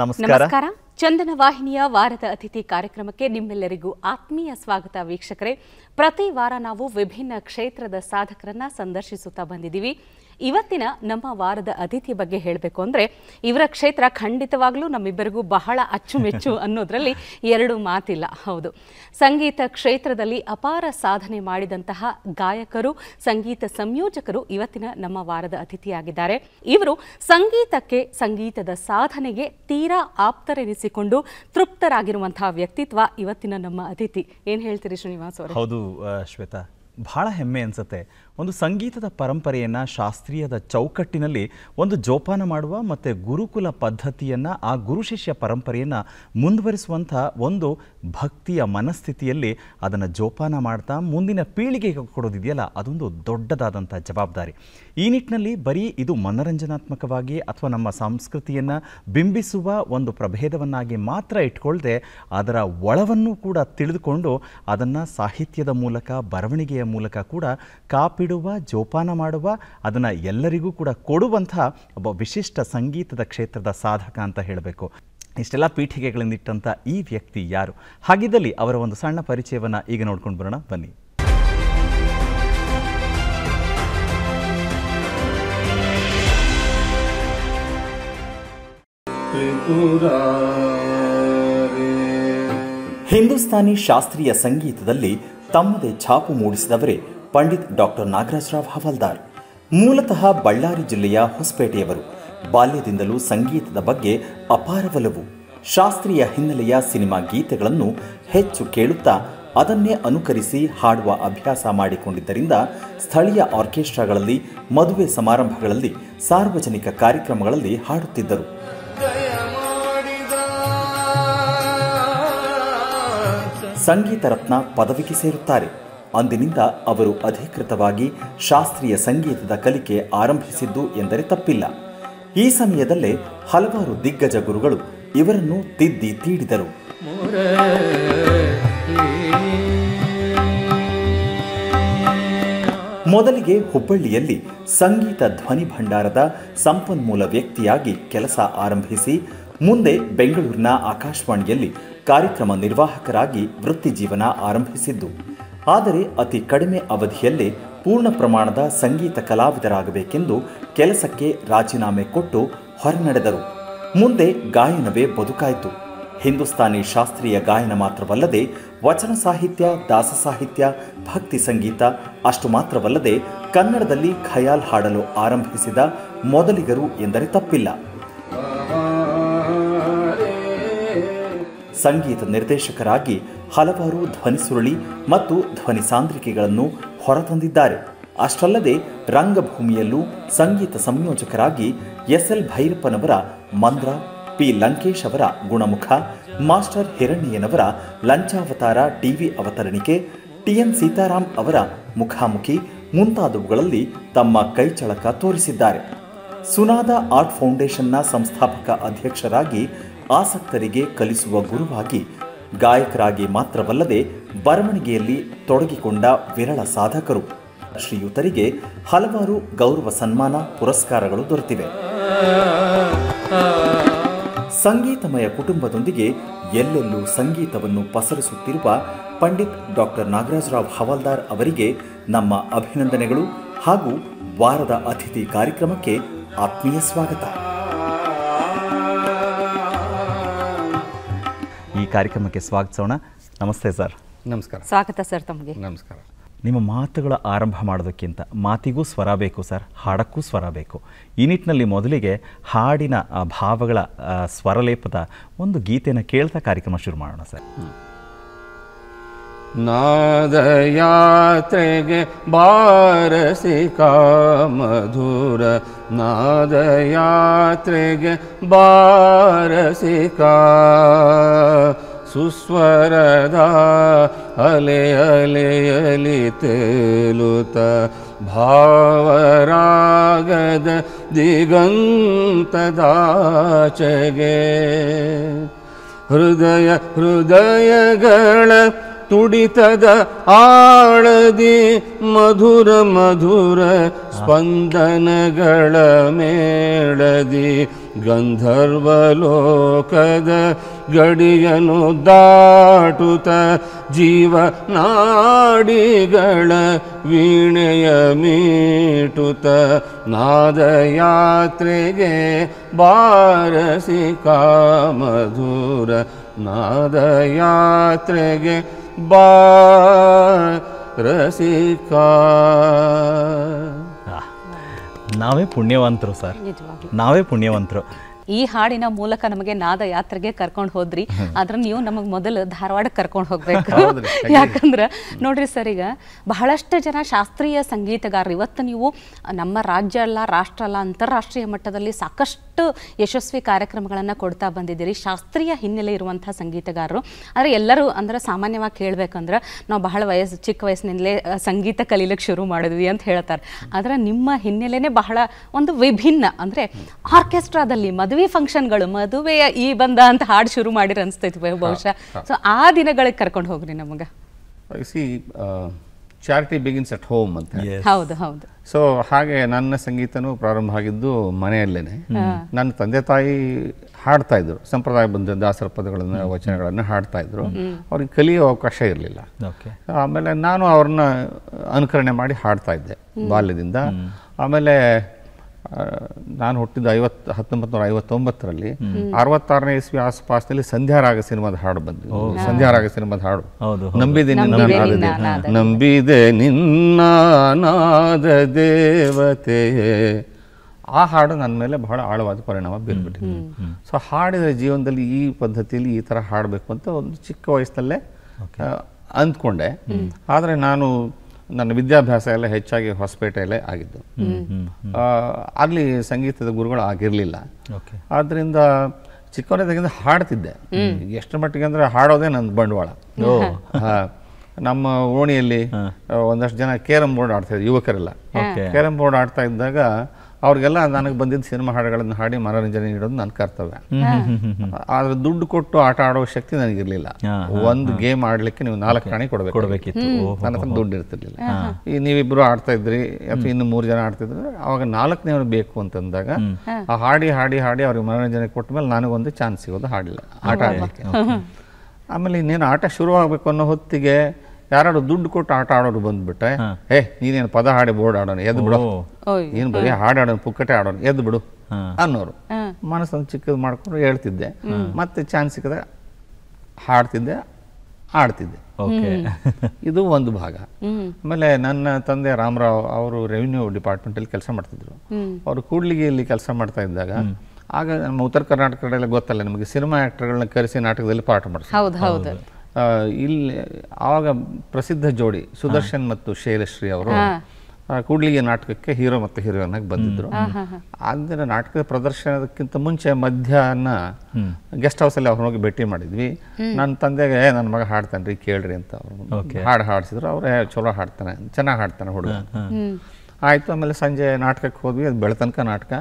ನಮಸ್ಕಾರ ಚಂದನ ವಾಹಿನಿಯ ವಾರದ ಅತಿಥಿ ಕಾರ್ಯಕ್ರಮಕ್ಕೆ ನಿಮ್ಮೆಲ್ಲರಿಗೂ ಆತ್ಮೀಯ ಸ್ವಾಗತ ವೀಕ್ಷಕರೇ ಪ್ರತಿ ವಾರ ನಾವು ವಿಭಿನ್ನ ಕ್ಷೇತ್ರದ ಸಾಧಕರನ್ನ ಸಂದರ್ಶಿಸುತ್ತಾ ಬಂದಿದ್ದೀವಿ ಇವತ್ತಿನ ನಮ್ಮ ವಾರದ ಅತಿಥಿ ಬಗ್ಗೆ ಹೇಳಬೇಕು ಅಂದರೆ ಇವರ ಕ್ಷೇತ್ರ ಖಂಡಿತವಾಗ್ಲೂ ನಮ್ಮಿಬ್ಬರಿಗೂ ಬಹಳ ಅಚ್ಚುಮೆಚ್ಚು ಅನ್ನೋದರಲ್ಲಿ ಎರಡು ಮಾತಿಲ್ಲ ಹೌದು ಸಂಗೀತ ಕ್ಷೇತ್ರದಲ್ಲಿ ಅಪಾರ ಸಾಧನೆ ಮಾಡಿದಂತಹ ಗಾಯಕರು ಸಂಗೀತ ಸಂಯೋಜಕರು ಇವತ್ತಿನ ನಮ್ಮ ವಾರದ ಅತಿಥಿಯಾಗಿದ್ದಾರೆ ಇವರು ಸಂಗೀತಕ್ಕೆ ಸಂಗೀತದ ಸಾಧನೆಗೆ ತೀರಾ ಆಪ್ತರೆನಿಸಿಕೊಂಡು ತೃಪ್ತರಾಗಿರುವಂತಹ ವ್ಯಕ್ತಿತ್ವ ಇವತ್ತಿನ ನಮ್ಮ ಅತಿಥಿ ಏನು ಹೇಳ್ತೀರಿ ಶ್ರೀನಿವಾಸ್ ಅವರು ಹೌದು ಶ್ವೇತಾ ಬಹಳ ಹೆಮ್ಮೆ ಅನ್ಸುತ್ತೆ ಒಂದು ಸಂಗೀತದ ಪರಂಪರೆಯನ್ನು ಶಾಸ್ತ್ರೀಯದ ಚೌಕಟ್ಟಿನಲ್ಲಿ ಒಂದು ಜೋಪಾನ ಮಾಡುವ ಮತ್ತು ಗುರುಕುಲ ಪದ್ಧತಿಯನ್ನು ಆ ಗುರು ಶಿಷ್ಯ ಪರಂಪರೆಯನ್ನು ಮುಂದುವರಿಸುವಂಥ ಒಂದು ಭಕ್ತಿಯ ಮನಸ್ಥಿತಿಯಲ್ಲಿ ಅದನ್ನು ಜೋಪಾನ ಮಾಡ್ತಾ ಮುಂದಿನ ಪೀಳಿಗೆಗೆ ಕೊಡೋದಿದೆಯಲ್ಲ ಅದೊಂದು ದೊಡ್ಡದಾದಂಥ ಜವಾಬ್ದಾರಿ ಈ ನಿಟ್ಟಿನಲ್ಲಿ ಬರೀ ಇದು ಮನರಂಜನಾತ್ಮಕವಾಗಿ ಅಥವಾ ನಮ್ಮ ಸಂಸ್ಕೃತಿಯನ್ನು ಬಿಂಬಿಸುವ ಒಂದು ಪ್ರಭೇದವನ್ನಾಗಿ ಮಾತ್ರ ಇಟ್ಕೊಳ್ಳದೆ ಅದರ ಒಳವನ್ನು ಕೂಡ ತಿಳಿದುಕೊಂಡು ಅದನ್ನು ಸಾಹಿತ್ಯದ ಮೂಲಕ ಬರವಣಿಗೆಯ ಮೂಲಕ ಕೂಡ ಕಾಪಿ ಬಿಡುವ ಜೋಪಾನ ಮಾಡುವ ಅದನ್ನು ಎಲ್ಲರಿಗೂ ಕೂಡ ಕೊಡುವಂಥ ಒಬ್ಬ ವಿಶಿಷ್ಟ ಸಂಗೀತದ ಕ್ಷೇತ್ರದ ಸಾಧಕ ಅಂತ ಹೇಳಬೇಕು ಇಷ್ಟೆಲ್ಲ ಇಟ್ಟಂತ ಈ ವ್ಯಕ್ತಿ ಯಾರು ಹಾಗಿದ್ದಲ್ಲಿ ಅವರ ಒಂದು ಸಣ್ಣ ಪರಿಚಯವನ್ನು ಈಗ ನೋಡ್ಕೊಂಡು ಬರೋಣ ಬನ್ನಿ ಹಿಂದೂಸ್ತಾನಿ ಶಾಸ್ತ್ರೀಯ ಸಂಗೀತದಲ್ಲಿ ತಮ್ಮದೇ ಛಾಪು ಮೂಡಿಸಿದವರೇ ಪಂಡಿತ್ ಡಾಕ್ಟರ್ ನಾಗರಾಜರಾವ್ ಹವಾಲ್ದಾರ್ ಮೂಲತಃ ಬಳ್ಳಾರಿ ಜಿಲ್ಲೆಯ ಹೊಸಪೇಟೆಯವರು ಬಾಲ್ಯದಿಂದಲೂ ಸಂಗೀತದ ಬಗ್ಗೆ ಅಪಾರವಲವು ಶಾಸ್ತ್ರೀಯ ಹಿನ್ನೆಲೆಯ ಸಿನಿಮಾ ಗೀತೆಗಳನ್ನು ಹೆಚ್ಚು ಕೇಳುತ್ತಾ ಅದನ್ನೇ ಅನುಕರಿಸಿ ಹಾಡುವ ಅಭ್ಯಾಸ ಮಾಡಿಕೊಂಡಿದ್ದರಿಂದ ಸ್ಥಳೀಯ ಆರ್ಕೆಸ್ಟ್ರಾಗಳಲ್ಲಿ ಮದುವೆ ಸಮಾರಂಭಗಳಲ್ಲಿ ಸಾರ್ವಜನಿಕ ಕಾರ್ಯಕ್ರಮಗಳಲ್ಲಿ ಹಾಡುತ್ತಿದ್ದರು ಸಂಗೀತ ರತ್ನ ಪದವಿಗೆ ಸೇರುತ್ತಾರೆ ಅಂದಿನಿಂದ ಅವರು ಅಧಿಕೃತವಾಗಿ ಶಾಸ್ತ್ರೀಯ ಸಂಗೀತದ ಕಲಿಕೆ ಆರಂಭಿಸಿದ್ದು ಎಂದರೆ ತಪ್ಪಿಲ್ಲ ಈ ಸಮಯದಲ್ಲೇ ಹಲವಾರು ದಿಗ್ಗಜ ಗುರುಗಳು ಇವರನ್ನು ತಿದ್ದಿ ತೀಡಿದರು ಮೊದಲಿಗೆ ಹುಬ್ಬಳ್ಳಿಯಲ್ಲಿ ಸಂಗೀತ ಧ್ವನಿ ಭಂಡಾರದ ಸಂಪನ್ಮೂಲ ವ್ಯಕ್ತಿಯಾಗಿ ಕೆಲಸ ಆರಂಭಿಸಿ ಮುಂದೆ ಬೆಂಗಳೂರಿನ ಆಕಾಶವಾಣಿಯಲ್ಲಿ ಕಾರ್ಯಕ್ರಮ ನಿರ್ವಾಹಕರಾಗಿ ವೃತ್ತಿ ಜೀವನ ಆರಂಭಿಸಿದ್ದು ಆದರೆ ಅತಿ ಕಡಿಮೆ ಅವಧಿಯಲ್ಲೇ ಪೂರ್ಣ ಪ್ರಮಾಣದ ಸಂಗೀತ ಕಲಾವಿದರಾಗಬೇಕೆಂದು ಕೆಲಸಕ್ಕೆ ರಾಜೀನಾಮೆ ಕೊಟ್ಟು ಹೊರನಡೆದರು ಮುಂದೆ ಗಾಯನವೇ ಬದುಕಾಯಿತು ಹಿಂದೂಸ್ತಾನಿ ಶಾಸ್ತ್ರೀಯ ಗಾಯನ ಮಾತ್ರವಲ್ಲದೆ ವಚನ ಸಾಹಿತ್ಯ ದಾಸ ಸಾಹಿತ್ಯ ಭಕ್ತಿ ಸಂಗೀತ ಅಷ್ಟು ಮಾತ್ರವಲ್ಲದೆ ಕನ್ನಡದಲ್ಲಿ ಖಯಾಲ್ ಹಾಡಲು ಆರಂಭಿಸಿದ ಮೊದಲಿಗರು ಎಂದರೆ ತಪ್ಪಿಲ್ಲ ಸಂಗೀತ ನಿರ್ದೇಶಕರಾಗಿ ಹಲವಾರು ಧ್ವನಿ ಮತ್ತು ಧ್ವನಿ ಸಾಂದ್ರಿಕೆಗಳನ್ನು ಹೊರತಂದಿದ್ದಾರೆ ಅಷ್ಟಲ್ಲದೆ ರಂಗಭೂಮಿಯಲ್ಲೂ ಸಂಗೀತ ಸಂಯೋಜಕರಾಗಿ ಎಸ್ ಎಲ್ ಭೈರಪ್ಪನವರ ಮಂದ್ರ ಪಿ ಲಂಕೇಶ್ ಅವರ ಗುಣಮುಖ ಮಾಸ್ಟರ್ ಹಿರಣ್ಯನವರ ಲಂಚಾವತಾರ ಟಿವಿ ಅವತರಣಿಕೆ ಟಿಎನ್ ಸೀತಾರಾಮ್ ಅವರ ಮುಖಾಮುಖಿ ಮುಂತಾದವುಗಳಲ್ಲಿ ತಮ್ಮ ಕೈಚಳಕ ತೋರಿಸಿದ್ದಾರೆ ಸುನಾದ ಆರ್ಟ್ ಫೌಂಡೇಶನ್ನ ಸಂಸ್ಥಾಪಕ ಅಧ್ಯಕ್ಷರಾಗಿ ಆಸಕ್ತರಿಗೆ ಕಲಿಸುವ ಗುರುವಾಗಿ ಗಾಯಕರಾಗಿ ಮಾತ್ರವಲ್ಲದೆ ಬರವಣಿಗೆಯಲ್ಲಿ ತೊಡಗಿಕೊಂಡ ವಿರಳ ಸಾಧಕರು ಶ್ರೀಯುತರಿಗೆ ಹಲವಾರು ಗೌರವ ಸನ್ಮಾನ ಪುರಸ್ಕಾರಗಳು ದೊರೆತಿವೆ ಸಂಗೀತಮಯ ಕುಟುಂಬದೊಂದಿಗೆ ಎಲ್ಲೆಲ್ಲೂ ಸಂಗೀತವನ್ನು ಪಸರಿಸುತ್ತಿರುವ ಪಂಡಿತ್ ಡಾಕ್ಟರ್ ನಾಗರಾಜರಾವ್ ಹವಾಲ್ದಾರ್ ಅವರಿಗೆ ನಮ್ಮ ಅಭಿನಂದನೆಗಳು ಹಾಗೂ ವಾರದ ಅತಿಥಿ ಕಾರ್ಯಕ್ರಮಕ್ಕೆ ಆತ್ಮೀಯ ಸ್ವಾಗತ ಈ ಕಾರ್ಯಕ್ರಮಕ್ಕೆ ಸ್ವಾಗತಿಸೋಣ ನಮಸ್ತೆ ಸರ್ ನಮಸ್ಕಾರ ಸ್ವಾಗತ ಸರ್ ತಮಗೆ ನಮಸ್ಕಾರ ನಿಮ್ಮ ಮಾತುಗಳ ಆರಂಭ ಮಾಡೋದಕ್ಕಿಂತ ಮಾತಿಗೂ ಸ್ವರ ಬೇಕು ಸರ್ ಹಾಡಕ್ಕೂ ಸ್ವರ ಬೇಕು ಈ ನಿಟ್ಟಿನಲ್ಲಿ ಮೊದಲಿಗೆ ಹಾಡಿನ ಭಾವಗಳ ಸ್ವರಲೇಪದ ಒಂದು ಗೀತೆಯನ್ನು ಕೇಳ್ತಾ ಕಾರ್ಯಕ್ರಮ ಶುರು ಮಾಡೋಣ ಸರ್ नादयात्रे बारसिका मधुर नादयात्रे बारसिका सुस्वरदा अले अले अलि अलितलुत भावरागद दिगन्तदाचगे ताचगे हृदय हृदयगण ತುಡಿತದ ಆಳದಿ ಮಧುರ ಮಧುರ ಸ್ಪಂದನಗಳ ಮೇಳದಿ ಗಂಧರ್ವಲೋಕದ ಗಡಿಯನು ದಾಟುತ ಜೀವ ನಾಡಿಗಳ ವೀಣೆಯ ಮೀಟುತ ನಾದ ಯಾತ್ರೆಗೆ ಬಾರಸಿ ಮಧುರ ನಾದ ಯಾತ್ರೆಗೆ ಬಾರಸಿಕಾ ನಾವೇ ಪುಣ್ಯವಂತರು ಸರ್ ನಾವೇ ಪುಣ್ಯವಂತರು ಈ ಹಾಡಿನ ಮೂಲಕ ನಮಗೆ ನಾದ ಯಾತ್ರೆಗೆ ಕರ್ಕೊಂಡು ಹೋದ್ರಿ ಆದ್ರೆ ನೀವು ನಮಗೆ ಮೊದಲು ಧಾರವಾಡಕ್ಕೆ ಕರ್ಕೊಂಡು ಹೋಗ್ಬೇಕು ಯಾಕಂದ್ರ ನೋಡ್ರಿ ಸರ್ ಈಗ ಬಹಳಷ್ಟು ಜನ ಶಾಸ್ತ್ರೀಯ ಸಂಗೀತಗಾರ ಇವತ್ತು ನೀವು ನಮ್ಮ ರಾಜ್ಯ ಅಲ್ಲ ರಾಷ್ಟ್ರ ಅಲ್ಲ ಅಂತಾರಾಷ್ಟ್ರೀಯ ಮಟ್ಟದಲ್ಲಿ ಸಾಕಷ್ಟು ಯಶಸ್ವಿ ಕಾರ್ಯಕ್ರಮಗಳನ್ನು ಕೊಡ್ತಾ ಬಂದಿದ್ದೀರಿ ಶಾಸ್ತ್ರೀಯ ಹಿನ್ನೆಲೆ ಇರುವಂತಹ ಸಂಗೀತಗಾರರು ಆದರೆ ಎಲ್ಲರೂ ಅಂದ್ರೆ ಸಾಮಾನ್ಯವಾಗಿ ಕೇಳ್ಬೇಕಂದ್ರ ನಾವು ಬಹಳ ವಯಸ್ಸು ಚಿಕ್ಕ ವಯಸ್ಸಿನಿಂದಲೇ ಸಂಗೀತ ಕಲೀಲಿಕ್ಕೆ ಶುರು ಮಾಡಿದ್ವಿ ಅಂತ ಹೇಳ್ತಾರೆ ಆದರೆ ನಿಮ್ಮ ಹಿನ್ನೆಲೆನೇ ಬಹಳ ಒಂದು ವಿಭಿನ್ನ ಅಂದ್ರೆ ಆರ್ಕೆಸ್ಟ್ರಾದಲ್ಲಿ ಮದುವೆ ಮದುವೆ ಫಂಕ್ಷನ್ಗಳು ಮದುವೆಯ ಈ ಬಂದ ಅಂತ ಹಾಡು ಶುರು ಮಾಡಿರ ಅನಿಸ್ತೈತಿ ಬಹುಶಃ ಸೊ ಆ ದಿನಗಳಿಗೆ ಕರ್ಕೊಂಡು ಹೋಗ್ರಿ ನಮಗೆ see charity begins at home ಅಂತ ಹೌದು ಹೌದು ಸೊ ಹಾಗೆ ನನ್ನ ಸಂಗೀತನೂ ಪ್ರಾರಂಭ ಆಗಿದ್ದು ಮನೆಯಲ್ಲೇನೆ ನನ್ನ ತಂದೆ ತಾಯಿ ಹಾಡ್ತಾ ಇದ್ರು ಸಂಪ್ರದಾಯ ಬಂದ ದಾಸರ ಪದಗಳನ್ನ ವಚನಗಳನ್ನ ಹಾಡ್ತಾ ಇದ್ರು ಅವ್ರಿಗೆ ಕಲಿಯೋ ಅವಕಾಶ ಇರಲಿಲ್ಲ ಆಮೇಲೆ ನಾನು ಅವ್ರನ್ನ ಅನುಕರಣೆ ಮಾಡಿ ಹಾಡ್ತಾ ಇದ್ದೆ ಬಾಲ್ಯದಿಂದ ಆಮೇಲೆ ನಾನು ಹುಟ್ಟಿದ ಐವತ್ತು ಹತ್ತೊಂಬತ್ತು ನೂರ ಐವತ್ತೊಂಬತ್ತರಲ್ಲಿ ಅರವತ್ತಾರನೇ ಇಸ್ವಿ ಆಸ್ಪಾಸ್ನಲ್ಲಿ ಸಂಧ್ಯಾ ರಾಗ ಸಿನಿಮಾದ ಹಾಡು ಬಂದಿದೆ ಸಂಧ್ಯಾ ರಾಗ ಸಿನಿಮಾದ ಹಾಡು ನಂಬಿದೆ ನಿನ್ನ ನಂಬಿದೆ ನಿನ್ನ ನಾದ ದೇವತೆಯೇ ಆ ಹಾಡು ನನ್ನ ಮೇಲೆ ಬಹಳ ಆಳವಾದ ಪರಿಣಾಮ ಬೀರ್ಬಿಟ್ಟಿದೆ ಸೊ ಹಾಡಿದ ಜೀವನದಲ್ಲಿ ಈ ಪದ್ಧತಿಯಲ್ಲಿ ಈ ಥರ ಹಾಡಬೇಕು ಅಂತ ಒಂದು ಚಿಕ್ಕ ವಯಸ್ಸಿನಲ್ಲೇ ಅಂದ್ಕೊಂಡೆ ಆದರೆ ನಾನು ನನ್ನ ವಿದ್ಯಾಭ್ಯಾಸ ಎಲ್ಲ ಹೆಚ್ಚಾಗಿ ಹೊಸಪೇಟೆಯಲ್ಲೇ ಆಗಿದ್ದು ಅಲ್ಲಿ ಸಂಗೀತದ ಗುರುಗಳು ಆಗಿರಲಿಲ್ಲ ಆದ್ದರಿಂದ ಚಿಕ್ಕವನೇದಾಗಿಂದ ಹಾಡ್ತಿದ್ದೆ ಎಷ್ಟರ ಮಟ್ಟಿಗೆ ಅಂದ್ರೆ ಹಾಡೋದೇ ನನ್ನ ಬಂಡವಾಳ ನಮ್ಮ ಓಣಿಯಲ್ಲಿ ಒಂದಷ್ಟು ಜನ ಕೇರಂ ಬೋರ್ಡ್ ಆಡ್ತಾ ಇದ್ದ ಯುವಕರೆಲ್ಲ ಕೇರಂ ಬೋರ್ಡ್ ಆಡ್ತಾ ಇದ್ದಾಗ ಅವ್ರಿಗೆಲ್ಲ ನನಗೆ ಬಂದಿದ್ದ ಸಿನಿಮಾ ಹಾಡುಗಳನ್ನು ಹಾಡಿ ಮನೋರಂಜನೆ ನೀಡೋದು ನನ್ನ ಕರ್ತವ್ಯ ಆದ್ರೆ ದುಡ್ಡು ಕೊಟ್ಟು ಆಟ ಆಡೋ ಶಕ್ತಿ ನನಗಿರಲಿಲ್ಲ ಒಂದು ಗೇಮ್ ಆಡ್ಲಿಕ್ಕೆ ನೀವು ನಾಲ್ಕು ಕಾಣಿ ಕೊಡಬೇಕು ಕೊಡಬೇಕಿತ್ತು ನನ್ನ ಹತ್ರ ದುಡ್ಡು ಇರ್ತಿರ್ಲಿಲ್ಲ ಈ ನೀವಿಬ್ರು ಆಡ್ತಾ ಇದ್ರಿ ಅಥವಾ ಇನ್ನು ಮೂರು ಜನ ಆಡ್ತಿದ್ರು ಅವಾಗ ನಾಲ್ಕನೇವ್ರು ಬೇಕು ಅಂತಂದಾಗ ಆ ಹಾಡಿ ಹಾಡಿ ಹಾಡಿ ಅವ್ರಿಗೆ ಮನೋರಂಜನೆ ಕೊಟ್ಟ ಮೇಲೆ ನನಗೊಂದು ಚಾನ್ಸ್ ಸಿಗೋದು ಹಾಡಿಲ್ಲ ಆಟ ಆಡ್ಲಿಕ್ಕೆ ಆಮೇಲೆ ಇನ್ನೇನು ಆಟ ಆಗ್ಬೇಕು ಅನ್ನೋ ಹೊತ್ತಿಗೆ ಯಾರು ದುಡ್ಡು ಕೊಟ್ಟು ಆಟ ಆಡೋರು ಬಂದ್ಬಿಟ್ಟೆ ಏ ನೀನೇನು ಪದ ಹಾಡಿ ಬೋರ್ಡ್ ಆಡೋಣ ಎದ್ದು ಬಿಡು ಏನು ಬರೀ ಹಾಡು ಪುಕ್ಕಟೆ ಆಡೋಣ ಎದ್ದು ಬಿಡು ಅನ್ನೋರು ಮನಸ್ಸನ್ನು ಚಿಕ್ಕದು ಮಾಡ್ಕೊಂಡು ಹೇಳ್ತಿದ್ದೆ ಮತ್ತೆ ಚಾನ್ಸ್ ಸಿಕ್ಕಿದ್ರೆ ಹಾಡ್ತಿದ್ದೆ ಆಡ್ತಿದ್ದೆ ಇದು ಒಂದು ಭಾಗ ಆಮೇಲೆ ನನ್ನ ತಂದೆ ರಾಮರಾವ್ ಅವರು ರೆವಿನ್ಯೂ ಅಲ್ಲಿ ಕೆಲಸ ಮಾಡ್ತಿದ್ರು ಅವರು ಇಲ್ಲಿ ಕೆಲಸ ಮಾಡ್ತಾ ಇದ್ದಾಗ ಆಗ ನಮ್ಮ ಉತ್ತರ ಕರ್ನಾಟಕ ಕಡೆ ಗೊತ್ತಲ್ಲ ನಮಗೆ ಸಿನಿಮಾ ಆಕ್ಟರ್ಗಳನ್ನ ಕರೆಸಿ ನಾಟಕದಲ್ಲಿ ಪಾಠ ಮಾಡ್ತಾರೆ ಇಲ್ಲಿ ಆವಾಗ ಪ್ರಸಿದ್ಧ ಜೋಡಿ ಸುದರ್ಶನ್ ಮತ್ತು ಶೈಲಶ್ರೀ ಅವರು ಕೂಡ್ಲಿಗೆ ನಾಟಕಕ್ಕೆ ಹೀರೋ ಮತ್ತು ಹೀರೋಯಿನ್ ಆಗಿ ಬಂದಿದ್ರು ಆದರೆ ನಾಟಕದ ಪ್ರದರ್ಶನಕ್ಕಿಂತ ಮುಂಚೆ ಮಧ್ಯಾಹ್ನ ಗೆಸ್ಟ್ ಹೌಸಲ್ಲಿ ಅವ್ರನ್ನ ಹೋಗಿ ಭೇಟಿ ಮಾಡಿದ್ವಿ ನನ್ನ ತಂದೆಗೆ ನನ್ನ ಮಗ ಹಾಡ್ತಾನೆ ಕೇಳ್ರಿ ಅಂತ ಅವರು ಹಾಡು ಹಾಡಿಸಿದ್ರು ಅವ್ರೇ ಚಲೋ ಹಾಡ್ತಾನೆ ಚೆನ್ನಾಗಿ ಹಾಡ್ತಾನೆ ಹುಡುಗ ಆಯ್ತು ಆಮೇಲೆ ಸಂಜೆ ನಾಟಕಕ್ಕೆ ಹೋದ್ವಿ ಅದು ಬೆಳತನಕ ನಾಟಕ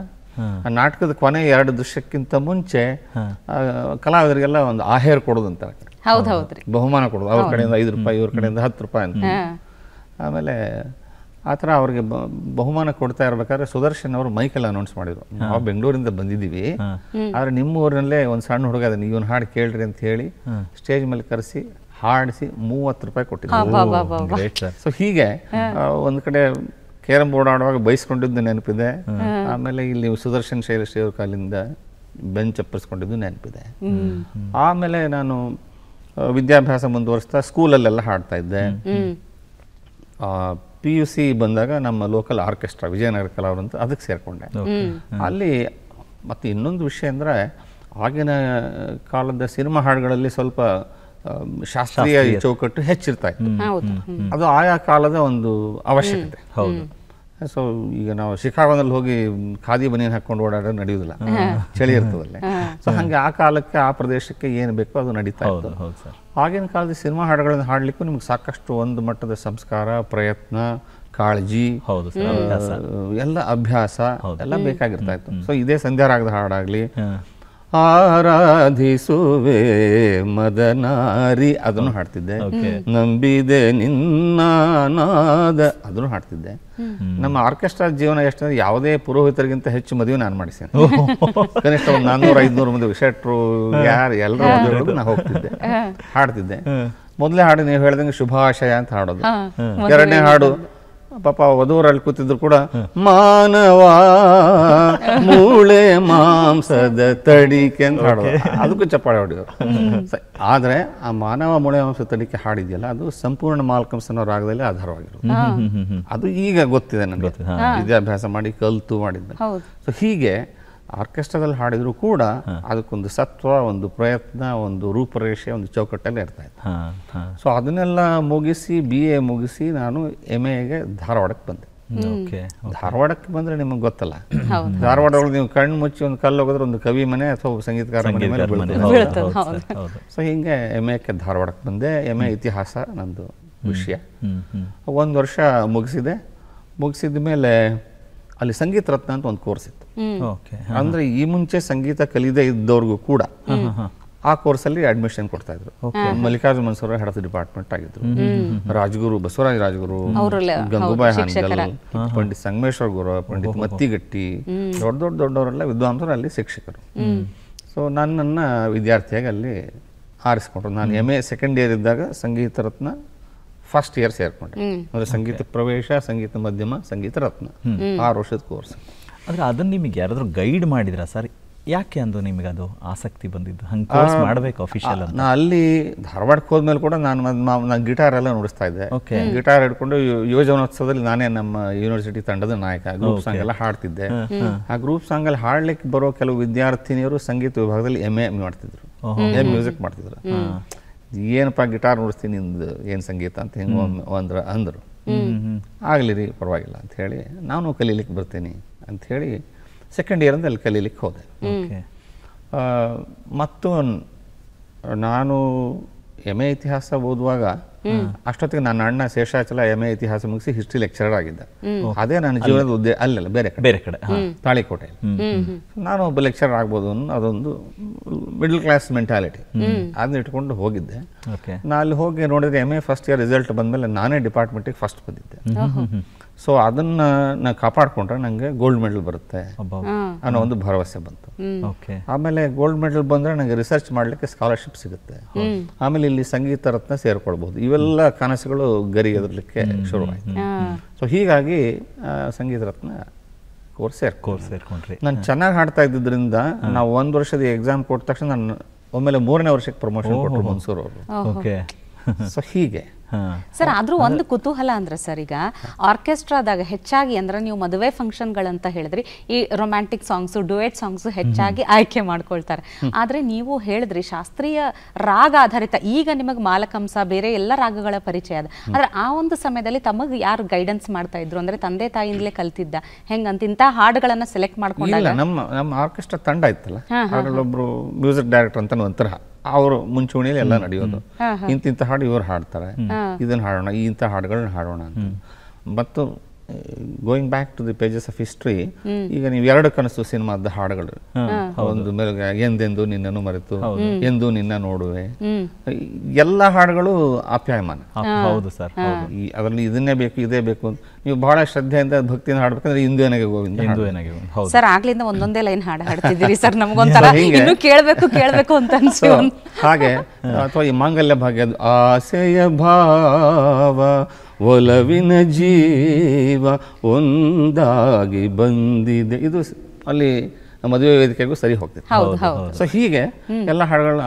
ನಾಟಕದ ಕೊನೆ ಎರಡು ದೃಶ್ಯಕ್ಕಿಂತ ಮುಂಚೆ ಕಲಾವಿದರಿಗೆಲ್ಲ ಒಂದು ಆಹೇರ್ ಕೊಡೋದಂತ ಬಹುಮಾನ ಕೊಡೋದು ಅವ್ರ ಕಡೆಯಿಂದ ಐದು ರೂಪಾಯಿ ಇವ್ರ ಕಡೆಯಿಂದ ಹತ್ತು ರೂಪಾಯಿ ಅಂತ ಆಮೇಲೆ ಆ ಥರ ಅವ್ರಿಗೆ ಬಹುಮಾನ ಕೊಡ್ತಾ ಇರ್ಬೇಕಾದ್ರೆ ಸುದರ್ಶನ್ ಅವರು ಮೈಕೆಲ್ಲ ಅನೌನ್ಸ್ ಮಾಡಿದ್ರು ನಾವು ಬೆಂಗಳೂರಿಂದ ಬಂದಿದ್ದೀವಿ ಆದರೆ ನಿಮ್ಮ ಊರಿನಲ್ಲೇ ಒಂದು ಸಣ್ಣ ಹುಡುಗ ಅದನ್ನ ಇವನು ಹಾಡು ಕೇಳ್ರಿ ಅಂತ ಹೇಳಿ ಸ್ಟೇಜ್ ಮೇಲೆ ಕರೆಸಿ ಹಾಡಿಸಿ ಮೂವತ್ತು ರೂಪಾಯಿ ಕೊಟ್ಟಿದ್ರು ಸೊ ಹೀಗೆ ಒಂದು ಕಡೆ ಕೇರಂ ಬೋರ್ಡ್ ಆಡುವಾಗ ಬೈಸ್ಕೊಂಡಿದ್ದು ನೆನಪಿದೆ ಆಮೇಲೆ ಇಲ್ಲಿ ಸುದರ್ಶನ್ ಶ್ರೀ ಅವ್ರ ಕಾಲಿಂದ ಬೆಂಚ್ ಅಪ್ಪರಿಸ್ಕೊಂಡಿದ್ದು ನೆನಪಿದೆ ಆಮೇಲೆ ನಾನು ವಿದ್ಯಾಭ್ಯಾಸ ಮುಂದುವರಿಸ್ತಾ ಸ್ಕೂಲಲ್ಲೆಲ್ಲ ಹಾಡ್ತಾ ಇದ್ದೆ ಪಿ ಯು ಸಿ ಬಂದಾಗ ನಮ್ಮ ಲೋಕಲ್ ಆರ್ಕೆಸ್ಟ್ರಾ ವಿಜಯನಗರ ಕಲಾವರು ಅಂತ ಅದಕ್ಕೆ ಸೇರಿಕೊಂಡೆ ಅಲ್ಲಿ ಮತ್ತು ಇನ್ನೊಂದು ವಿಷಯ ಅಂದರೆ ಆಗಿನ ಕಾಲದ ಸಿನಿಮಾ ಹಾಡುಗಳಲ್ಲಿ ಸ್ವಲ್ಪ ಶಾಸ್ತ್ರೀಯ ಚೌಕಟ್ಟು ಹೆಚ್ಚಿರ್ತಾ ಇತ್ತು ಅದು ಆಯಾ ಕಾಲದ ಒಂದು ಅವಶ್ಯಕತೆ ಹೌದು ಸೊ ಈಗ ನಾವು ಶಿಕಾಗೋದಲ್ಲಿ ಹೋಗಿ ಖಾದಿ ಬನಿಯನ್ ಹಾಕೊಂಡು ಓಡಾಡ ನಡೆಯುವುದಿಲ್ಲ ಚಳಿ ಇರ್ತದಲ್ಲೇ ಸೊ ಹಂಗೆ ಆ ಕಾಲಕ್ಕೆ ಆ ಪ್ರದೇಶಕ್ಕೆ ಏನು ಬೇಕೋ ಅದು ನಡೀತಾ ಇತ್ತು ಆಗಿನ ಕಾಲದ ಸಿನಿಮಾ ಹಾಡುಗಳನ್ನು ಹಾಡ್ಲಿಕ್ಕೂ ನಿಮ್ಗೆ ಸಾಕಷ್ಟು ಒಂದು ಮಟ್ಟದ ಸಂಸ್ಕಾರ ಪ್ರಯತ್ನ ಕಾಳಜಿ ಹೌದು ಎಲ್ಲ ಅಭ್ಯಾಸ ಎಲ್ಲ ಬೇಕಾಗಿರ್ತಾ ಇತ್ತು ಸೊ ಇದೇ ಸಂಧ್ಯಾರಾಗದ ಹಾಡಾಗ್ಲಿ ಆರಾಧಿಸುವೆ ಮದನಾರಿ ಅದನ್ನು ಹಾಡ್ತಿದ್ದೆ ನಂಬಿದೆ ನಿನ್ನ ನಾದ ಅದನ್ನು ಹಾಡ್ತಿದ್ದೆ ನಮ್ಮ ಆರ್ಕೆಸ್ಟ್ರಾ ಜೀವನ ಎಷ್ಟು ಯಾವುದೇ ಪುರೋಹಿತರಿಗಿಂತ ಹೆಚ್ಚು ಮದುವೆ ನಾನು ಮಾಡಿಸ್ತೇನೆ ಕನಿಷ್ಠ ಒಂದು ನಾನ್ನೂರ ಐದುನೂರು ಮಂದಿ ಶೆಟ್ರು ಯಾರು ಎಲ್ಲರೂ ನಾನು ಹೋಗ್ತಿದ್ದೆ ಹಾಡ್ತಿದ್ದೆ ಮೊದಲೇ ಹಾಡು ನೀವು ಹೇಳ್ದಂಗೆ ಶುಭಾಶಯ ಅಂತ ಹಾಡೋದು ಎರಡನೇ ಹಾಡು ಪಾಪ ವಧೂರಲ್ಲಿ ಕೂತಿದ್ರು ಕೂಡ ಮಾನವ ಮೂಳೆ ಮಾಂಸದ ತಡಿಕೆ ಅಂತ ಹಾಡೋದು ಅದಕ್ಕೂ ಚಪ್ಪಾಳೆ ಹೊಡೆಯೋರು ಆದ್ರೆ ಆ ಮಾನವ ಮೂಳೆ ಮಾಂಸ ತಡಿಕೆ ಹಾಡಿದ್ಯಲ್ಲ ಅದು ಸಂಪೂರ್ಣ ಮಾಲ್ಕಂಸನ ರಾಗದಲ್ಲಿ ಆಧಾರವಾಗಿರು ಅದು ಈಗ ಗೊತ್ತಿದೆ ನನಗೆ ವಿದ್ಯಾಭ್ಯಾಸ ಮಾಡಿ ಕಲ್ತು ಮಾಡಿದ್ದೆ ಸೊ ಹೀಗೆ ಆರ್ಕೆಸ್ಟ್ರಾದಲ್ಲಿ ಹಾಡಿದ್ರು ಕೂಡ ಅದಕ್ಕೊಂದು ಸತ್ವ ಒಂದು ಪ್ರಯತ್ನ ಒಂದು ರೂಪರೇಷೆ ಒಂದು ಚೌಕಟ್ಟಲ್ಲಿ ಇರ್ತಾ ಇತ್ತು ಸೊ ಅದನ್ನೆಲ್ಲ ಮುಗಿಸಿ ಬಿ ಎ ಮುಗಿಸಿ ನಾನು ಎಮ್ ಎಗೆ ಧಾರವಾಡಕ್ಕೆ ಬಂದೆ ಧಾರವಾಡಕ್ಕೆ ಬಂದ್ರೆ ನಿಮಗೆ ಗೊತ್ತಲ್ಲ ಧಾರವಾಡ ನೀವು ಕಣ್ಣು ಮುಚ್ಚಿ ಒಂದು ಕಲ್ಲು ಹೋಗಿದ್ರೆ ಒಂದು ಕವಿ ಮನೆ ಅಥವಾ ಸಂಗೀತಕಾರ ಮನೆ ಮೇಲೆ ಸೊ ಹಿಂಗೆ ಎಮ್ ಎಕ್ಕೆ ಧಾರವಾಡಕ್ಕೆ ಬಂದೆ ಎಮ್ ಎ ಇತಿಹಾಸ ನಂದು ವಿಷಯ ಒಂದು ವರ್ಷ ಮುಗಿಸಿದೆ ಮುಗಿಸಿದ ಮೇಲೆ ಅಲ್ಲಿ ಸಂಗೀತ ರತ್ನ ಅಂತ ಒಂದು ಕೋರ್ಸ್ ಇತ್ತು ಅಂದ್ರೆ ಈ ಮುಂಚೆ ಸಂಗೀತ ಕಲಿದೆ ಇದ್ದವ್ರಿಗೂ ಕೂಡ ಆ ಕೋರ್ಸಲ್ಲಿ ಅಡ್ಮಿಷನ್ ಕೊಡ್ತಾ ಇದ್ರು Mallikarjuna Mansur head of department ಆಗಿದ್ರು ರಾಜಗುರು ಬಸವರಾಜ ರಾಜಗುರು ಗಂಗೂಬಾಯಿ ಹಾನ್ಗಲ್ ಪಂಡಿತ್ ಸಂಗಮೇಶ್ವರ ಗುರು ಪಂಡಿತ್ ಮತ್ತಿಗಟ್ಟಿ ದೊಡ್ಡ ದೊಡ್ಡ ದೊಡ್ಡವರೆಲ್ಲ ವಿದ್ವಾಂಸರು ಅಲ್ಲಿ ಶಿಕ್ಷಕರು ಸೊ ನನ್ನ ವಿದ್ಯಾರ್ಥಿಯಾಗಿ ಅಲ್ಲಿ ಆರಿಸ್ಕೊಂಡ್ರು ನಾನು ಎಮ್ ಎ ಸೆಕೆಂಡ್ ಇಯರ್ ಇದ್ದಾಗ ಸಂಗೀತ ರತ್ನ ಫಸ್ಟ್ ಇಯರ್ ಸೇರ್ಕೊಂಡೆ ಅಂದ್ರೆ ಸಂಗೀತ ಪ್ರವೇಶ ಸಂಗೀತ ಮಧ್ಯಮ ಸಂಗೀತ ರತ್ನ ಆರು ವರ್ಷದ ಕೋರ್ಸ್ ಆದರೆ ಅದನ್ನು ನಿಮಗೆ ಯಾರಾದರೂ ಗೈಡ್ ಮಾಡಿದ್ರ ಸರ್ ಯಾಕೆ ಅಂದು ನಿಮಗೆ ಅದು ಆಸಕ್ತಿ ಬಂದಿದ್ದು ಹಂಗೆ ಕೋರ್ಸ್ ಮಾಡಬೇಕು ಅಫಿಷಿಯಲ್ ಅಂತ ನಾ ಅಲ್ಲಿ ಧಾರವಾಡಕ್ಕೆ ಹೋದ್ಮೇಲೆ ಕೂಡ ನಾನು ನಾನು ಗಿಟಾರ್ ಎಲ್ಲ ನುಡಿಸ್ತಾ ಇದ್ದೆ ಗಿಟಾರ್ ಹಿಡ್ಕೊಂಡು ಯುವಜನೋತ್ಸವದಲ್ಲಿ ನಾನೇ ನಮ್ಮ ಯೂನಿವರ್ಸಿಟಿ ತಂಡದ ನಾಯಕ ಗ್ರೂಪ್ ಸಾಂಗ್ ಎಲ್ಲ ಹಾಡ್ತಿದ್ದೆ ಆ ಗ್ರೂಪ್ ಸಾಂಗ್ ಅಲ್ಲಿ ಹಾಡ್ಲಿಕ್ಕೆ ಬರೋ ಕೆಲವು ವಿದ್ಯಾರ್ಥಿನಿಯರು ಸಂಗೀತ ವಿಭಾಗದಲ್ಲಿ ಎಮ್ ಎ ಮಾಡ್ತಿದ್ರು ಎಮ್ ಮ್ಯೂಸಿಕ್ ಮಾಡ್ತಿದ್ರು ಏನಪ್ಪಾ ಗಿಟಾರ್ ನುಡಿಸ್ತೀನಿ ನಿಂದು ಏನು ಸಂಗೀತ ಅಂತ ಹಿಂಗೆ ಅಂದ್ರ ಅಂದರು ಆಗಲಿ ರೀ ಪರವಾಗಿಲ್ಲ ಅಂತ ಹೇಳಿ ನಾನು ಕಲೀಲಿಕ್ಕೆ ಬರ್ತೀನಿ ಅಂಥೇಳಿ ಸೆಕೆಂಡ್ ಇಯರಿಂದ ಅಲ್ಲಿ ಕಲೀಲಿಕ್ಕೆ ಹೋದೆ ಮತ್ತು ನಾನು ಎಮ್ ಎ ಇತಿಹಾಸ ಓದುವಾಗ ಅಷ್ಟೊತ್ತಿಗೆ ನನ್ನ ಅಣ್ಣ ಶೇಷಾಚಲ ಎಮ್ ಎ ಇತಿಹಾಸ ಮುಗಿಸಿ ಹಿಸ್ಟ್ರಿ ಲೆಕ್ಚರರ್ ಆಗಿದ್ದ ಅದೇ ನನ್ನ ಜೀವನದ ಉದ್ದೇಶ ಅಲ್ಲಲ್ಲ ಬೇರೆ ಕಡೆ ಬೇರೆ ಕಡೆ ತಾಳಿಕೋಟೆ ನಾನು ಒಬ್ಬ ಲೆಕ್ಚರರ್ ಆಗ್ಬೋದು ಅದೊಂದು ಮಿಡಲ್ ಕ್ಲಾಸ್ ಮೆಂಟಾಲಿಟಿ ಅದನ್ನ ಇಟ್ಕೊಂಡು ಹೋಗಿದ್ದೆ ನಾ ಅಲ್ಲಿ ಹೋಗಿ ನೋಡಿದ್ರೆ M A first year result ಮೇಲೆ ನಾನೇ ಡಿಪಾರ್ಟ್ಮೆಂಟಿಗೆ ಫಸ್ಟ್ ಬಂದಿದ್ದೆ ಸೊ ಅದನ್ನ ನಾ ಕಾಪಾಡ್ಕೊಂಡ್ರೆ ನಂಗೆ ಗೋಲ್ಡ್ ಮೆಡಲ್ ಬರುತ್ತೆ ಅನ್ನೋ ಒಂದು ಭರವಸೆ ಬಂತು ಆಮೇಲೆ ಗೋಲ್ಡ್ ಮೆಡಲ್ ಬಂದ್ರೆ ನಂಗೆ ರಿಸರ್ಚ್ ಮಾಡ್ಲಿಕ್ಕೆ ಸ್ಕಾಲರ್ಶಿಪ್ ಸಿಗುತ್ತೆ ಆಮೇಲೆ ಇಲ್ಲಿ ಸಂಗೀತ ರತ್ನ ಸೇರ್ಕೊಳ್ಬಹುದು ಇವೆಲ್ಲ ಕನಸುಗಳು ಗರಿ ಎದರ್ಲಿಕ್ಕೆ ಶುರುವಾಯಿತು ಸೊ ಹೀಗಾಗಿ ಸಂಗೀತ ರತ್ನ ಕೋರ್ಸ್ ಕೋರ್ಸ್ ಸೇರ್ಕೊಂಡ್ರಿ ನಾನು ಚೆನ್ನಾಗಿ ಹಾಡ್ತಾ ಇದ್ದಿದ್ರಿಂದ ನಾವು ಒಂದ್ ವರ್ಷದ ಎಕ್ಸಾಮ್ ಕೊಟ್ಟ ತಕ್ಷಣ ನಾನು ಒಮ್ಮೆಲೆ ಮೂರನೇ ವರ್ಷಕ್ಕೆ ಪ್ರಮೋಷನ್ ಕೊಟ್ಟರು ಮನ್ಸೂರ್ ಅವರು ಸೊ ಹೀಗೆ ಸರ್ ಆದ್ರೂ ಒಂದು ಕುತೂಹಲ ಅಂದ್ರೆ ಸರ್ ಈಗ ಆರ್ಕೆಸ್ಟ್ರಾದಾಗ ಹೆಚ್ಚಾಗಿ ಅಂದ್ರೆ ನೀವು ಮದುವೆ ಗಳಂತ ಹೇಳಿದ್ರಿ ಈ ರೊಮ್ಯಾಂಟಿಕ್ ಸಾಂಗ್ಸ್ ಡುಯೆಟ್ ಸಾಂಗ್ಸ್ ಹೆಚ್ಚಾಗಿ ಆಯ್ಕೆ ಮಾಡ್ಕೊಳ್ತಾರೆ ಆದ್ರೆ ನೀವು ಹೇಳಿದ್ರಿ ಶಾಸ್ತ್ರೀಯ ರಾಗ ಆಧಾರಿತ ಈಗ ನಿಮಗೆ ಮಾಲಕಂಸ ಬೇರೆ ಎಲ್ಲ ರಾಗಗಳ ಪರಿಚಯ ಅದ ಆದ್ರೆ ಆ ಒಂದು ಸಮಯದಲ್ಲಿ ತಮಗ್ ಯಾರು ಗೈಡೆನ್ಸ್ ಮಾಡ್ತಾ ಇದ್ರು ಅಂದ್ರೆ ತಂದೆ ತಾಯಿಂದಲೇ ಕಲ್ತಿದ್ದ ಹೆಂಗಂತ ಇಂತಹ ಹಾಡುಗಳನ್ನ ಸೆಲೆಕ್ಟ್ ಮಾಡ್ಕೊಂಡಾಗ ನಮ್ಮ ಆರ್ಕೆಸ್ಟ್ರಾ ತಂಡ ಇತ್ತಲ್ಲ ಮ್ಯೂಸಿಕ್ ಡೈರೆಕ್ಟರ್ ಅಂತ ಒಂಥರ ಅವ್ರ ಮುಂಚೂಣಿಯಲ್ಲಿ ಎಲ್ಲ ನಡೆಯೋದು ಇಂತಿಂತ ಹಾಡು ಇವ್ರು ಹಾಡ್ತಾರೆ ಇದನ್ನ ಹಾಡೋಣ ಇಂಥ ಹಾಡುಗಳನ್ನ ಹಾಡೋಣ ಅಂತ ಮತ್ತು going back to the pages of history ಈಗ ನೀವು ಎರಡು ಕನಸು ಸಿನಿಮಾದ ಹಾಡುಗಳು ಒಂದು ಎಂದೆಂದು ನಿನ್ನನ್ನು ಮರೆತು ಎಂದು ನಿನ್ನ ನೋಡುವೆ ಎಲ್ಲ ಹಾಡುಗಳು ಅಪ್ಯಾಯಮಾನ ಹೌದು ಸರ್ ಅದರಲ್ಲಿ ಇದನ್ನೇ ಬೇಕು ಇದೇ ಬೇಕು ನೀವು ಬಹಳ ಶ್ರದ್ಧೆಯಿಂದ ಭಕ್ತಿಯಿಂದ ಹಾಡ್ಬೇಕಂದ್ರೆ ಇಂದೇನಗೆ ಗೋವಿಂದ ಸರ್ ಆಗ್ಲಿಂದ ಒಂದೊಂದೇ ಲೈನ್ ಹಾಡು ಹಾಡ್ತಿದ್ದೀರಿ ಸರ್ ನಮಗೊಂಥರ ಇನ್ನು ಕೇಳಬೇಕು ಕೇಳಬೇಕು ಅಂತ ಅನ್ಸು ಹಾಗೆ ಅಥವಾ ಈ ಮಾಂಗಲ್ಯ ಭಾಗ್ಯ ಆಸೆಯ ಭಾವ ಒಲವಿನ ಜೀವ ಒಂದಾಗಿ ಬಂದಿದೆ ಇದು ಅಲ್ಲಿ ಮದುವೆ ವೇದಿಕೆಗೂ ಸರಿ ಹೋಗ್ತಿತ್ತು ಸೊ ಹೀಗೆ ಎಲ್ಲ ಹಾಡುಗಳನ್ನ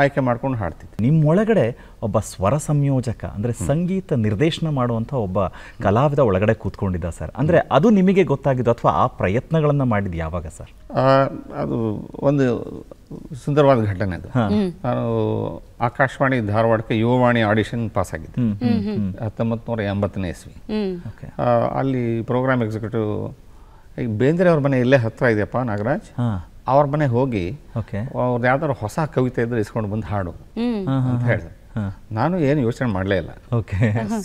ಆಯ್ಕೆ ಮಾಡ್ಕೊಂಡು ಹಾಡ್ತಿತ್ತು ನಿಮ್ಮೊಳಗಡೆ ಒಬ್ಬ ಸ್ವರ ಸಂಯೋಜಕ ಅಂದರೆ ಸಂಗೀತ ನಿರ್ದೇಶನ ಮಾಡುವಂಥ ಒಬ್ಬ ಕಲಾವಿದ ಒಳಗಡೆ ಕೂತ್ಕೊಂಡಿದ್ದ ಸರ್ ಅಂದರೆ ಅದು ನಿಮಗೆ ಗೊತ್ತಾಗಿದ್ದು ಅಥವಾ ಆ ಪ್ರಯತ್ನಗಳನ್ನು ಮಾಡಿದ್ ಯಾವಾಗ ಸರ್ ಅದು ಒಂದು ಸುಂದರವಾದ ಘಟನೆ ಅದು ನಾನು ಆಕಾಶವಾಣಿ ಧಾರವಾಡಕ್ಕೆ ಯುವವಾಣಿ ಆಡಿಷನ್ ಪಾಸ್ ಆಗಿದ್ದೆ ಹತ್ತೊಂಬತ್ತು ನೂರ ಎಂಬತ್ತನೇ ಇಸ್ವಿ ಅಲ್ಲಿ ಪ್ರೋಗ್ರಾಮ್ ಎಕ್ಸಿಕ್ಯೂಟಿವ್ ಈಗ ಬೇಂದ್ರೆ ಅವ್ರ ಮನೆ ಇಲ್ಲೇ ಹತ್ರ ಇದೆಯಪ್ಪ ನಾಗರಾಜ್ ಅವ್ರ ಮನೆ ಹೋಗಿ ಅವ್ರದ್ದು ಯಾವ್ದಾದ್ರು ಹೊಸ ಕವಿತೆ ಇದ್ರೆ ಇಸ್ಕೊಂಡು ಬಂದು ಹಾಡು ಅಂತ ಹೇಳಿದೆ ನಾನು ಏನು ಯೋಚನೆ ಮಾಡಲೇ ಇಲ್ಲ ಓಕೆ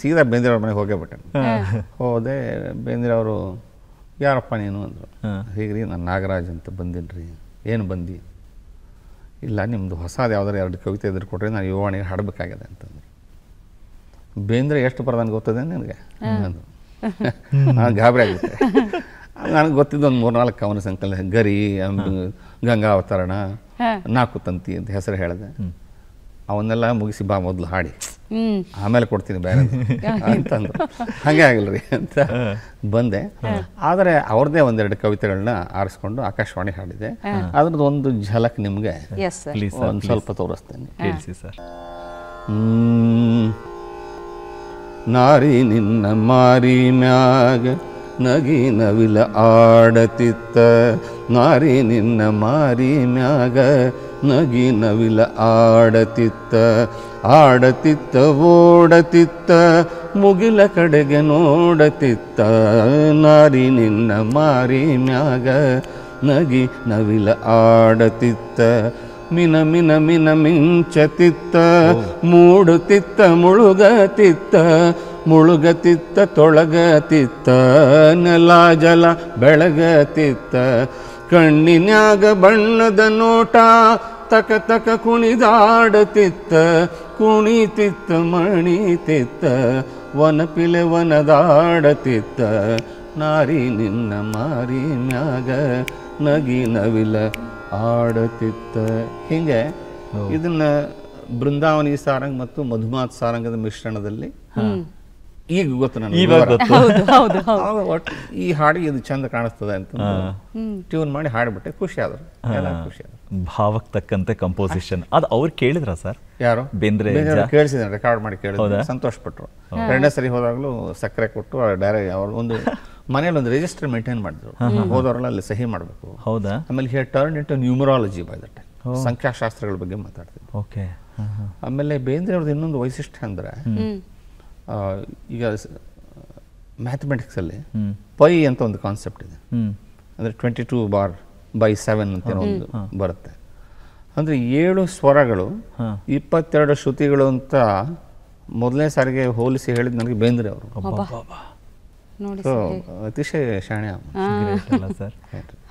ಸೀದಾ ಬೇಂದ್ರೆ ಅವ್ರ ಮನೆಗೆ ಹೋಗೇ ಬಿಟ್ಟೆ ಹೋದೆ ಬೇಂದ್ರೆ ಅವರು ಯಾರಪ್ಪ ನೀನು ಅಂದರು ಹೀಗ್ರಿ ನಾನು ನಾಗರಾಜ್ ಅಂತ ಬಂದಿನ್ರಿ ಏನು ಬಂದಿ ಇಲ್ಲ ನಿಮ್ಮದು ಹೊಸದು ಯಾವ್ದಾರು ಎರಡು ಕವಿತೆ ಎದುರು ಕೊಟ್ಟರೆ ನಾನು ಯುವಾಣಿಗೆ ಹಾಡಬೇಕಾಗಿದೆ ಅಂತಂದ್ರೆ ಬೇಂದ್ರೆ ಎಷ್ಟು ನನಗೆ ಗೊತ್ತದೆ ನನಗೆ ನಾನು ಗಾಬರಿ ಆಗುತ್ತೆ ನನಗೆ ಗೊತ್ತಿದ್ದು ಒಂದು ಮೂರ್ನಾಲ್ಕು ಕವನ ಸಂಕಲನ ಗರಿ ಗಂಗಾ ಅವತರಣ ನಾಕು ತಂತಿ ಅಂತ ಹೆಸರು ಹೇಳಿದೆ ಅವನ್ನೆಲ್ಲ ಮುಗಿಸಿ ಬಾ ಮೊದಲು ಹಾಡಿ ಆಮೇಲೆ ಕೊಡ್ತೀನಿ ಬೇರೆ ಅಂತಂದ್ರೆ ಹಾಗೆ ಆಗಲ್ರಿ ಅಂತ ಬಂದೆ ಆದರೆ ಅವ್ರದ್ದೇ ಒಂದೆರಡು ಕವಿತೆಗಳನ್ನ ಆರಿಸ್ಕೊಂಡು ಆಕಾಶವಾಣಿ ಹಾಡಿದೆ ಅದ್ರದ್ದು ಒಂದು ಝಲಕ್ ನಿಮಗೆ ಒಂದು ಸ್ವಲ್ಪ ತೋರಿಸ್ತೇನೆ ನಾರಿ ನಿನ್ನ ಮಾರಿ ಮ್ಯಾಗ ನಗಿ ನವಿಲ ಆಡತಿತ್ತ ನಾರಿ ನಿನ್ನ ಮಾರಿ ಮ್ಯಾಗ ನಗಿ ನವಿಲ ಆಡತಿತ್ತ ಆಡತಿತ್ತ ಓಡತಿತ್ತ ಮುಗಿಲ ಕಡೆಗೆ ನೋಡತಿತ್ತ ನಾರಿ ನಿನ್ನ ಮಾರಿ ಮ್ಯಾಗ ನಗಿ ನವಿಲ ಆಡತಿತ್ತ ಮಿನ ಮಿನ ಮಿನ ಮಿಂಚತಿತ್ತ ಮೂಡುತ್ತಿತ್ತ ಮುಳುಗತಿತ್ತ ಮುಳುಗತಿತ್ತ ತೊಳಗತಿತ್ತ ನೆಲ ಜಲ ಬೆಳಗತಿತ್ತ ಕಣ್ಣಿನ್ಯಾಗ ಬಣ್ಣದ ನೋಟ ತಕ ತಕ ಕುಣಿದಾಡತಿತ್ತ ಕುಣಿತಿತ್ತ ಮಣಿತಿತ್ತ ವನಪಿಲೆ ವನದಾಡತಿತ್ತ ನಾರಿ ನಿನ್ನ ಮಾರಿ ಮ್ಯಾಗ ನಗಿ ನವಿಲ ಆಡತಿತ್ತ ಹಿಂಗೆ ಇದನ್ನ ಬೃಂದಾವನಿ ಸಾರಂಗ್ ಮತ್ತು ಮಧುಮಾತ್ ಸಾರಂಗದ ಮಿಶ್ರಣದಲ್ಲಿ ಈಗ ಗೊತ್ತು ನನಗೆ ಒಟ್ಟು ಈ ಹಾಡಿಗೆ ಇದು ಚಂದ ಕಾಣಿಸ್ತದೆ ಅಂತ ಟ್ಯೂನ್ ಮಾಡಿ ಹಾಡಿಬಿಟ್ಟೆ ಖುಷಿ ಆದ್ರು ಖುಷಿ ಆದ್ರು ಭಾವಕ್ಕೆ ತಕ್ಕಂತೆ ಕಂಪೋಸಿಷನ್ ಅದು ಅವ್ರು ಕೇಳಿದ್ರ ಸರ್ ಯಾರು ಬೇಂದ್ರೆ ಕೇಳಿಸಿದ್ರೆ ರೆಕಾರ್ಡ್ ಮಾಡಿ ಕೇಳಿದ್ರು ಸಂತೋಷ ಪಟ್ರು ಎರಡನೇ ಸರಿ ಹೋದಾಗಲೂ ಸಕ್ಕರೆ ಕೊಟ್ಟು ಡೈರೆಕ್ಟ್ ಅವ್ರು ಒಂದು ಮನೇಲಿ ಒಂದು ರಿಜಿಸ್ಟರ್ ಮೇಂಟೈನ್ ಮಾಡಿದ್ರು ಹೋದವರೆಲ್ಲ ಅಲ್ಲಿ ಸಹಿ ಮಾಡಬೇಕು ಹೌದಾ ಆಮೇಲೆ hey turn into numerology by that ಸಂಖ್ಯಾಶಾಸ್ತ್ರಗಳ ಬಗ್ಗೆ ಮಾತಾಡ್ತೀವಿ ಓಕೆ ಆಮೇಲೆ ಬೇಂದ್ರೆ ಅವ್ರದ್ದು ಇನ್ನೊಂದು ವೈಶಿಷ್ಟ್ಯ ಅಂದ್ರೆ ಈಗ ಮ್ಯಾಥಮೆಟಿಕ್ಸಲ್ಲಿ ಪೈ ಅಂತ ಒಂದು ಕಾನ್ಸೆಪ್ಟ್ ಇದೆ ಅಂದರೆ twenty two bar by seven ಅಂತ ಒಂದು ಬರುತ್ತೆ ಅಂದರೆ ಏಳು ಸ್ವರಗಳು ಇಪ್ಪತ್ತೆರಡು ಶ್ರುತಿಗಳು ಅಂತ ಮೊದಲನೇ ಸಾರಿಗೆ ಹೋಲಿಸಿ ಹೇಳಿದ ನನಗೆ ಬೇಂದ್ರೆ ಅವರು ನೋಡಿ ಶಾಣೆ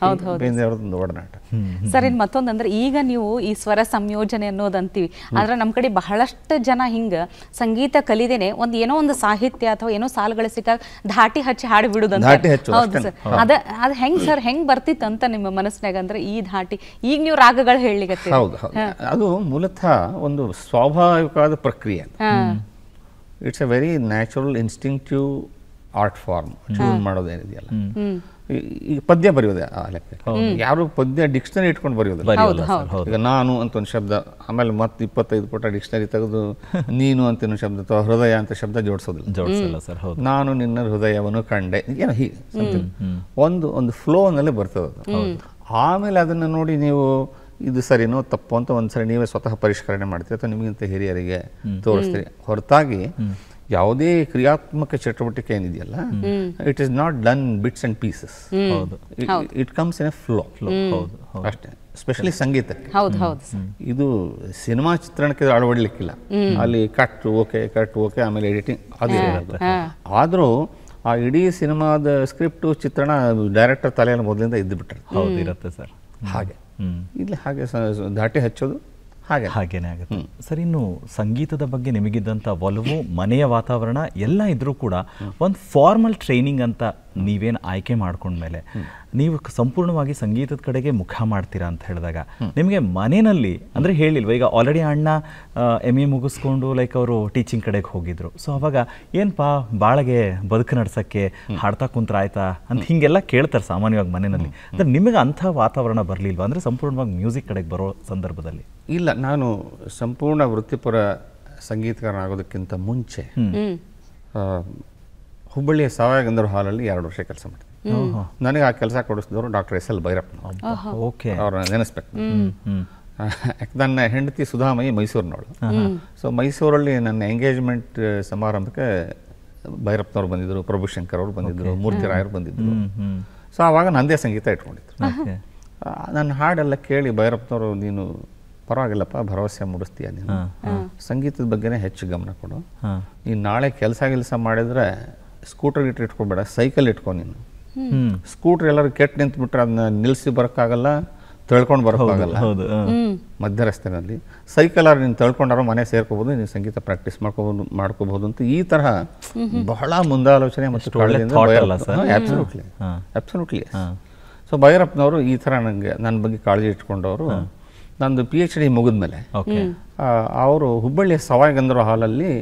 ಹೌದು ಹೌದು ಸರ್ ಮತ್ತೊಂದಂದ್ರೆ ಈಗ ನೀವು ಈ ಸ್ವರ ಸಂಯೋಜನೆ ಅನ್ನೋದು ಅಂತೀವಿ ಆದ್ರೆ ನಮ್ ಕಡೆ ಬಹಳಷ್ಟು ಜನ ಹಿಂಗ ಸಂಗೀತ ಕಲಿದೇನೆ ಒಂದ್ ಏನೋ ಒಂದು ಸಾಹಿತ್ಯ ಅಥವಾ ಏನೋ ಸಾಲುಗಳು ಸಿಕ್ಕಾಗ ಧಾಟಿ ಹಚ್ಚಿ ಹಾಡು ಬಿಡುದಂತ ಹೌದು ಅದ ಅದು ಹೆಂಗ್ ಸರ್ ಹೆಂಗ್ ಬರ್ತಿತ್ತು ಅಂತ ನಿಮ್ಮ ಮನಸ್ಸಿನಾಗ ಅಂದ್ರೆ ಈ ಧಾಟಿ ಈಗ ನೀವು ರಾಗಗಳು ಹೇಳಲಿಕ್ಕೆ ಅದು ಮೂಲತಃ ಒಂದು ಸ್ವಾಭಾವಿಕವಾದ ಪ್ರಕ್ರಿಯೆ it's a very natural instinctive art form tune ಮಾಡೋದೇನಿದೆಯಲ್ಲ ಈಗ ಪದ್ಯ ಬರೆಯೋದೆ ಆ ಲೆಕ್ಕ ಯಾರು ಪದ್ಯ ಡಿಕ್ಷನರಿ ಇಟ್ಕೊಂಡು ಬರೆಯೋದು ಈಗ ನಾನು ಅಂತ ಒಂದು ಶಬ್ದ ಆಮೇಲೆ ಮತ್ತೆ ಇಪ್ಪತ್ತೈದು ಪುಟ ಡಿಕ್ಷನರಿ ತೆಗೆದು ನೀನು ಅಂತ ಶಬ್ದ ಅಥವಾ ಹೃದಯ ಅಂತ ಶಬ್ದ ಜೋಡಿಸೋದಿಲ್ಲ ಸರ್ ಹೌದು ನಾನು ನಿನ್ನ ಹೃದಯವನ್ನು ಕಂಡೆ ಏನೋ ಹೀಗೆ ಒಂದು ಒಂದು ಫ್ಲೋನಲ್ಲಿ ಬರ್ತದೆ ಆಮೇಲೆ ಅದನ್ನ ನೋಡಿ ನೀವು ಇದು ಸರಿನೋ ತಪ್ಪು ಅಂತ ಒಂದ್ಸರಿ ನೀವೇ ಸ್ವತಃ ಪರಿಷ್ಕರಣೆ ಮಾಡ್ತೀರಿ ಅಥವಾ ನಿಮಗಿಂತ ಹಿರಿಯರಿಗೆ ತೋರಿಸ್ತೀರಿ ಹೊರತಾಗಿ ಯಾವುದೇ ಕ್ರಿಯಾತ್ಮಕ ಚಟುವಟಿಕೆ ಏನಿದೆಯಲ್ಲ it is not done bits and pieces it comes in a flow ಅಷ್ಟೇ ಸ್ಪೆಷಲಿ ಸಂಗೀತಕ್ಕೆ ಇದು ಸಿನಿಮಾ ಚಿತ್ರಣಕ್ಕೆ ಅಳವಡಲಿಕ್ಕಿಲ್ಲ ಅಲ್ಲಿ ಕಟ್ ಓಕೆ ಕಟ್ ಓಕೆ ಆಮೇಲೆ ಎಡಿಟಿಂಗ್ ಅದು ಆದರೂ ಆ ಇಡೀ ಸಿನಿಮಾದ ಸ್ಕ್ರಿಪ್ಟ್ ಚಿತ್ರಣ ಡೈರೆಕ್ಟರ್ ತಲೆಯಲ್ಲಿ ಮೊದಲಿಂದ ಇದ್ದು ಬಿಟ್ಟರೆ ಸರ್ ಹಾಗೆ ಇಲ್ಲಿ ಹಾಗೆ ದಾಟಿ ಹಚ್ಚೋದು ಹಾಗೆ ಹಾಗೇನೆ ಆಗುತ್ತೆ ಸರಿ ಇನ್ನು ಸಂಗೀತದ ಬಗ್ಗೆ ನಿಮಗಿದ್ದಂಥ ಒಲವು ಮನೆಯ ವಾತಾವರಣ ಎಲ್ಲ ಇದ್ರೂ ಕೂಡ ಒಂದು ಫಾರ್ಮಲ್ ಟ್ರೈನಿಂಗ್ ಅಂತ ನೀವೇನು ಆಯ್ಕೆ ಮಾಡ್ಕೊಂಡ್ಮೇಲೆ ನೀವು ಸಂಪೂರ್ಣವಾಗಿ ಸಂಗೀತದ ಕಡೆಗೆ ಮುಖ ಮಾಡ್ತೀರಾ ಅಂತ ಹೇಳಿದಾಗ ನಿಮಗೆ ಮನೆಯಲ್ಲಿ ಅಂದರೆ ಹೇಳಿಲ್ವ ಈಗ ಆಲ್ರೆಡಿ ಅಣ್ಣ ಎಮ್ ಎ ಮುಗಿಸ್ಕೊಂಡು ಲೈಕ್ ಅವರು ಟೀಚಿಂಗ್ ಕಡೆಗೆ ಹೋಗಿದ್ರು ಸೊ ಅವಾಗ ಏನಪ್ಪಾ ಬಾಳಗೆ ಬದುಕು ನಡ್ಸಕ್ಕೆ ಹಾಡ್ತಾ ಕುಂತ್ರ ಆಯ್ತಾ ಅಂತ ಹಿಂಗೆಲ್ಲ ಕೇಳ್ತಾರೆ ಸಾಮಾನ್ಯವಾಗಿ ಮನೆಯಲ್ಲಿ ಅಂದ್ರೆ ನಿಮಗೆ ಅಂಥ ವಾತಾವರಣ ಬರಲಿಲ್ವ ಅಂದರೆ ಸಂಪೂರ್ಣವಾಗಿ ಮ್ಯೂಸಿಕ್ ಕಡೆಗೆ ಬರೋ ಸಂದರ್ಭದಲ್ಲಿ ಇಲ್ಲ ನಾನು ಸಂಪೂರ್ಣ ವೃತ್ತಿಪರ ಆಗೋದಕ್ಕಿಂತ ಮುಂಚೆ ಹುಬ್ಬಳ್ಳಿಯ ಗಂಧರ್ವ ಹಾಲಲ್ಲಿ ಎರಡು ವರ್ಷ ಕೆಲಸ ಮಾಡಿದೆ ನನಗೆ ಆ ಕೆಲಸ ಕೊಡಿಸಿದವರು ಡಾಕ್ಟರ್ ಎಸ್ ಎಲ್ ಭೈರಪ್ಪನವರು ಓಕೆ ಅವ್ರನ್ನ ನೆನೆಸ್ಬೇಕು ನನ್ನ ಹೆಂಡತಿ ಸುಧಾಮಯಿ ಮೈಸೂರಿನವಳು ಸೊ ಮೈಸೂರಲ್ಲಿ ನನ್ನ ಎಂಗೇಜ್ಮೆಂಟ್ ಸಮಾರಂಭಕ್ಕೆ ಭೈರಪ್ಪನವ್ರು ಬಂದಿದ್ದರು ಪ್ರಭುಶಂಕರ್ ಅವರು ಬಂದಿದ್ರು ಮೂರ್ತಿ ರಾಯರು ಬಂದಿದ್ರು ಸೊ ಆವಾಗ ನಂದೇ ಸಂಗೀತ ಇಟ್ಕೊಂಡಿದ್ರು ನನ್ನ ಹಾಡೆಲ್ಲ ಕೇಳಿ ಭೈರಪ್ಪನವರು ನೀನು ಪರವಾಗಿಲ್ಲಪ್ಪ ಭರವಸೆ ಮೂಡಿಸ್ತೀಯ ನೀನು ಸಂಗೀತದ ಬಗ್ಗೆನೇ ಹೆಚ್ಚು ಗಮನ ಕೊಡು ನೀನು ನಾಳೆ ಕೆಲಸ ಕೆಲಸ ಮಾಡಿದ್ರೆ ಸ್ಕೂಟರ್ ಇಟ್ಟು ಇಟ್ಕೊಬೇಡ ಸೈಕಲ್ ಇಟ್ಕೊ ನೀನು ಸ್ಕೂಟರ್ ಎಲ್ಲರೂ ಕೆಟ್ಟು ಬಿಟ್ರೆ ಅದನ್ನ ನಿಲ್ಲಿಸಿ ಬರೋಕ್ಕಾಗಲ್ಲ ತಳ್ಕೊಂಡು ಬರೋಕ್ಕಾಗಲ್ಲ ಹೌದು ಮಧ್ಯ ರಸ್ತೆನಲ್ಲಿ ಅವ್ರು ನೀನು ತಳ್ಕೊಂಡಾರ ಮನೆ ಸೇರ್ಕೋಬಹುದು ನೀವು ಸಂಗೀತ ಪ್ರಾಕ್ಟೀಸ್ ಮಾಡ್ಕೋಬಹುದು ಮಾಡ್ಕೋಬಹುದು ಅಂತ ಈ ತರಹ ಬಹಳ ಮುಂದಾಲೋಚನೆ ಮತ್ತು ಅಬ್ಸಲ್ಯೂಟ್ಲಿ ಸೊ ಭೈರಪ್ಪನವರು ಈ ತರ ನನಗೆ ನನ್ನ ಬಗ್ಗೆ ಕಾಳಜಿ ಇಟ್ಕೊಂಡವರು ನಂದು ಪಿ ಎಚ್ ಡಿ ಮುಗಿದ್ಮೇಲೆ ಅವರು ಹುಬ್ಬಳ್ಳಿಯ ಸವಾಯಿ ಗಂಧರ್ವ ಹಾಲಲ್ಲಿ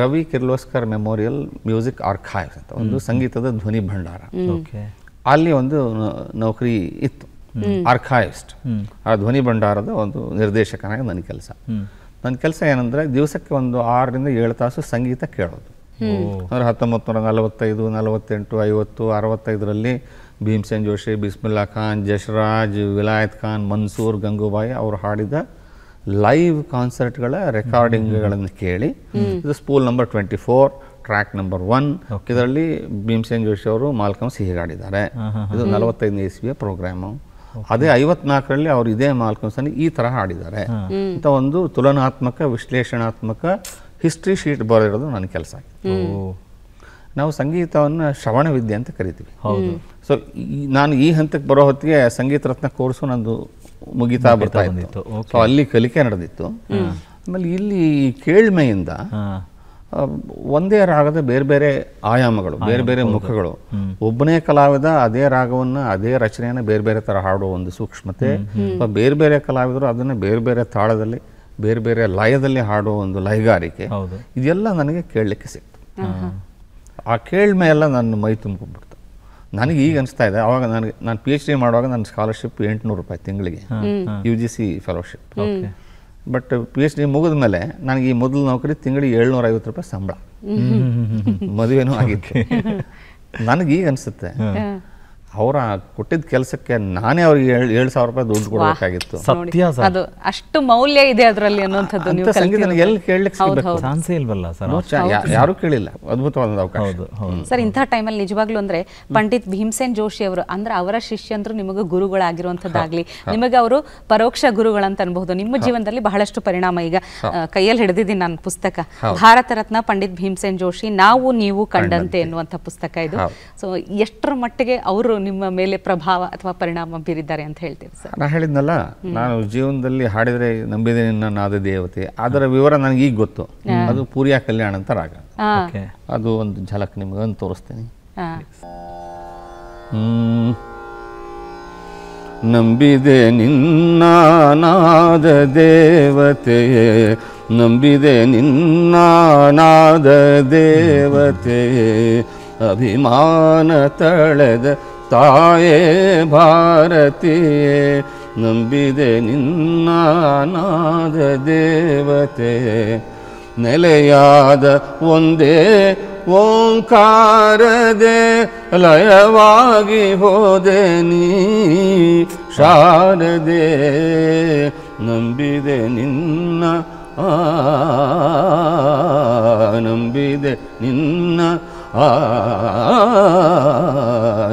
Ravi Kirloskar memorial music archive ಅಂತ ಒಂದು ಸಂಗೀತದ ಧ್ವನಿ ಭಂಡಾರ ಅಲ್ಲಿ ಒಂದು ನೌಕರಿ ಇತ್ತು ಆರ್ಕೈವ್ಸ್ಟ್ ಆ ಧ್ವನಿ ಭಂಡಾರದ ಒಂದು ನಿರ್ದೇಶಕನಾಗಿ ನನ್ನ ಕೆಲಸ ನನ್ನ ಕೆಲಸ ಏನಂದ್ರೆ ದಿವಸಕ್ಕೆ ಒಂದು ಆರರಿಂದ ಏಳು ತಾಸು ಸಂಗೀತ ಕೇಳೋದು ಅಂದ್ರೆ ಹತ್ತೊಂಬತ್ತು ನೂರ ನಲವತ್ತೈದು ನಲವತ್ತೆಂಟು ಐವತ್ತು ಅರವತ್ತೈದರಲ್ಲಿ ಭೀಮ್ಸೇನ್ ಜೋಶಿ ಬಿಸ್ಮಿಲ್ಲಾ ಖಾನ್ ಜಶ್ರಾಜ್ ವಿಲಾಯತ್ ಖಾನ್ ಮನ್ಸೂರ್ ಗಂಗೂಬಾಯಿ ಅವರು ಹಾಡಿದ ಲೈವ್ ಕಾನ್ಸರ್ಟ್ಗಳ ರೆಕಾರ್ಡಿಂಗ್ಗಳನ್ನು ಕೇಳಿ ಇದು spool number twenty four track number one ಇದರಲ್ಲಿ ಭೀಮಸೇನ್ ಜೋಶಿ ಅವರು ಮಾಲ್ಕಮ್ ಸಿಹಿಗಾಡಿದ್ದಾರೆ ಇದು ನಲವತ್ತೈದನೇ ಇಸ್ವಿಯ ಪ್ರೋಗ್ರಾಮು ಅದೇ ಐವತ್ನಾಲ್ಕರಲ್ಲಿ ಅವರು ಇದೇ ಮಾಲ್ಕಮ್ ಈ ತರಹ ಹಾಡಿದ್ದಾರೆ ಅಂತ ಒಂದು ತುಲನಾತ್ಮಕ ವಿಶ್ಲೇಷಣಾತ್ಮಕ ಹಿಸ್ಟ್ರಿ ಶೀಟ್ ಬರೋದು ನನ್ನ ಕೆಲಸ ನಾವು ಸಂಗೀತವನ್ನು ಶ್ರವಣ ವಿದ್ಯೆ ಅಂತ ಕರಿತೀವಿ ಸೊ ನಾನು ಈ ಹಂತಕ್ಕೆ ಬರೋ ಹೊತ್ತಿಗೆ ಸಂಗೀತ ರತ್ನ ಕೋರ್ಸು ನಂದು ಮುಗಿತಾ ಬರ್ತಾ ಇತ್ತು ಸೊ ಅಲ್ಲಿ ಕಲಿಕೆ ನಡೆದಿತ್ತು ಆಮೇಲೆ ಇಲ್ಲಿ ಕೇಳ್ಮೆಯಿಂದ ಒಂದೇ ರಾಗದ ಬೇರೆ ಬೇರೆ ಆಯಾಮಗಳು ಬೇರೆ ಬೇರೆ ಮುಖಗಳು ಒಬ್ಬನೇ ಕಲಾವಿದ ಅದೇ ರಾಗವನ್ನು ಅದೇ ರಚನೆಯನ್ನು ಬೇರೆ ಬೇರೆ ತರ ಹಾಡುವ ಒಂದು ಸೂಕ್ಷ್ಮತೆ ಅಥವಾ ಬೇರೆ ಬೇರೆ ಕಲಾವಿದರು ಅದನ್ನ ಬೇರೆ ಬೇರೆ ತಾಳದಲ್ಲಿ ಬೇರೆ ಬೇರೆ ಲಯದಲ್ಲಿ ಹಾಡುವ ಒಂದು ಲಯಗಾರಿಕೆ ಇದೆಲ್ಲ ನನಗೆ ಕೇಳಲಿಕ್ಕೆ ಸಿಕ್ತು ಆ ಕೇಳ್ಮೆ ಎಲ್ಲ ನನ್ನ ಮೈ ತುಂಬಿಬಿಡ್ತು ನನಗೆ ಈಗ ಅನಿಸ್ತಾ ಇದೆ ಅವಾಗ ನನಗೆ ನಾನು ಪಿ ಎಚ್ ಡಿ ಮಾಡುವಾಗ ನನ್ನ ಸ್ಕಾಲರ್ಶಿಪ್ ಎಂಟುನೂರು ರೂಪಾಯಿ ತಿಂಗಳಿಗೆ U G C fellowship but P H D ಮುಗಿದ ಮೇಲೆ ನನಗೆ ಈ ಮೊದಲು ನೌಕರಿ ತಿಂಗಳಿಗೆ ಏಳ್ನೂರ ಐವತ್ತು ರೂಪಾಯಿ ಸಂಬಳ ಮದುವೆನೂ ಆಗಿತ್ತು ನನಗೆ ಈಗ ಅನಿಸುತ್ತೆ ಅವರ ಕೊಟ್ಟಿದ್ದ ಕೆಲಸಕ್ಕೆ ನಾನೇ ಅವ್ರಿಗೆ ಏಳು ಸಾವಿರ ರೂಪಾಯಿ ದುಡ್ಡು ಕೊಡಬೇಕಾಗಿತ್ತು ಸತ್ಯ ಅದು ಅಷ್ಟು ಮೌಲ್ಯ ಇದೆ ಅದರಲ್ಲಿ ಅನ್ನೋಂಥದ್ದು ನೀವು ಎಲ್ಲಿ ಕೇಳಲಿಕ್ಕೆ ಸಿಗಬೇಕು ಇಲ್ವಲ್ಲ ಸರ್ ಯಾರು ಕೇಳಿಲ್ಲ ಅದ್ಭುತವಾದ ಅವಕಾಶ ಸರ್ ಇಂಥ ಟೈಮಲ್ಲಿ ನಿಜವಾಗ್ಲೂ ಅಂದ್ರೆ ಪಂಡಿತ್ ಭೀಮಸೇನ್ ಜೋಶಿ ಅವರು ಅಂದ್ರೆ ಅವರ ಶಿಷ್ಯಂದ್ರು ನಿಮಗೆ ಗುರುಗಳಾಗಿರುವಂಥದ್ದಾಗ್ಲಿ ನಿಮಗೆ ಅವರು ಪರೋಕ್ಷ ಗುರುಗಳಂತ ಅನ್ಬಹುದು ನಿಮ್ಮ ಜೀವನದಲ್ಲಿ ಬಹಳಷ್ಟು ಪರಿಣಾಮ ಈಗ ಕೈಯಲ್ಲಿ ಹಿಡಿದಿದ್ದೀನಿ ನಾನು ಪುಸ್ತಕ ಭಾರತ ರತ್ನ ಪಂಡಿತ್ ಭೀಮಸೇನ್ ಜೋಶಿ ನಾವು ನೀವು ಕಂಡಂತೆ ಎನ್ನುವಂಥ ಪುಸ್ತಕ ಇದು ಸೊ ಎಷ್ಟರ ಮಟ್ಟಿಗೆ ಅವರು ನಿಮ್ಮ ಮೇಲೆ ಪ್ರಭಾವ ಅಥವಾ ಪರಿಣಾಮ ಬೀರಿದ್ದಾರೆ ಅಂತ ಹೇಳ್ತೇವೆ ಸರ್ ನಾನು ಹೇಳಿದ್ನಲ್ಲ ನಾನು ಜೀವನದಲ್ಲಿ ಹಾಡಿದ್ರೆ ನಂಬಿದೆ ನಿನ್ನ ನಾದ ದೇವತೆ ಅದರ ವಿವರ ನನಗೆ ಈಗ ಗೊತ್ತು ಅದು ಪೂರಿಯ ಕಲ್ಯಾಣ ಅಂತ ರಾಗ ಅದು ಒಂದು ಝಲಕ್ ನಿಮಗೆ ತೋರಿಸ್ತೇನೆ ನಂಬಿದೆ ನಿನ್ನ ನಾದ ದೇವತೆಯೇ ನಂಬಿದೆ ನಿನ್ನ ನಾದ ದೇವತೆಯೇ ಅಭಿಮಾನ ತಳೆದ ತಾಯೇ ಭಾರತಿಯೇ ನಂಬಿದೆ ನಿನ್ನ ನಾದ ದೇವತೆ ನೆಲೆಯಾದ ಒಂದೇ ಓಂಕಾರದೆ ಲಯವಾಗಿ ಹೋದೆ ನೀ ಶಾರದೆ ನಂಬಿದೆ ನಿನ್ನ ನಂಬಿದೆ ನಿನ್ನ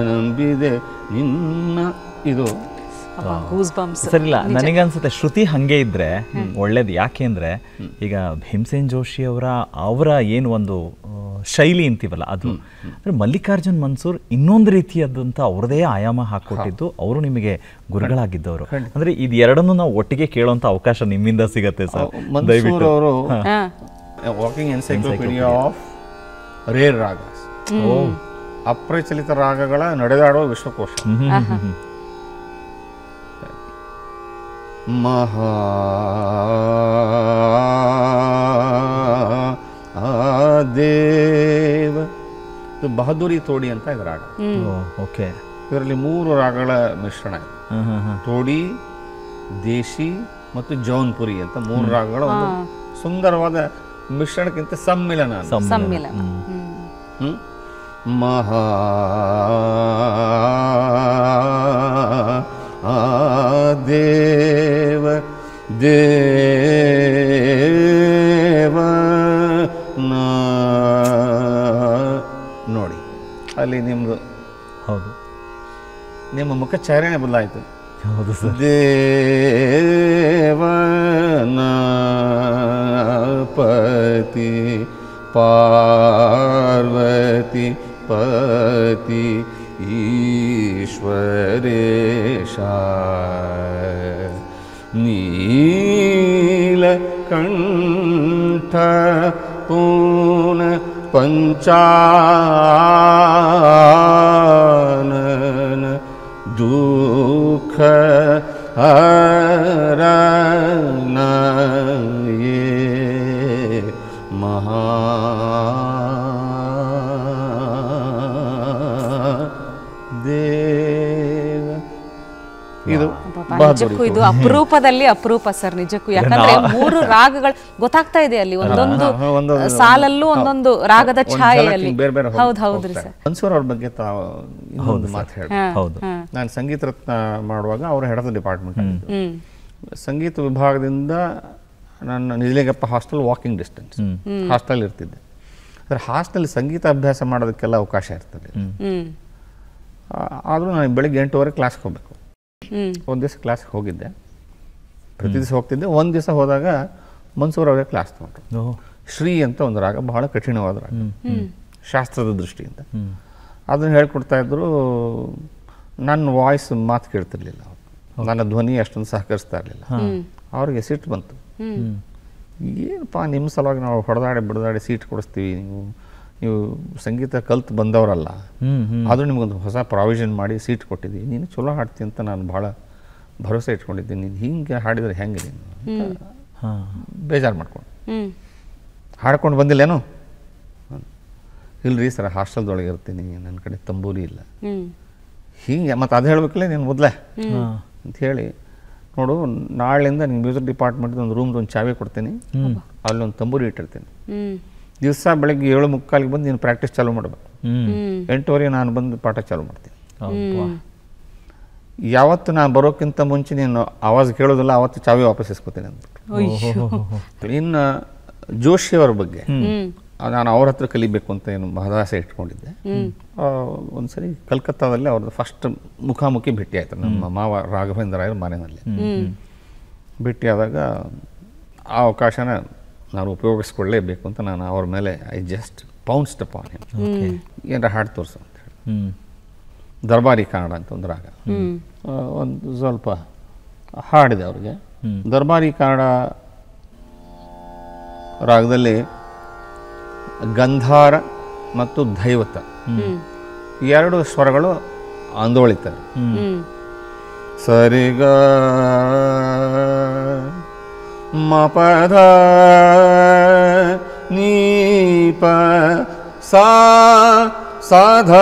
ನಂಬಿದೆ ನಿನ್ನ ಇದು ಸರಿಲ್ಲ ನನಗನ್ಸುತ್ತೆ ಶ್ರುತಿ ಹಂಗೆ ಇದ್ರೆ ಒಳ್ಳೇದು ಯಾಕೆ ಅಂದ್ರೆ ಈಗ ಭೀಮಸೇನ್ ಜೋಶಿ ಅವರ ಅವರ ಏನು ಒಂದು ಶೈಲಿ ಅಂತೀವಲ್ಲ ಅದು ಅಂದ್ರೆ ಮಲ್ಲಿಕಾರ್ಜುನ್ ಮನ್ಸೂರ್ ಇನ್ನೊಂದು ರೀತಿಯಾದಂತ ಅವ್ರದೇ ಆಯಾಮ ಹಾಕೊಟ್ಟಿದ್ದು ಅವರು ನಿಮಗೆ ಗುರುಗಳಾಗಿದ್ದವರು ಅಂದ್ರೆ ಇದು ಎರಡನ್ನೂ ನಾವು ಒಟ್ಟಿಗೆ ಕೇಳುವಂತ ಅವಕಾಶ ನಿಮ್ಮಿಂದ ಸಿಗತ್ತೆ ಸರ್ ದಯವಿಟ್ಟು ವಾಕಿಂಗ್ ಆಫ್ ರೇರ್ ರಾಗ ಅಪ್ರಚಲಿತ ರಾಗಗಳ ನಡೆದಾಡುವ ವಿಶ್ವಕೋಶ ಮಹಾ ದೇವ ಇದು ಬಹದ್ದೂರಿ ತೋಡಿ ಅಂತ ಇದು ರಾಗ ಓಕೆ ಇದರಲ್ಲಿ ಮೂರು ರಾಗಗಳ ಮಿಶ್ರಣ ಇದೆ ತೋಡಿ ದೇಶಿ ಮತ್ತು ಜೌನ್ಪುರಿ ಅಂತ ಮೂರು ರಾಗಗಳ ಒಂದು ಸುಂದರವಾದ ಮಿಶ್ರಣಕ್ಕಿಂತ ಸಮ್ಮಿಲನ ಸಮ್ಮಿಲನ ಹ್ಮ್ ಮಹಾ ದೇವ ದೇವ ನೋಡಿ ಅಲ್ಲಿ ನಿಮ್ಮದು ಹೌದು ನಿಮ್ಮ ಮುಖ ಮುಖಚಾರಣೆ ಬದಲಾಯಿತು ಹೌದು ಸರ್ ದೇವನ ಪತಿ ಪಾರ್ವತಿ पति ईश्वरे पून पूर्णपञ्चान् दुख हर महा ಇದು ನಿಜಕ್ಕೂ ಇದು ಅಪರೂಪದಲ್ಲಿ ಅಪರೂಪ ಸರ್ ನಿಜಕ್ಕೂ ಯಾಕಂದ್ರೆ ಮೂರು ರಾಗಗಳು ಗೊತ್ತಾಗ್ತಾ ಇದೆ ಅಲ್ಲಿ ಒಂದೊಂದು ಸಾಲಲ್ಲೂ ಒಂದೊಂದು ರಾಗದ ಛಾಯೆಯಲ್ಲಿ ಹೌದು ಹೌದ್ರಿ ಸರ್ ಮನ್ಸೂರ್ ಅವ್ರ ಬಗ್ಗೆ ಒಂದು ಮಾತು ಹೇಳಿ ನಾನು ಸಂಗೀತ ರತ್ನ ಮಾಡುವಾಗ ಅವರ ಹೆಡದ ಡಿಪಾರ್ಟ್ಮೆಂಟ್ ಸಂಗೀತ ವಿಭಾಗದಿಂದ ನನ್ನ Nijalingappa hostel walking distance hostel ಇರ್ತಿದ್ದೆ ಆದರೆ ಹಾಸ್ಟೆಲ್ ಸಂಗೀತ ಅಭ್ಯಾಸ ಮಾಡೋದಕ್ಕೆಲ್ಲ ಅವಕಾಶ ಇರ್ತದೆ ಆದರೂ ನಾನು ಬೆಳಿಗ್ಗೆ ಎಂಟುವರೆ ಕ್ಲಾಸ್ಗೆ ಹೋಗಬೇಕು ಒಂದು ದಿವಸ ಕ್ಲಾಸ್ಗೆ ಹೋಗಿದ್ದೆ ಪ್ರತಿ ದಿವಸ ಹೋಗ್ತಿದ್ದೆ ಒಂದು ದಿವಸ ಹೋದಾಗ ಮನ್ಸೂರ್ ಅವರೇ ಕ್ಲಾಸ್ ತೊಗೊಂಡ್ರು ಶ್ರೀ ಅಂತ ಒಂದು ರಾಗ ಬಹಳ ಕಠಿಣವಾದ ರಾಗ ಶಾಸ್ತ್ರದ ದೃಷ್ಟಿಯಿಂದ ಅದನ್ನು ಹೇಳ್ಕೊಡ್ತಾ ಇದ್ರು ನನ್ನ ವಾಯ್ಸ್ ಮಾತು ಕೇಳ್ತಿರ್ಲಿಲ್ಲ ನನ್ನ ಧ್ವನಿ ಅಷ್ಟೊಂದು ಸಹಕರಿಸ್ತಾ ಇರಲಿಲ್ಲ ಅವ್ರಿಗೆ ಸಿಟ್ಟು ಬಂತು ಏನಪ್ಪ ನಿಮ್ಮ ಸಲುವಾಗಿ ನಾವು ಹೊಡೆದಾಡಿ ಬಿಡದಾಡಿ ಸೀಟ್ ಕೊಡಿಸ್ತೀವಿ ನೀವು ನೀವು ಸಂಗೀತ ಕಲ್ತು ಬಂದವರಲ್ಲ ಆದರೂ ನಿಮಗೊಂದು ಹೊಸ ಪ್ರಾವಿಷನ್ ಮಾಡಿ ಸೀಟ್ ಕೊಟ್ಟಿದ್ದೀನಿ ನೀನು ಚಲೋ ಹಾಡ್ತೀನಿ ಅಂತ ನಾನು ಭಾಳ ಭರವಸೆ ಇಟ್ಕೊಂಡಿದ್ದೀನಿ ನೀನು ಹಿಂಗೆ ಹಾಡಿದರೆ ಹೆಂಗೆ ನೀನು ಬೇಜಾರು ಮಾಡ್ಕೊಂಡು ಹಾಡ್ಕೊಂಡು ಬಂದಿಲ್ಲೇನು ಇಲ್ಲರಿ ಸರ್ ಹಾಸ್ಟೆಲ್ದೊಳಗೆ ಇರ್ತೀನಿ ನನ್ನ ಕಡೆ ತಂಬೂರಿ ಇಲ್ಲ ಹೀಗೆ ಮತ್ತು ಅದು ಹೇಳ್ಬೇಕಲ್ಲ ನೀನು ಮೊದಲೇ ಅಂತ ಹೇಳಿ ನೋಡು ನಾಳೆಯಿಂದ ನಿಮ್ಮ ಮ್ಯೂಸಿಕ್ ಡಿಪಾರ್ಟ್ಮೆಂಟ್ದು ಒಂದು ರೂಮ್ದು ಒಂದು ಚಾವಿ ಕೊಡ್ತೀನಿ ಅಲ್ಲೊಂದು ತಂಬೂರಿ ಇಟ್ಟಿರ್ತೀನಿ ದಿವಸ ಬೆಳಗ್ಗೆ ಏಳು ಮುಕ್ಕಾಲಿಗೆ ಬಂದು ನೀನು ಪ್ರಾಕ್ಟೀಸ್ ಚಾಲೂ ಮಾಡಬೇಕು ಎಂಟುವರೆಗೆ ನಾನು ಬಂದು ಪಾಠ ಚಾಲು ಮಾಡ್ತೀನಿ ಯಾವತ್ತು ನಾನು ಬರೋಕ್ಕಿಂತ ಮುಂಚೆ ನೀನು ಆವಾಜ್ ಕೇಳೋದಿಲ್ಲ ಆವತ್ತು ಚಾವಿ ವಾಪಸ್ ಇಸ್ಕೋತೀನಿ ಅಂತ ಇನ್ನು ಜೋಶಿಯವರ ಬಗ್ಗೆ ನಾನು ಅವ್ರ ಹತ್ರ ಕಲಿಬೇಕು ಅಂತ ಏನು ಮಹದಾಸೆ ಇಟ್ಕೊಂಡಿದ್ದೆ ಒಂದ್ಸರಿ ಕಲ್ಕತ್ತಾದಲ್ಲಿ ಅವ್ರದ್ದು ಫಸ್ಟ್ ಮುಖಾಮುಖಿ ಭೇಟಿ ಆಯ್ತು ನಮ್ಮ ಮಾವ ರಾಘವೇಂದ್ರ ರಾಯರ ಮನೆಯಲ್ಲಿ ಭೇಟಿ ಆದಾಗ ಆ ಅವಕಾಶನ ನಾನು ಉಪಯೋಗಿಸ್ಕೊಳ್ಳೇಬೇಕು ಅಂತ ನಾನು ಅವ್ರ ಮೇಲೆ I just pounced upon him ಏನರ ಹಾಡು ತೋರಿಸು ಅಂತ ಹೇಳಿ ದರ್ಬಾರಿ ಕನ್ನಡ ಅಂತ ಒಂದು ರಾಗ ಒಂದು ಸ್ವಲ್ಪ ಹಾಡಿದೆ ಅವ್ರಿಗೆ ದರ್ಬಾರಿ ಕನ್ನಡ ರಾಗದಲ್ಲಿ ಗಂಧಾರ ಮತ್ತು ದೈವತ ಎರಡು ಸ್ವರಗಳು ಆಂದೋಳಿತಾರೆ ಸರಿಗ ಮಪದ ನೀಪ ಸಾ ಸಾಧ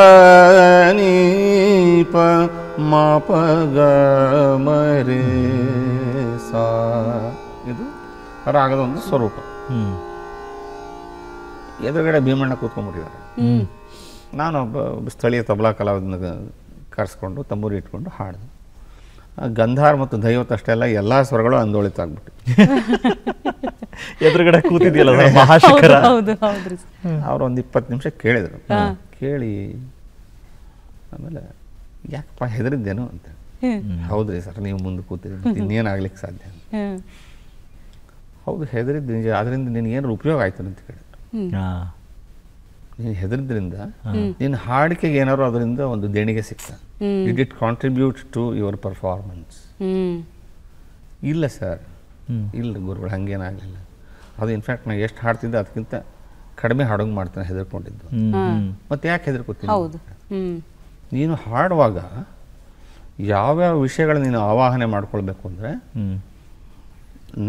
ನೀಪ ಮಪಗ ಮರಿ ಸಾ ಇದು ರಾಗದ ಒಂದು ಸ್ವರೂಪ ಎದುರುಗಡೆ ಭೀಮಣ್ಣ ಕೂತ್ಕೊಂಡ್ಬಿಟ್ಟಿದ್ದಾರೆ ನಾನೊಬ್ಬ ಸ್ಥಳೀಯ ತಬಲಾ ಕಲಾವಿದನ ಕರೆಸ್ಕೊಂಡು ತಂಬೂರಿ ಇಟ್ಕೊಂಡು ಹಾಡಿದೆ ಗಂಧಾರ್ ಮತ್ತು ದೈವತ್ ಅಲ್ಲ ಎಲ್ಲ ಸ್ವರಗಳು ಆಗ್ಬಿಟ್ಟು ಎದುರುಗಡೆ ಕೂತಿದ್ಯಲ್ಲ ಮಹಾಶಿಖರ ಅವ್ರು ಒಂದು ಇಪ್ಪತ್ತು ನಿಮಿಷ ಕೇಳಿದ್ರು ಕೇಳಿ ಆಮೇಲೆ ಯಾಕಪ್ಪ ಹೆದರಿದ್ದೇನು ಅಂತ ಹೌದ್ರಿ ಸರ್ ನೀವು ಮುಂದೆ ಕೂತಿದ್ರೆ ಇನ್ನೇನು ಆಗ್ಲಿಕ್ಕೆ ಸಾಧ್ಯ ಹೌದು ಹೆದರಿದ್ದು ನಿಜ ಅದರಿಂದ ನಿನ್ಗೆ ಏನಾರು ಉಪಯೋಗ ಆಯ್ತು ಅಂತ ಕೇಳಿದ್ರು ನೀನು ಹೆದರಿದ್ರಿಂದ ನಿನ್ನ ಹಾಡಿಕೆಗೆ ಏನಾರು ಅದರಿಂದ ಒಂದು ದೇಣಿಗೆ ಸಿಕ್ತಾನೆ did it contribute to your performance ಇಲ್ಲ ಸರ್ hmm. ಇಲ್ಲ ಗುರುಗಳು ಹಂಗೇನಾಗಲಿಲ್ಲ ಅದು ಇನ್ಫ್ಯಾಕ್ಟ್ ನಾನು ಎಷ್ಟು ಹಾಡ್ತಿದ್ದೆ ಅದಕ್ಕಿಂತ ಕಡಿಮೆ ಹಾಡೋಂಗೆ ಮಾಡ್ತಾನೆ ಹೆದರ್ಕೊಂಡಿದ್ದು ಮತ್ತೆ ಯಾಕೆ ಹೆದರ್ಕೊತೀನಿ ನೀನು ಹಾಡುವಾಗ ಯಾವ್ಯಾವ ವಿಷಯಗಳನ್ನ ನೀನು ಆವಾಹನೆ ಮಾಡ್ಕೊಳ್ಬೇಕು ಅಂದರೆ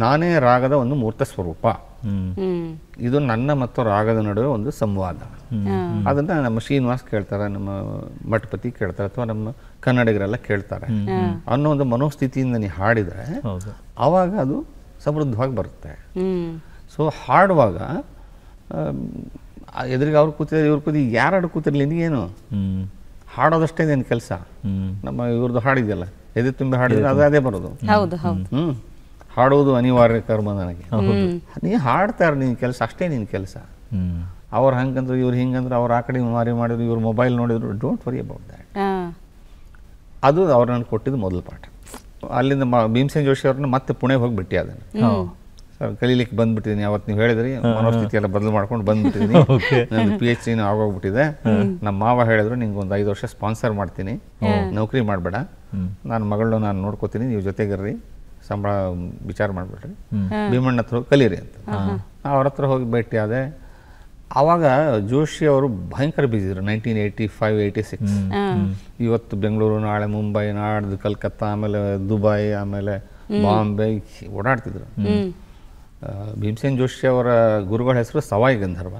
ನಾನೇ ರಾಗದ ಒಂದು ಮೂರ್ತ ಸ್ವರೂಪ ಇದು ನನ್ನ ಮತ್ತು ರಾಗದ ನಡುವೆ ಒಂದು ಸಂವಾದ ಅದನ್ನ ನಮ್ಮ ಶ್ರೀನಿವಾಸ್ ಕೇಳ್ತಾರೆ ನಮ್ಮ ಮಠಪತಿ ಕೇಳ್ತಾರೆ ಅಥವಾ ನಮ್ಮ ಕನ್ನಡಿಗರೆಲ್ಲ ಕೇಳ್ತಾರೆ ಅನ್ನೋ ಒಂದು ಮನೋಸ್ಥಿತಿಯಿಂದ ನೀ ಹಾಡಿದ್ರೆ ಅವಾಗ ಅದು ಸಮೃದ್ಧವಾಗಿ ಬರುತ್ತೆ ಸೊ ಹಾಡುವಾಗ ಎದುರಿಗೆ ಅವ್ರು ಕೂತಿದ್ರೆ ಇವ್ರು ಕೂತಿ ಯಾರು ಕೂತಿರ್ಲಿ ನಿನಗೇನು ಹಾಡೋದಷ್ಟೇ ಏನು ಕೆಲಸ ನಮ್ಮ ಇವ್ರದ್ದು ಹಾಡಿದೆಯಲ್ಲ ಎದೆ ತುಂಬಿ ಹಾಡಿದ್ರೆ ಅದೇ ಅದೇ ಬರೋದು ಹ್ಮ್ ಹಾಡುವುದು ಅನಿವಾರ್ಯ ಕರ್ಮ ನನಗೆ ನೀ ಹಾಡ್ತಾರೆ ನಿನ್ ಕೆಲಸ ಅಷ್ಟೇ ನಿನ್ ಕೆಲಸ ಅವ್ರು ಹಂಗಂದ್ರೆ ಇವ್ರು ಹಿಂಗಂದ್ರೆ ಅವ್ರ ಆ ಕಡೆ ಮಾರಿ ಮಾಡಿದ್ರು ಇವ್ರ ಮೊಬೈಲ್ ನೋಡಿದ್ರು ಡೋಂಟ್ ವರಿ ಅಬೌಟ್ ದ್ಯಾಟ್ ಅದು ಅವ್ರು ನನಗೆ ಕೊಟ್ಟಿದ್ದು ಮೊದಲ ಪಾಠ ಅಲ್ಲಿಂದ ಭೀಮಸೇನ್ ಜೋಶಿ ಅವ್ರನ್ನ ಮತ್ತೆ ಪುಣೆ ಹೋಗಿ ಭೇಟಿ ಅದನ್ನು ಸರ್ ಕಲೀಲಿಕ್ಕೆ ಬಂದ್ಬಿಟ್ಟಿದ್ದೀನಿ ಅವತ್ತು ನೀವು ಹೇಳಿದ್ರಿ ಮನೋಸ್ಥಿತಿ ಎಲ್ಲ ಬದಲು ಮಾಡ್ಕೊಂಡು ಬಂದ್ಬಿಟ್ಟಿದ್ದೀನಿ ನನ್ನ ಪಿ ಎಚ್ ಡಿನೂ ಆಗೋಗ್ಬಿಟ್ಟಿದೆ ನಮ್ಮ ಮಾವ ಹೇಳಿದ್ರು ನಿಂಗೆ ಒಂದು ಐದು ವರ್ಷ ಸ್ಪಾನ್ಸರ್ ಮಾಡ್ತೀನಿ ನೌಕರಿ ಮಾಡಬೇಡ ನಾನು ಮಗಳನ್ನ ನಾನು ನೋಡ್ಕೋತೀನಿ ನೀವು ಜೊತೆಗಿರ್ರಿ ಸಂಬಳ ವಿಚಾರ ಮಾಡಿಬಿಟ್ರಿ ಭೀಮಣ್ಣ ಹತ್ರ ಹೋಗಿ ಕಲೀರಿ ಅಂತ ಅವ್ರ ಹತ್ರ ಹೋಗಿ ಭೇಟಿ ಆದೆ ಆವಾಗ ಜೋಶಿ ಅವರು ಭಯಂಕರ ಬ್ಯುಸಿ ಇದ್ರು nineteen eighty five eighty six ಇವತ್ತು ಬೆಂಗಳೂರು ನಾಳೆ ಮುಂಬೈ ನಾಡ್ದು ಕಲ್ಕತ್ತಾ ಆಮೇಲೆ ದುಬೈ ಆಮೇಲೆ ಬಾಂಬೆ ಓಡಾಡ್ತಿದ್ರು ಭೀಮಸೇನ್ ಜೋಶಿ ಅವರ ಗುರುಗಳ ಹೆಸರು ಸವಾಯಿ ಗಂಧರ್ವ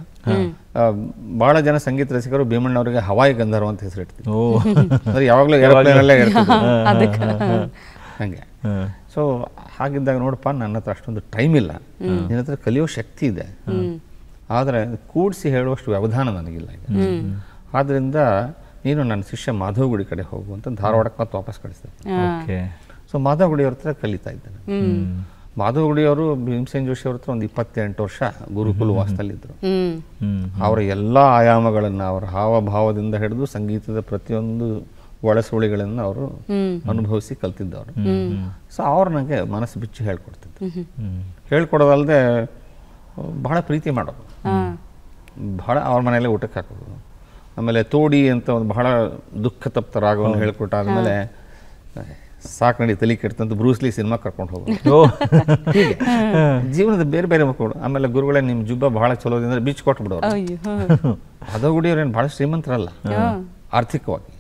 ಬಹಳ ಜನ ಸಂಗೀತ ರಸಿಕರು ಭೀಮಣ್ಣ ಅವರಿಗೆ ಹವಾಯಿ ಗಂಧರ್ವ ಅಂತ ಹೆಸರು ಇಡ್ತಿದ್ರು ಯಾವಾಗಲೂ ಹಂಗೆ ಸೊ ಹಾಗಿದ್ದಾಗ ನೋಡಪ್ಪ ನನ್ನ ಹತ್ರ ಅಷ್ಟೊಂದು ಟೈಮ್ ಇಲ್ಲ ನಿನ್ನ ಹತ್ರ ಕಲಿಯೋ ಶಕ್ತಿ ಇದೆ ಆದರೆ ಕೂಡಿಸಿ ಹೇಳುವಷ್ಟು ವ್ಯವಧಾನ ನನಗಿಲ್ಲ ಈಗ ಆದ್ದರಿಂದ ನೀನು ನನ್ನ ಶಿಷ್ಯ ಮಾಧವಗುಡಿ ಕಡೆ ಹೋಗು ಅಂತ ಧಾರವಾಡಕ್ಕೆ ಮತ್ತೆ ವಾಪಸ್ ಓಕೆ ಸೊ ಮಾಧವಗುಡಿ ಅವ್ರ ಹತ್ರ ಕಲಿತಾ ಮಾಧವಗುಡಿ ಅವರು ಭೀಮಸೇನ್ ಜೋಶಿ ಅವ್ರ ಹತ್ರ ಒಂದು ಇಪ್ಪತ್ತೆಂಟು ವರ್ಷ ಗುರುಕುಲ ವಾಸದಲ್ಲಿದ್ದರು ಅವರ ಎಲ್ಲ ಆಯಾಮಗಳನ್ನು ಅವರ ಹಾವಭಾವದಿಂದ ಹಿಡಿದು ಸಂಗೀತದ ಪ್ರತಿಯೊಂದು ಒಳಸುಳಿಗಳನ್ನು ಅವರು ಅನುಭವಿಸಿ ಕಲ್ತಿದ್ದವರು ಸೊ ಅವ್ರು ನನಗೆ ಮನಸ್ಸು ಬಿಚ್ಚು ಹೇಳ್ಕೊಡ್ತಿದ್ದ ಹೇಳ್ಕೊಡೋದಲ್ಲದೆ ಬಹಳ ಪ್ರೀತಿ ಮಾಡೋದು ಬಹಳ ಅವ್ರ ಮನೆಯಲ್ಲೇ ಊಟಕ್ಕೆ ಹಾಕೋದು ಆಮೇಲೆ ತೋಡಿ ಅಂತ ಒಂದು ಬಹಳ ದುಃಖ ತಪ್ತ ರಾಗವನ್ನು ಹೇಳ್ಕೊಟ್ಟ ಆದಮೇಲೆ ಸಾಕು ನಡಿ ತಲೆ ಕೆಡ್ತಂತ ಬ್ರೂಸ್ಲಿ ಸಿನಿಮಾ ಕರ್ಕೊಂಡು ಹೋಗೋದು ಜೀವನದ ಬೇರೆ ಬೇರೆ ಮಕ್ಕಳು ಆಮೇಲೆ ಗುರುಗಳೇ ನಿಮ್ಮ ಜುಬ್ಬ ಬಹಳ ಚಲೋ ಅಂದ್ರೆ ಬೀಚ್ ಕೊಟ್ಬಿಡೋರು ಅದ ಗುಡಿಯವ್ರೇನು ಬಹಳ ಶ್ರೀಮಂತರಲ್ಲ ಆರ್ಥಿಕವಾಗಿ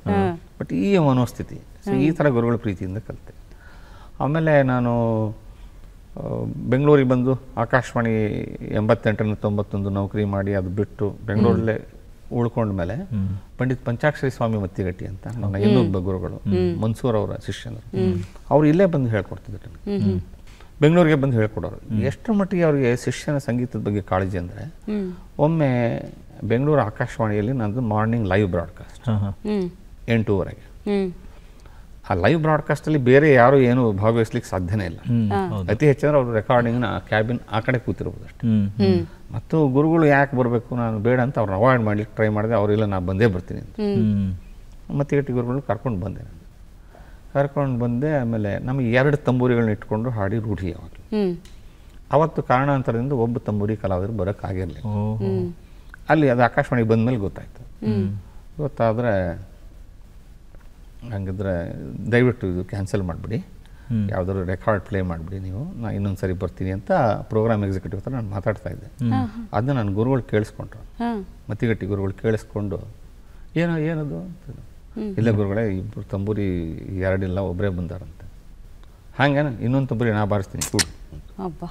ಬಟ್ ಈ ಮನೋಸ್ಥಿತಿ ಸೊ ಈ ಥರ ಗುರುಗಳ ಪ್ರೀತಿಯಿಂದ ಕಲಿತೆ ಆಮೇಲೆ ನಾನು ಬೆಂಗಳೂರಿಗೆ ಬಂದು ಆಕಾಶವಾಣಿ ಎಂಬತ್ತೆಂಟರಿಂದ ತೊಂಬತ್ತೊಂದು ನೌಕರಿ ಮಾಡಿ ಅದು ಬಿಟ್ಟು ಬೆಂಗಳೂರಲ್ಲೇ ಮೇಲೆ ಪಂಡಿತ್ ಪಂಚಾಕ್ಷರಿ ಸ್ವಾಮಿ ಮತ್ತಿಗಟ್ಟಿ ಅಂತ ನನ್ನ ಇನ್ನೊಬ್ಬ ಗುರುಗಳು ಮನ್ಸೂರ್ ಅವರ ಶಿಷ್ಯನರು ಅವ್ರು ಇಲ್ಲೇ ಬಂದು ಹೇಳ್ಕೊಡ್ತಿದ್ರು ಬೆಂಗಳೂರಿಗೆ ಬಂದು ಹೇಳ್ಕೊಡೋರು ಎಷ್ಟು ಮಟ್ಟಿಗೆ ಅವರಿಗೆ ಶಿಷ್ಯನ ಸಂಗೀತದ ಬಗ್ಗೆ ಕಾಳಜಿ ಅಂದರೆ ಒಮ್ಮೆ ಬೆಂಗಳೂರು ಆಕಾಶವಾಣಿಯಲ್ಲಿ ನಂದು ಮಾರ್ನಿಂಗ್ ಲೈವ್ ಬ್ರಾಡ್ಕಾಸ್ಟ್ ಎಂಟೂವರೆಗೆ ಆ ಲೈವ್ ಬ್ರಾಡ್ಕಾಸ್ಟಲ್ಲಿ ಬೇರೆ ಯಾರು ಏನು ಭಾಗವಹಿಸ್ಲಿಕ್ಕೆ ಸಾಧ್ಯನೇ ಇಲ್ಲ ಅತಿ ಹೆಚ್ಚಂದ್ರೆ ಅವರು ರೆಕಾರ್ಡಿಂಗ್ನ ಕ್ಯಾಬಿನ್ ಆ ಕಡೆ ಕೂತಿರ್ಬೋದು ಅಷ್ಟೇ ಮತ್ತು ಗುರುಗಳು ಯಾಕೆ ಬರಬೇಕು ನಾನು ಬೇಡ ಅಂತ ಅವ್ರನ್ನ ಅವಾಯ್ಡ್ ಮಾಡ್ಲಿಕ್ಕೆ ಟ್ರೈ ಮಾಡಿದೆ ಅವರಿಲ್ಲ ನಾನು ಬಂದೇ ಬರ್ತೀನಿ ಅಂತ ಮತ್ತೆ ಇಟ್ಟು ಗುರುಗಳು ಕರ್ಕೊಂಡು ಬಂದೆ ನಾನು ಕರ್ಕೊಂಡು ಬಂದೆ ಆಮೇಲೆ ನಮಗೆ ಎರಡು ತಂಬೂರಿಗಳನ್ನ ಇಟ್ಕೊಂಡು ಹಾಡಿ ರೂಢಿ ಅವಾಗ ಅವತ್ತು ಕಾರಣಾಂತರದಿಂದ ಒಬ್ಬ ತಂಬೂರಿ ಕಲಾವಿದರು ಬರೋಕ್ಕಾಗಿರಲಿಲ್ಲ ಅಲ್ಲಿ ಅದು ಆಕಾಶವಾಣಿಗೆ ಬಂದ ಮೇಲೆ ಗೊತ್ತಾಯಿತು ಗೊತ್ತಾದರೆ ಹಂಗಿದ್ರೆ ದಯವಿಟ್ಟು ಇದು ಕ್ಯಾನ್ಸಲ್ ಮಾಡಿಬಿಡಿ ಯಾವ್ದಾದ್ರು ರೆಕಾರ್ಡ್ ಪ್ಲೇ ಮಾಡಿಬಿಡಿ ನೀವು ನಾನು ಇನ್ನೊಂದು ಸರಿ ಬರ್ತೀನಿ ಅಂತ ಪ್ರೋಗ್ರಾಮ್ ಎಕ್ಸಿಕ್ಯೂಟಿವ್ ಹತ್ರ ನಾನು ಮಾತಾಡ್ತಾ ಇದ್ದೆ ಅದನ್ನ ನಾನು ಗುರುಗಳು ಕೇಳಿಸ್ಕೊಂಡ್ರು ಮತ್ತಿಗಟ್ಟಿ ಗುರುಗಳು ಕೇಳಿಸ್ಕೊಂಡು ಏನೋ ಏನದು ಅಂತ ಇಲ್ಲ ಗುರುಗಳೇ ಇಬ್ಬರು ತಂಬೂರಿ ಎರಡಿಲ್ಲ ಒಬ್ಬರೇ ಬಂದಾರಂತೆ ಹಾಗೇನ ಇನ್ನೊಂದು ತಂಬೂರಿ ನಾ ಬಾರಿಸ್ತೀನಿ ಕೂಡಿ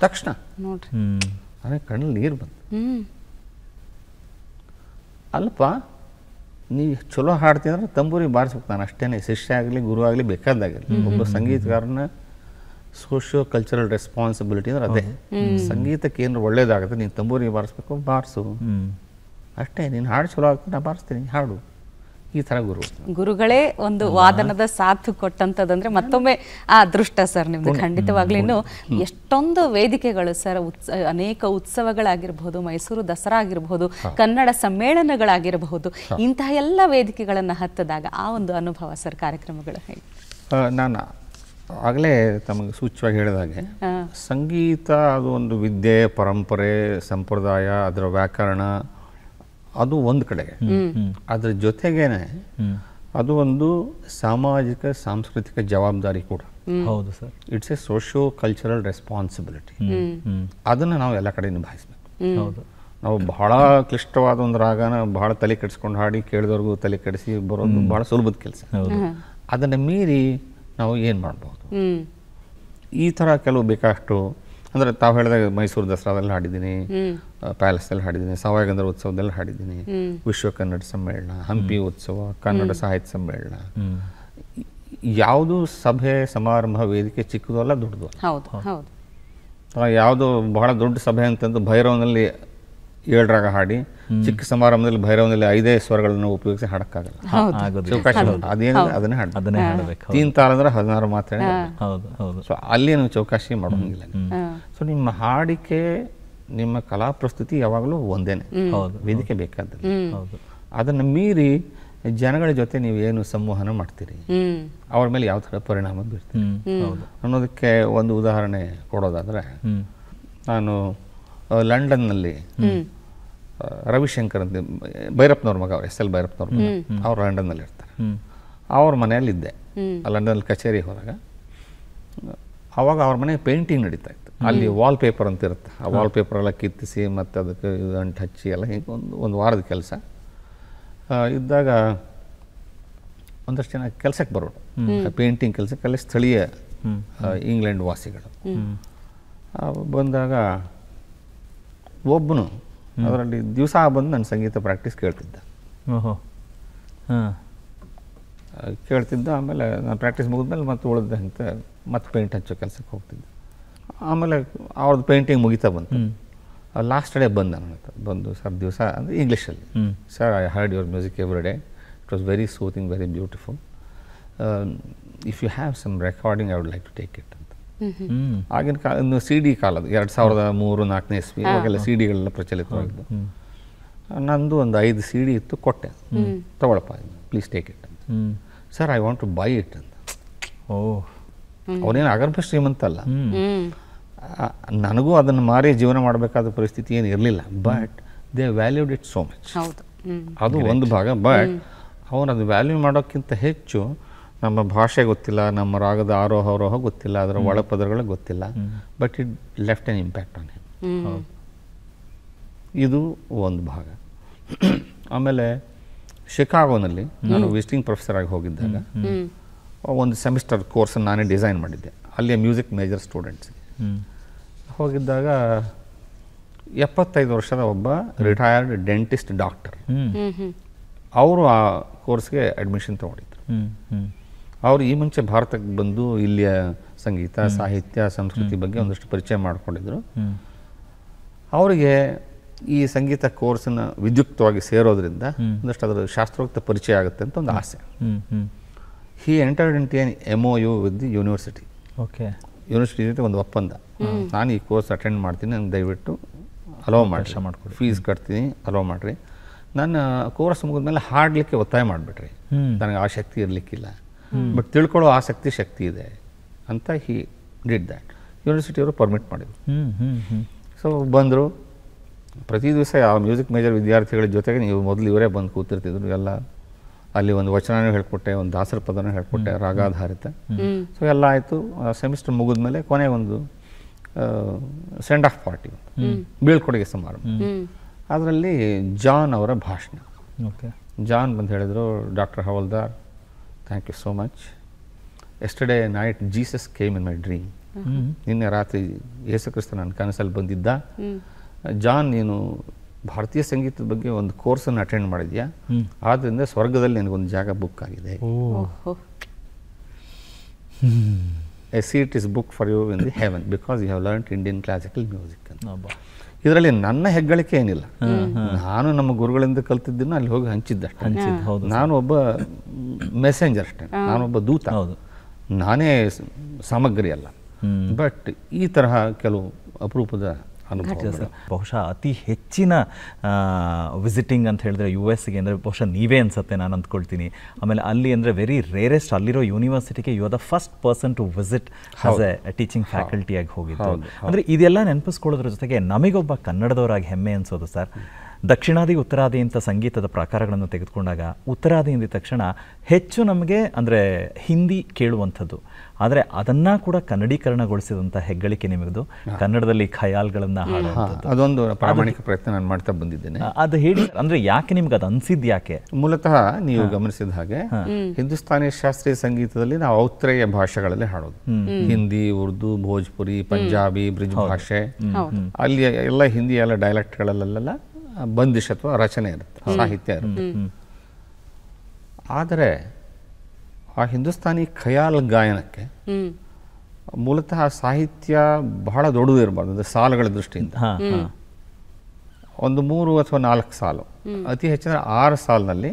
ತಕ್ಷಣ ನೋಡ್ರಿ ಕಣ್ಣಲ್ಲಿ ನೀರು ಬಂತು ಅಲ್ಲಪ್ಪ ನೀವು ಚಲೋ ಹಾಡ್ತೀನಿ ತಂಬೂರಿ ಬಾರಿಸ್ಬೇಕು ಅಷ್ಟೇ ಶಿಷ್ಯ ಆಗಲಿ ಗುರು ಆಗಲಿ ಬೇಕಾದಾಗಲಿ ಒಬ್ಬ ಸಂಗೀತಗಾರನ ಸೋಷಿಯೋ ಕಲ್ಚರಲ್ ರೆಸ್ಪಾನ್ಸಿಬಿಲಿಟಿ ಅಂದ್ರೆ ಅದೇ ಸಂಗೀತಕ್ಕೆ ಏನು ಒಳ್ಳೇದಾಗುತ್ತೆ ನೀನು ತಂಬೂರಿ ಬಾರಿಸ್ಬೇಕು ಬಾರಿಸು ಅಷ್ಟೇ ನೀನು ಹಾಡು ಚಲೋ ಆಗ್ತೀನಿ ನಾ ಬಾರಿಸ್ತೀನಿ ಹಾಡು ಈ ತರ ಗುರು ಗುರುಗಳೇ ಒಂದು ವಾದನದ ಸಾಥು ಕೊಟ್ಟಂತದಂದ್ರೆ ಮತ್ತೊಮ್ಮೆ ಆ ಅದೃಷ್ಟ ಸರ್ ನಿಮ್ದು ಖಂಡಿತವಾಗ್ಲಿನ್ನು ಎಷ್ಟೊಂದು ವೇದಿಕೆಗಳು ಸರ್ ಉತ್ಸ ಅನೇಕ ಉತ್ಸವಗಳಾಗಿರ್ಬಹುದು ಮೈಸೂರು ದಸರಾ ಆಗಿರ್ಬಹುದು ಕನ್ನಡ ಸಮ್ಮೇಳನಗಳಾಗಿರಬಹುದು ಇಂತಹ ಎಲ್ಲ ವೇದಿಕೆಗಳನ್ನು ಹತ್ತದಾಗ ಆ ಒಂದು ಅನುಭವ ಸರ್ ಕಾರ್ಯಕ್ರಮಗಳು ನಾನು ಆಗಲೇ ತಮಗೆ ಸೂಚ್ಯವಾಗಿ ಹೇಳಿದಾಗೆ ಸಂಗೀತ ಅದು ಒಂದು ವಿದ್ಯೆ ಪರಂಪರೆ ಸಂಪ್ರದಾಯ ಅದರ ವ್ಯಾಕರಣ ಅದು ಒಂದು ಕಡೆಗೆ ಅದರ ಜೊತೆಗೇನೆ ಅದು ಒಂದು ಸಾಮಾಜಿಕ ಸಾಂಸ್ಕೃತಿಕ ಜವಾಬ್ದಾರಿ ಕೂಡ ಹೌದು sir it's a socio cultural responsibility ಅದನ್ನು ನಾವು ಎಲ್ಲ ಕಡೆ ನಿಭಾಯಿಸ್ಬೇಕು ಹೌದು ನಾವು ಬಹಳ ಕ್ಲಿಷ್ಟವಾದ ಒಂದು ರಾಗನ ಬಹಳ ತಲೆ ಕೆಡಿಸ್ಕೊಂಡು ಹಾಡಿ ಕೇಳಿದವ್ರಿಗೂ ತಲೆ ಕೆಡಿಸಿ ಬರೋದು ಬಹಳ ಸುಲಭದ ಕೆಲಸ ಅದನ್ನು ಮೀರಿ ನಾವು ಏನು ಮಾಡ್ಬೋದು ಈ ಥರ ಕೆಲವು ಬೇಕಷ್ಟು ಅಂದ್ರೆ ತಾವು ಹೇಳಿದಾಗ ಮೈಸೂರು ದಸರಾದಲ್ಲಿ ಹಾಡಿದ್ದೀನಿ ಅಲ್ಲಿ ಹಾಡಿದ್ದೀನಿ ಸಾವಯಗಂಧರ ಉತ್ಸವದಲ್ಲಿ ಹಾಡಿದ್ದೀನಿ ವಿಶ್ವ ಕನ್ನಡ ಸಮ್ಮೇಳನ ಹಂಪಿ ಉತ್ಸವ ಕನ್ನಡ ಸಾಹಿತ್ಯ ಸಮ್ಮೇಳನ ಯಾವುದು ಸಭೆ ಸಮಾರಂಭ ವೇದಿಕೆ ಚಿಕ್ಕದು ಅಲ್ಲ ದೊಡ್ಡದು ಯಾವುದು ಬಹಳ ದೊಡ್ಡ ಸಭೆ ಅಂತಂದು ಭೈರವನಲ್ಲಿ ಏಳು ಹಾಡಿ ಚಿಕ್ಕ ಸಮಾರಂಭದಲ್ಲಿ ಭೈರವನಲ್ಲಿ ಐದೇ ಸ್ವರಗಳನ್ನು ಉಪಯೋಗಿಸಿ ಹಾಡಕ್ಕಾಗಲ್ಲ ಅದೇನು ಅದನ್ನೇ ಹಾಡಬೇಕು ತೀನ್ ತಾಳ ಅಂದ್ರೆ ಹದಿನಾರು ಮಾತ್ರ ಹೌದು ಹೌದು ಸೊ ಅಲ್ಲಿ ಚೌಕಾಶಿ ಮಾಡೋಂಗಿಲ್ಲ ಸೊ ನಿಮ್ಮ ಹಾಡಿಕೆ ನಿಮ್ಮ ಕಲಾ ಪ್ರಸ್ತುತಿ ಯಾವಾಗಲೂ ಒಂದೇನೆ ಹೌದು ವೇದಿಕೆ ಬೇಕಾದ ಹೌದು ಅದನ್ನು ಮೀರಿ ಜನಗಳ ಜೊತೆ ನೀವು ಏನು ಸಂವಹನ ಮಾಡ್ತೀರಿ ಅವ್ರ ಮೇಲೆ ಯಾವ ತರ ಪರಿಣಾಮ ಬೀರ್ತೀರಿ ಅನ್ನೋದಕ್ಕೆ ಒಂದು ಉದಾಹರಣೆ ಕೊಡೋದಾದ್ರೆ ನಾನು ಲಂಡನ್ನಲ್ಲಿ ರವಿಶಂಕರ್ ಅಂತ ಭೈರಪ್ಪನವ್ರ ಮಗ ಎಸ್ ಎಲ್ ಭೈರಪ್ಪನವ್ರ ಮಗ ಅವ್ರು ಲಂಡನ್ನಲ್ಲಿ ಇರ್ತಾರೆ ಅವ್ರ ಮನೆಯಲ್ಲಿದ್ದೆ ಲಂಡನ್ ಕಚೇರಿ ಹೋದಾಗ ಅವಾಗ ಅವ್ರ ಮನೆ ಪೇಂಟಿಂಗ್ ನಡೀತಾ ಇತ್ತು ಅಲ್ಲಿ ವಾಲ್ ಪೇಪರ್ ಅಂತ ಇರುತ್ತೆ ಆ ವಾಲ್ ಪೇಪರ್ ಎಲ್ಲ ಕಿತ್ತಿಸಿ ಮತ್ತು ಅದಕ್ಕೆ ಅಂಟು ಹಚ್ಚಿ ಎಲ್ಲ ಹೀಗೆ ಒಂದು ಒಂದು ವಾರದ ಕೆಲಸ ಇದ್ದಾಗ ಒಂದಷ್ಟು ಜನ ಕೆಲಸಕ್ಕೆ ಬರೋಣ ಪೇಂಟಿಂಗ್ ಕೆಲಸಕ್ಕೆ ಅಲ್ಲಿ ಸ್ಥಳೀಯ ಇಂಗ್ಲೆಂಡ್ ವಾಸಿಗಳು ಬಂದಾಗ ಒಬ್ಬನು ಅದರಲ್ಲಿ ದಿವಸ ಬಂದು ನನ್ನ ಸಂಗೀತ ಪ್ರಾಕ್ಟೀಸ್ ಕೇಳ್ತಿದ್ದ ಓಹೋ ಹಾಂ ಕೇಳ್ತಿದ್ದ ಆಮೇಲೆ ನಾನು ಪ್ರಾಕ್ಟೀಸ್ ಮುಗಿದ್ಮೇಲೆ ಮತ್ತೆ ಉಳಿದ ಅಂತ ಮತ್ತೆ ಪೇಂಟ್ ಹಚ್ಚೋ ಕೆಲಸಕ್ಕೆ ಹೋಗ್ತಿದ್ದೆ ಆಮೇಲೆ ಅವ್ರದ್ದು ಪೇಂಟಿಂಗ್ ಮುಗಿತಾ ಬಂತು ಲಾಸ್ಟ್ ಡೇ ಬಂದ ನಾನು ಬಂದು ಸರ್ ದಿವಸ ಅಂದರೆ ಇಂಗ್ಲೀಷಲ್ಲಿ sir I heard your music every day it was very soothing very beautiful if you have some recording I would like to take it ಆಗಿನ ಕಾಲ ಸಿ ಡಿ ಕಾಲದ ಎರಡು ಸಾವಿರದ ಮೂರು ನಾಲ್ಕನೇ ಇಸ್ವಿ ಇವಾಗೆಲ್ಲ ಸಿ ಡಿಗಳೆಲ್ಲ ಪ್ರಚಲಿತವಾಗಿದ್ದು ನಂದು ಒಂದು ಐದು ಸಿ ಡಿ ಇತ್ತು ಕೊಟ್ಟೆ ತಗೊಳಪ್ಪ ಪ್ಲೀಸ್ ಟೇಕ್ ಇಟ್ ಅಂತ sir I want to buy it ಅಂತ ಓಹ್ ಅವನೇನು ಅಗರ್ಭ ಶ್ರೀಮಂತ ಅಲ್ಲ ನನಗೂ ಅದನ್ನು ಮಾರಿ ಜೀವನ ಮಾಡಬೇಕಾದ ಪರಿಸ್ಥಿತಿ ಏನು ಇರಲಿಲ್ಲ but they valued it so much ಅದು ಒಂದು ಭಾಗ ಬಟ್ ಅವನು ಅದು ವ್ಯಾಲ್ಯೂ ಮಾಡೋಕ್ಕಿಂತ ಹೆಚ್ಚು ನಮ್ಮ ಭಾಷೆ ಗೊತ್ತಿಲ್ಲ ನಮ್ಮ ರಾಗದ ಆರೋಹ ಅವರೋಹ ಗೊತ್ತಿಲ್ಲ ಅದರ ಒಳಪದರಗಳು ಗೊತ್ತಿಲ್ಲ but it left an impact on him ಇದು ಒಂದು ಭಾಗ ಆಮೇಲೆ ಶಿಕಾಗೋನಲ್ಲಿ ನಾನು ವಿಸಿಟಿಂಗ್ ಪ್ರೊಫೆಸರ್ ಆಗಿ ಹೋಗಿದ್ದಾಗ ಒಂದು ಸೆಮಿಸ್ಟರ್ ಕೋರ್ಸನ್ನು ನಾನೇ ಡಿಸೈನ್ ಮಾಡಿದ್ದೆ ಅಲ್ಲಿಯ ಮ್ಯೂಸಿಕ್ ಮೇಜರ್ ಸ್ಟೂಡೆಂಟ್ಸ್ಗೆ ಹೋಗಿದ್ದಾಗ ಎಪ್ಪತ್ತೈದು ವರ್ಷದ ಒಬ್ಬ ರಿಟೈರ್ಡ್ ಡೆಂಟಿಸ್ಟ್ ಡಾಕ್ಟರ್ ಅವರು ಆ ಕೋರ್ಸ್ಗೆ ಅಡ್ಮಿಷನ್ ತಗೊಂಡಿದ್ದರು ಅವರು ಈ ಮುಂಚೆ ಭಾರತಕ್ಕೆ ಬಂದು ಇಲ್ಲಿಯ ಸಂಗೀತ ಸಾಹಿತ್ಯ ಸಂಸ್ಕೃತಿ ಬಗ್ಗೆ ಒಂದಷ್ಟು ಪರಿಚಯ ಮಾಡಿಕೊಂಡಿದ್ರು ಅವರಿಗೆ ಈ ಸಂಗೀತ ಕೋರ್ಸನ್ನ ವಿದ್ಯುಕ್ತವಾಗಿ ಸೇರೋದ್ರಿಂದ ಒಂದಷ್ಟು ಅದರ ಶಾಸ್ತ್ರೋಕ್ತ ಪರಿಚಯ ಆಗುತ್ತೆ ಅಂತ ಒಂದು ಆಸೆ he entered T N M O U with the university okay university ಜೊತೆ ಒಂದು ಒಪ್ಪಂದ ನಾನು ಈ ಕೋರ್ಸ್ ಅಟೆಂಡ್ ಮಾಡ್ತೀನಿ ನನಗೆ ದಯವಿಟ್ಟು ಅಲೋ ಮಾಡಿ ಮಾಡಿಕೊಡಿ ಫೀಸ್ ಕಟ್ತೀನಿ ಅಲೋ ಮಾಡಿರಿ ನನ್ನ ಕೋರ್ಸ್ ಮುಗಿದ ಮೇಲೆ ಹಾಡಲಿಕ್ಕೆ ಒತ್ತಾಯ ಮಾಡಿಬಿಟ್ರಿ ನನಗೆ ಆ ಶಕ್ತಿ ಇರಲಿಕ್ಕಿಲ್ಲ ಬಟ್ ತಿಳ್ಕೊಳ್ಳೋ ಆಸಕ್ತಿ ಶಕ್ತಿ ಇದೆ ಅಂತ ಹಿ ಡಿಡ್ ದ್ಯಾಟ್ ಯೂನಿವರ್ಸಿಟಿಯವರು ಪರ್ಮಿಟ್ ಮಾಡಿದ್ರು ಸೊ ಬಂದರು ಪ್ರತಿ ದಿವಸ ಆ ಮ್ಯೂಸಿಕ್ ಮೇಜರ್ ವಿದ್ಯಾರ್ಥಿಗಳ ಜೊತೆಗೆ ನೀವು ಮೊದಲು ಇವರೇ ಬಂದು ಕೂತಿರ್ತಿದ್ರು ಎಲ್ಲ ಅಲ್ಲಿ ಒಂದು ವಚನನೂ ಹೇಳ್ಕೊಟ್ಟೆ ಒಂದು ದಾಸರ ಪದನೂ ಹೇಳ್ಕೊಟ್ಟೆ ರಾಗಾಧಾರಿತ ಸೊ ಎಲ್ಲ ಆಯಿತು ಸೆಮಿಸ್ಟರ್ ಮುಗಿದ ಮೇಲೆ ಕೊನೆ ಒಂದು ಸೆಂಡ್ ಆಫ್ ಪಾರ್ಟಿ ಬೀಳ್ಕೊಡುಗೆ ಸಮಾರಂಭ ಅದರಲ್ಲಿ ಜಾನ್ ಅವರ ಭಾಷಣ ಓಕೆ ಜಾನ್ ಬಂದು ಹೇಳಿದರು doctor Havaldar thank you so much yesterday night Jesus came in my dream ನಿನ್ನೆ ರಾತ್ರಿ ಯೇಸುಕ್ರಿಸ್ತ ನನ್ನ ಕನಸಲ್ಲಿ ಬಂದಿದ್ದ ಜಾನ್ ನೀನು ಭಾರತೀಯ ಸಂಗೀತದ ಬಗ್ಗೆ ಒಂದು ಕೋರ್ಸನ್ನು ಅಟೆಂಡ್ ಮಾಡಿದ್ಯಾ ಆದ್ದರಿಂದ ಸ್ವರ್ಗದಲ್ಲಿ ನನಗೊಂದು ಜಾಗ ಬುಕ್ ಆಗಿದೆ a it is book for you in the heaven because you have have Indian classical music ಅಂತ ಇದರಲ್ಲಿ ನನ್ನ ಹೆಗ್ಗಳಿಕೆ ಏನಿಲ್ಲ ನಾನು ನಮ್ಮ ಗುರುಗಳಿಂದ ಕಲ್ತಿದ್ದನ್ನು ಅಲ್ಲಿ ಹೋಗಿ ಹೌದು ನಾನು ಒಬ್ಬ ಮೆಸೆಂಜರ್ ಅಷ್ಟೇ ನಾನೊಬ್ಬ ದೂತ ನಾನೇ ಸಾಮಗ್ರಿ ಅಲ್ಲ ಬಟ್ ಈ ತರಹ ಕೆಲವು ಅಪರೂಪದ ಬಹುಶಃ ಅತಿ ಹೆಚ್ಚಿನ ವಿಸಿಟಿಂಗ್ ಅಂತ ಹೇಳಿದ್ರೆ ಯು ಎಸ್ಗೆ ಅಂದರೆ ಬಹುಶಃ ನೀವೇ ಅನ್ಸುತ್ತೆ ನಾನು ಅಂದ್ಕೊಳ್ತೀನಿ ಆಮೇಲೆ ಅಲ್ಲಿ ಅಂದರೆ ವೆರಿ ರೇರೆಸ್ಟ್ ಅಲ್ಲಿರೋ ಯೂನಿವರ್ಸಿಟಿಗೆ you are the first person to visit as a teaching ಫ್ಯಾಕಲ್ಟಿಯಾಗಿ ಹೋಗಿದ್ದು ಅಂದರೆ ಇದೆಲ್ಲ ನೆನಪಿಸ್ಕೊಳ್ಳೋದ್ರ ಜೊತೆಗೆ ನಮಗೊಬ್ಬ ಕನ್ನಡದವರಾಗಿ ಹೆಮ್ಮೆ ಅನ್ಸೋದು ಸರ್ ದಕ್ಷಿಣಾದಿ ಉತ್ತರಾದಿ ಅಂತ ಸಂಗೀತದ ಪ್ರಕಾರಗಳನ್ನು ತೆಗೆದುಕೊಂಡಾಗ ಉತ್ತರಾದಿ ಅಂದ ತಕ್ಷಣ ಹೆಚ್ಚು ನಮಗೆ ಅಂದರೆ ಹಿಂದಿ ಕೇಳುವಂಥದ್ದು ಆದರೆ ಅದನ್ನ ಕೂಡ ಕನ್ನಡೀಕರಣಗೊಳಿಸಿದಂತ ಹೆಗ್ಗಳಿಕೆ ನಿಮಗದು ಕನ್ನಡದಲ್ಲಿ ಖಯಾಲ್ಗಳನ್ನ ಹಾಡುವಂಥದ್ದು ಅದೊಂದು ಪ್ರಾಮಾಣಿಕ ಪ್ರಯತ್ನ ನಾನು ಮಾಡ್ತಾ ಬಂದಿದ್ದೇನೆ ಅದು ಹೇಳಿ ಅಂದ್ರೆ ಯಾಕೆ ನಿಮ್ಗೆ ಅದು ಅನ್ಸಿದ್ ಯಾಕೆ ಮೂಲತಃ ನೀವು ಗಮನಿಸಿದ ಹಾಗೆ ಹಿಂದೂಸ್ತಾನಿ ಶಾಸ್ತ್ರೀಯ ಸಂಗೀತದಲ್ಲಿ ನಾವು ಔತ್ರೇಯ ಭಾಷೆಗಳಲ್ಲಿ ಹಾಡೋದು ಹಿಂದಿ ಉರ್ದು ಭೋಜ್ಪುರಿ ಪಂಜಾಬಿ ಬ್ರಿಜ್ ಭಾಷೆ ಅಲ್ಲಿ ಎಲ್ಲ ಹಿಂದಿ ಎಲ್ಲ ಡೈಲೆಕ್ಟ್ಗಳಲ್ಲೆಲ್ಲ ಅಥವಾ ರಚನೆ ಇರುತ್ತೆ ಸಾಹಿತ್ಯ ಇರುತ್ತೆ ಆದರೆ ಆ ಹಿಂದೂಸ್ತಾನಿ ಖಯಾಲ್ ಗಾಯನಕ್ಕೆ ಮೂಲತಃ ಸಾಹಿತ್ಯ ಬಹಳ ದೊಡ್ಡದು ಇರಬಾರ್ದು ಅಂದರೆ ಸಾಲುಗಳ ದೃಷ್ಟಿಯಿಂದ ಒಂದು ಮೂರು ಅಥವಾ ನಾಲ್ಕು ಸಾಲು ಅತಿ ಹೆಚ್ಚಿನ ಆರು ಸಾಲಿನಲ್ಲಿ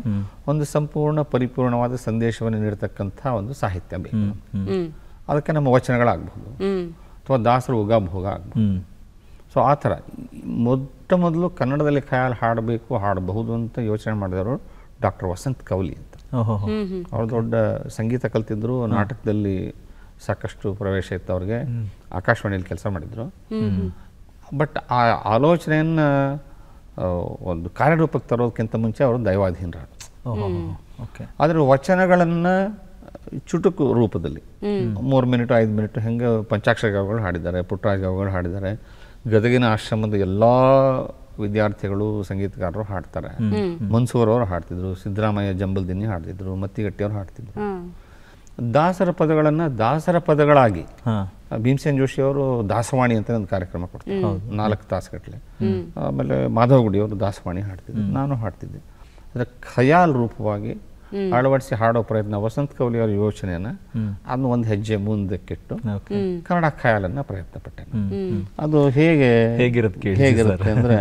ಒಂದು ಸಂಪೂರ್ಣ ಪರಿಪೂರ್ಣವಾದ ಸಂದೇಶವನ್ನು ನೀಡತಕ್ಕಂಥ ಒಂದು ಸಾಹಿತ್ಯ ಬೇಕು ಅದಕ್ಕೆ ನಮ್ಮ ವಚನಗಳಾಗಬಹುದು ಅಥವಾ ದಾಸರ ಭೋಗ ಆಗಬಹುದು ಸೊ ಆ ಥರ ಮೊದಲು ಕನ್ನಡದಲ್ಲಿ ಖಯಾಲ್ ಹಾಡಬೇಕು ಹಾಡಬಹುದು ಅಂತ ಯೋಚನೆ ಮಾಡಿದವರು ಡಾಕ್ಟರ್ ವಸಂತ್ ಕವಲಿ ಅವ್ರು ದೊಡ್ಡ ಸಂಗೀತ ಕಲ್ತಿದ್ರು ನಾಟಕದಲ್ಲಿ ಸಾಕಷ್ಟು ಪ್ರವೇಶ ಇತ್ತು ಅವ್ರಿಗೆ ಆಕಾಶವಾಣಿಯಲ್ಲಿ ಕೆಲಸ ಮಾಡಿದ್ರು ಬಟ್ ಆ ಆಲೋಚನೆಯನ್ನು ಒಂದು ಕಾರ್ಯರೂಪಕ್ಕೆ ತರೋದಕ್ಕಿಂತ ಮುಂಚೆ ಅವರು ಓಕೆ ಆದರೆ ವಚನಗಳನ್ನು ಚುಟುಕು ರೂಪದಲ್ಲಿ ಮೂರು ಮಿನಿಟ್ ಐದು ಮಿನಿಟ್ ಹೆಂಗೆ ಪಂಚಾಕ್ಷರ ಹಾಡಿದ್ದಾರೆ ಪುಟ್ಟರಾಜ ಹಾಡಿದ್ದಾರೆ ಗದಗಿನ ಆಶ್ರಮದ ಎಲ್ಲ ವಿದ್ಯಾರ್ಥಿಗಳು ಸಂಗೀತಗಾರರು ಹಾಡ್ತಾರೆ ಮನ್ಸೂರ್ ಅವರು ಹಾಡ್ತಿದ್ರು ಸಿದ್ದರಾಮಯ್ಯ ಜಂಬಲ್ದಿನಿ ಹಾಡ್ತಿದ್ರು ಮತ್ತಿಗಟ್ಟಿಯವರು ಹಾಡ್ತಿದ್ರು ದಾಸರ ಪದಗಳನ್ನು ದಾಸರ ಪದಗಳಾಗಿ ಭೀಮಸೇನ್ ಜೋಶಿ ಅವರು ದಾಸವಾಣಿ ಅಂತ ಒಂದು ಕಾರ್ಯಕ್ರಮ ಕೊಡ್ತಾರೆ ನಾಲ್ಕು ತಾಸುಗಟ್ಟಲೆ ಆಮೇಲೆ ಮಾಧವಗುಡಿ ಅವರು ದಾಸವಾಣಿ ಹಾಡ್ತಿದ್ರು ನಾನು ಹಾಡ್ತಿದ್ದೆ ಅದರ ಖಯಾಲ್ ರೂಪವಾಗಿ ಅಳವಡಿಸಿ ಹಾಡೋ ಪ್ರಯತ್ನ ವಸಂತ ಕೌಲಿ ಅವರ ಯೋಚನೆಯನ್ನು ಅದನ್ನ ಒಂದು ಹೆಜ್ಜೆ ಮುಂದಕ್ಕಿಟ್ಟು ಕನ್ನಡ ಕಾಯಲನ್ನ ಪ್ರಯತ್ನ ಪಟ್ಟೆ ಅದು ಹೇಗೆ ಹೇಗಿರುತ್ತೆ ಹೇಗಿರುತ್ತೆ ಅಂದ್ರೆ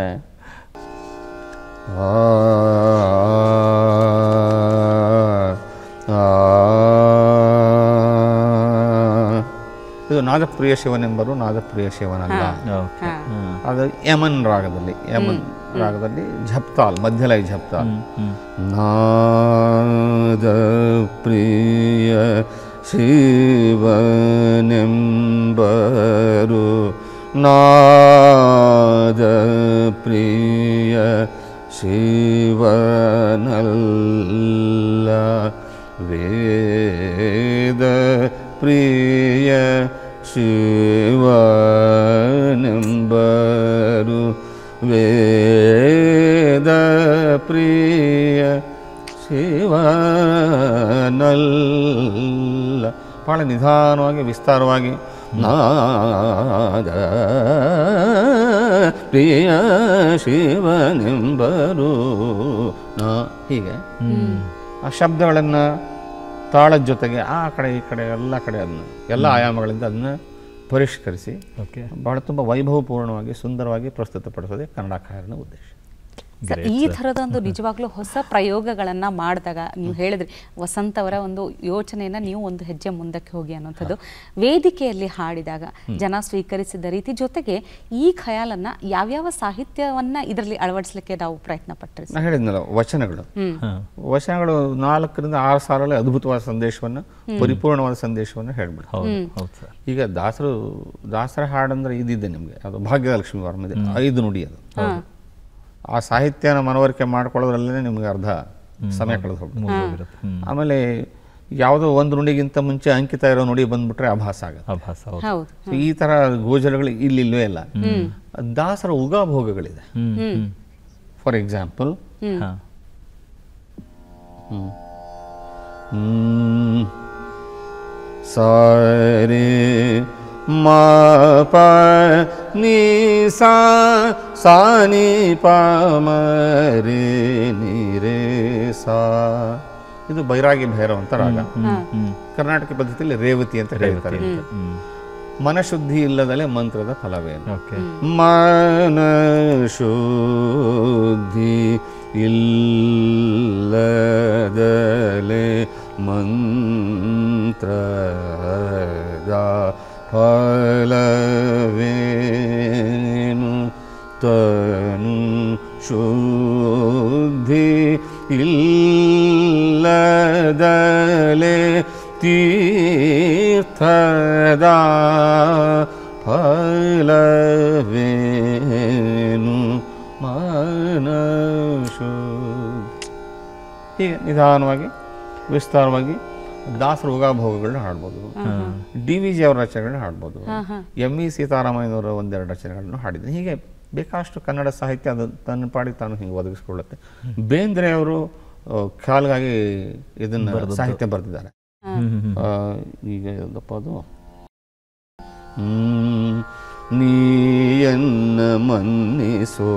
ಇದು ನಾಗಪ್ರಿಯ ಶಿವನೆಂಬರು ನಾಗಪ್ರಿಯ ಶಿವನಲ್ಲ ಅದು ಯಮನ್ ರಾಗದಲ್ಲಿ ಯಮನ್ రాగదండి జప్తాలు మధ్యలో జప్తాలు నాద ప్రియ శివనింబరు నాద ప్రియ శివనల్ల వేద ప్రియ శివనింబరు ವೇದ ಪ್ರಿಯ ಶಿವನಲ್ಲ ಭಾಳ ನಿಧಾನವಾಗಿ ವಿಸ್ತಾರವಾಗಿ ನಾದ ಪ್ರಿಯ ಶಿವನೆಂಬರು ನಾ ಹೀಗೆ ಆ ಶಬ್ದಗಳನ್ನು ತಾಳದ ಜೊತೆಗೆ ಆ ಕಡೆ ಈ ಕಡೆ ಎಲ್ಲ ಕಡೆ ಅದನ್ನ ಎಲ್ಲ ಆಯಾಮಗಳಿಂದ ಅದನ್ನ ಪರಿಷ್ಕರಿಸಿ ಭಾಳ ತುಂಬ ವೈಭವಪೂರ್ಣವಾಗಿ ಸುಂದರವಾಗಿ ಪ್ರಸ್ತುತಪಡಿಸೋದೇ ಕನ್ನಡ ಕಾಯನ ಉದ್ದೇಶ ಈ ತರದ ಒಂದು ನಿಜವಾಗ್ಲೂ ಹೊಸ ಪ್ರಯೋಗಗಳನ್ನ ಮಾಡಿದಾಗ ನೀವು ಹೇಳಿದ್ರಿ ವಸಂತವರ ಒಂದು ಯೋಚನೆಯನ್ನ ನೀವು ಒಂದು ಹೆಜ್ಜೆ ಮುಂದಕ್ಕೆ ಹೋಗಿ ಅನ್ನೋಂಥದ್ದು ವೇದಿಕೆಯಲ್ಲಿ ಹಾಡಿದಾಗ ಜನ ಸ್ವೀಕರಿಸಿದ ರೀತಿ ಜೊತೆಗೆ ಈ ಖಯಾಲನ್ನ ಯಾವ್ಯಾವ ಸಾಹಿತ್ಯವನ್ನ ಇದರಲ್ಲಿ ಅಳವಡಿಸಲಿಕ್ಕೆ ನಾವು ಪ್ರಯತ್ನ ಪಟ್ಟರೆ ಹೇಳಿದ್ನಲ್ಲ ವಚನಗಳು ವಚನಗಳು ನಾಲ್ಕರಿಂದ ಆರು ಸಾಲಲ್ಲಿ ಅದ್ಭುತವಾದ ಸಂದೇಶವನ್ನು ಪರಿಪೂರ್ಣವಾದ ಸಂದೇಶವನ್ನು ಹೇಳ್ಬಿಡು ಈಗ ದಾಸರು ದಾಸರ ಹಾಡಂದ್ರೆ ಇದಿದೆ ನಿಮಗೆ ಅದು ಭಾಗ್ಯಲಕ್ಷ್ಮಿ ಇದೆ ಐದು ನುಡಿ ಅದು ಆ ಸಾಹಿತ್ಯನ ಮನವರಿಕೆ ಮಾಡ್ಕೊಳ್ಳೋದ್ರಲ್ಲೇ ನಿಮ್ಗೆ ಅರ್ಧ ಸಮಯ ಕಳೆದು ಹೋಗ್ತದೆ ಆಮೇಲೆ ಯಾವುದೋ ಒಂದು ನುಡಿಗಿಂತ ಮುಂಚೆ ಅಂಕಿತ ಇರೋ ನುಡಿ ಬಂದ್ಬಿಟ್ರೆ ಅಭಾಸ ಆಗುತ್ತೆ ಈ ತರ ಗೋಜಲಗಳು ಇಲ್ಲಿ ಇಲ್ಲವೇ ಇಲ್ಲ ದಾಸರ ಉಗಾಭೋಗಗಳಿದೆ ಫಾರ್ ಎಕ್ಸಾಂಪಲ್ ಸಾರಿ ಮ ಪ ಸಾ ಸಾ ನಿ ನೀ ಪ ಮ ರಿ ರೇ ಸಾ ಇದು ಬೈರಾಗಿ ಭೈರವ ಅಂತ ರಾಗ ಕರ್ನಾಟಕ ಪದ್ಧತಿಯಲ್ಲಿ ರೇವತಿ ಅಂತ ಹೇಳ್ತಾರೆ ಮನಶುದ್ಧಿ ಇಲ್ಲದಲೇ ಮಂತ್ರದ ಫಲವೇನು ಮನಶುದ್ಧಿ ಇಲ್ಲದಲೆ ಮಂತ್ರದ प्रफ्ल वेनु शुद्धि इल्लदले तीर्थदा तीत्धादा प्रफ्लेएनु मानशुद्धि यह निदान ದಾಸರ ಊಗಾಭೋಗಗಳನ್ನ ಹಾಡ್ಬೋದು ಡಿ ವಿ ಜಿ ಅವರ ರಚನೆಗಳನ್ನ ಹಾಡ್ಬೋದು ಎಂ ಇ ಸೀತಾರಾಮಯ್ಯನವರ ಒಂದೆರಡು ರಚನೆಗಳನ್ನು ಹಾಡಿದ್ದೆ ಹೀಗೆ ಬೇಕಾಷ್ಟು ಕನ್ನಡ ಸಾಹಿತ್ಯ ಅದು ತನ್ನ ಪಾಡಿ ತಾನು ಹಿಂಗೆ ಒದಗಿಸ್ಕೊಳ್ಳುತ್ತೆ ಬೇಂದ್ರೆ ಅವರು ಖ್ಯಾಲ್ಗಾಗಿ ಇದನ್ನ ಸಾಹಿತ್ಯ ಬರೆದಿದ್ದಾರೆ ಈಗ ಯಾವುದಪ್ಪ ಅದು ನೀಯನ್ನ ಮನ್ನಿಸೋ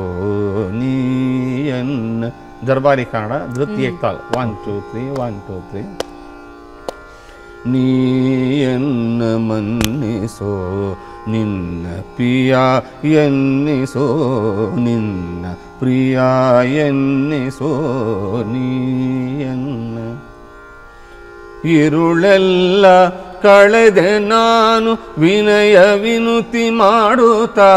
ನೀಯನ್ನ ದರ್ಬಾರಿ ಕಾಣ ದೃತಿಯ ಕಾಲ್ one two three one two three ನೀಯನ್ನ ಮನ್ನಿಸೋ ನಿನ್ನ ಪ್ರಿಯ ಎನ್ನಿಸೋ ನಿನ್ನ ಪ್ರಿಯ ಎನ್ನಿಸೋ ನೀಯನ್ನ ಇರುಳೆಲ್ಲ ಕಳೆದೆ ನಾನು ವಿನಯ ವಿನುತಿ ಮಾಡುತ್ತಾ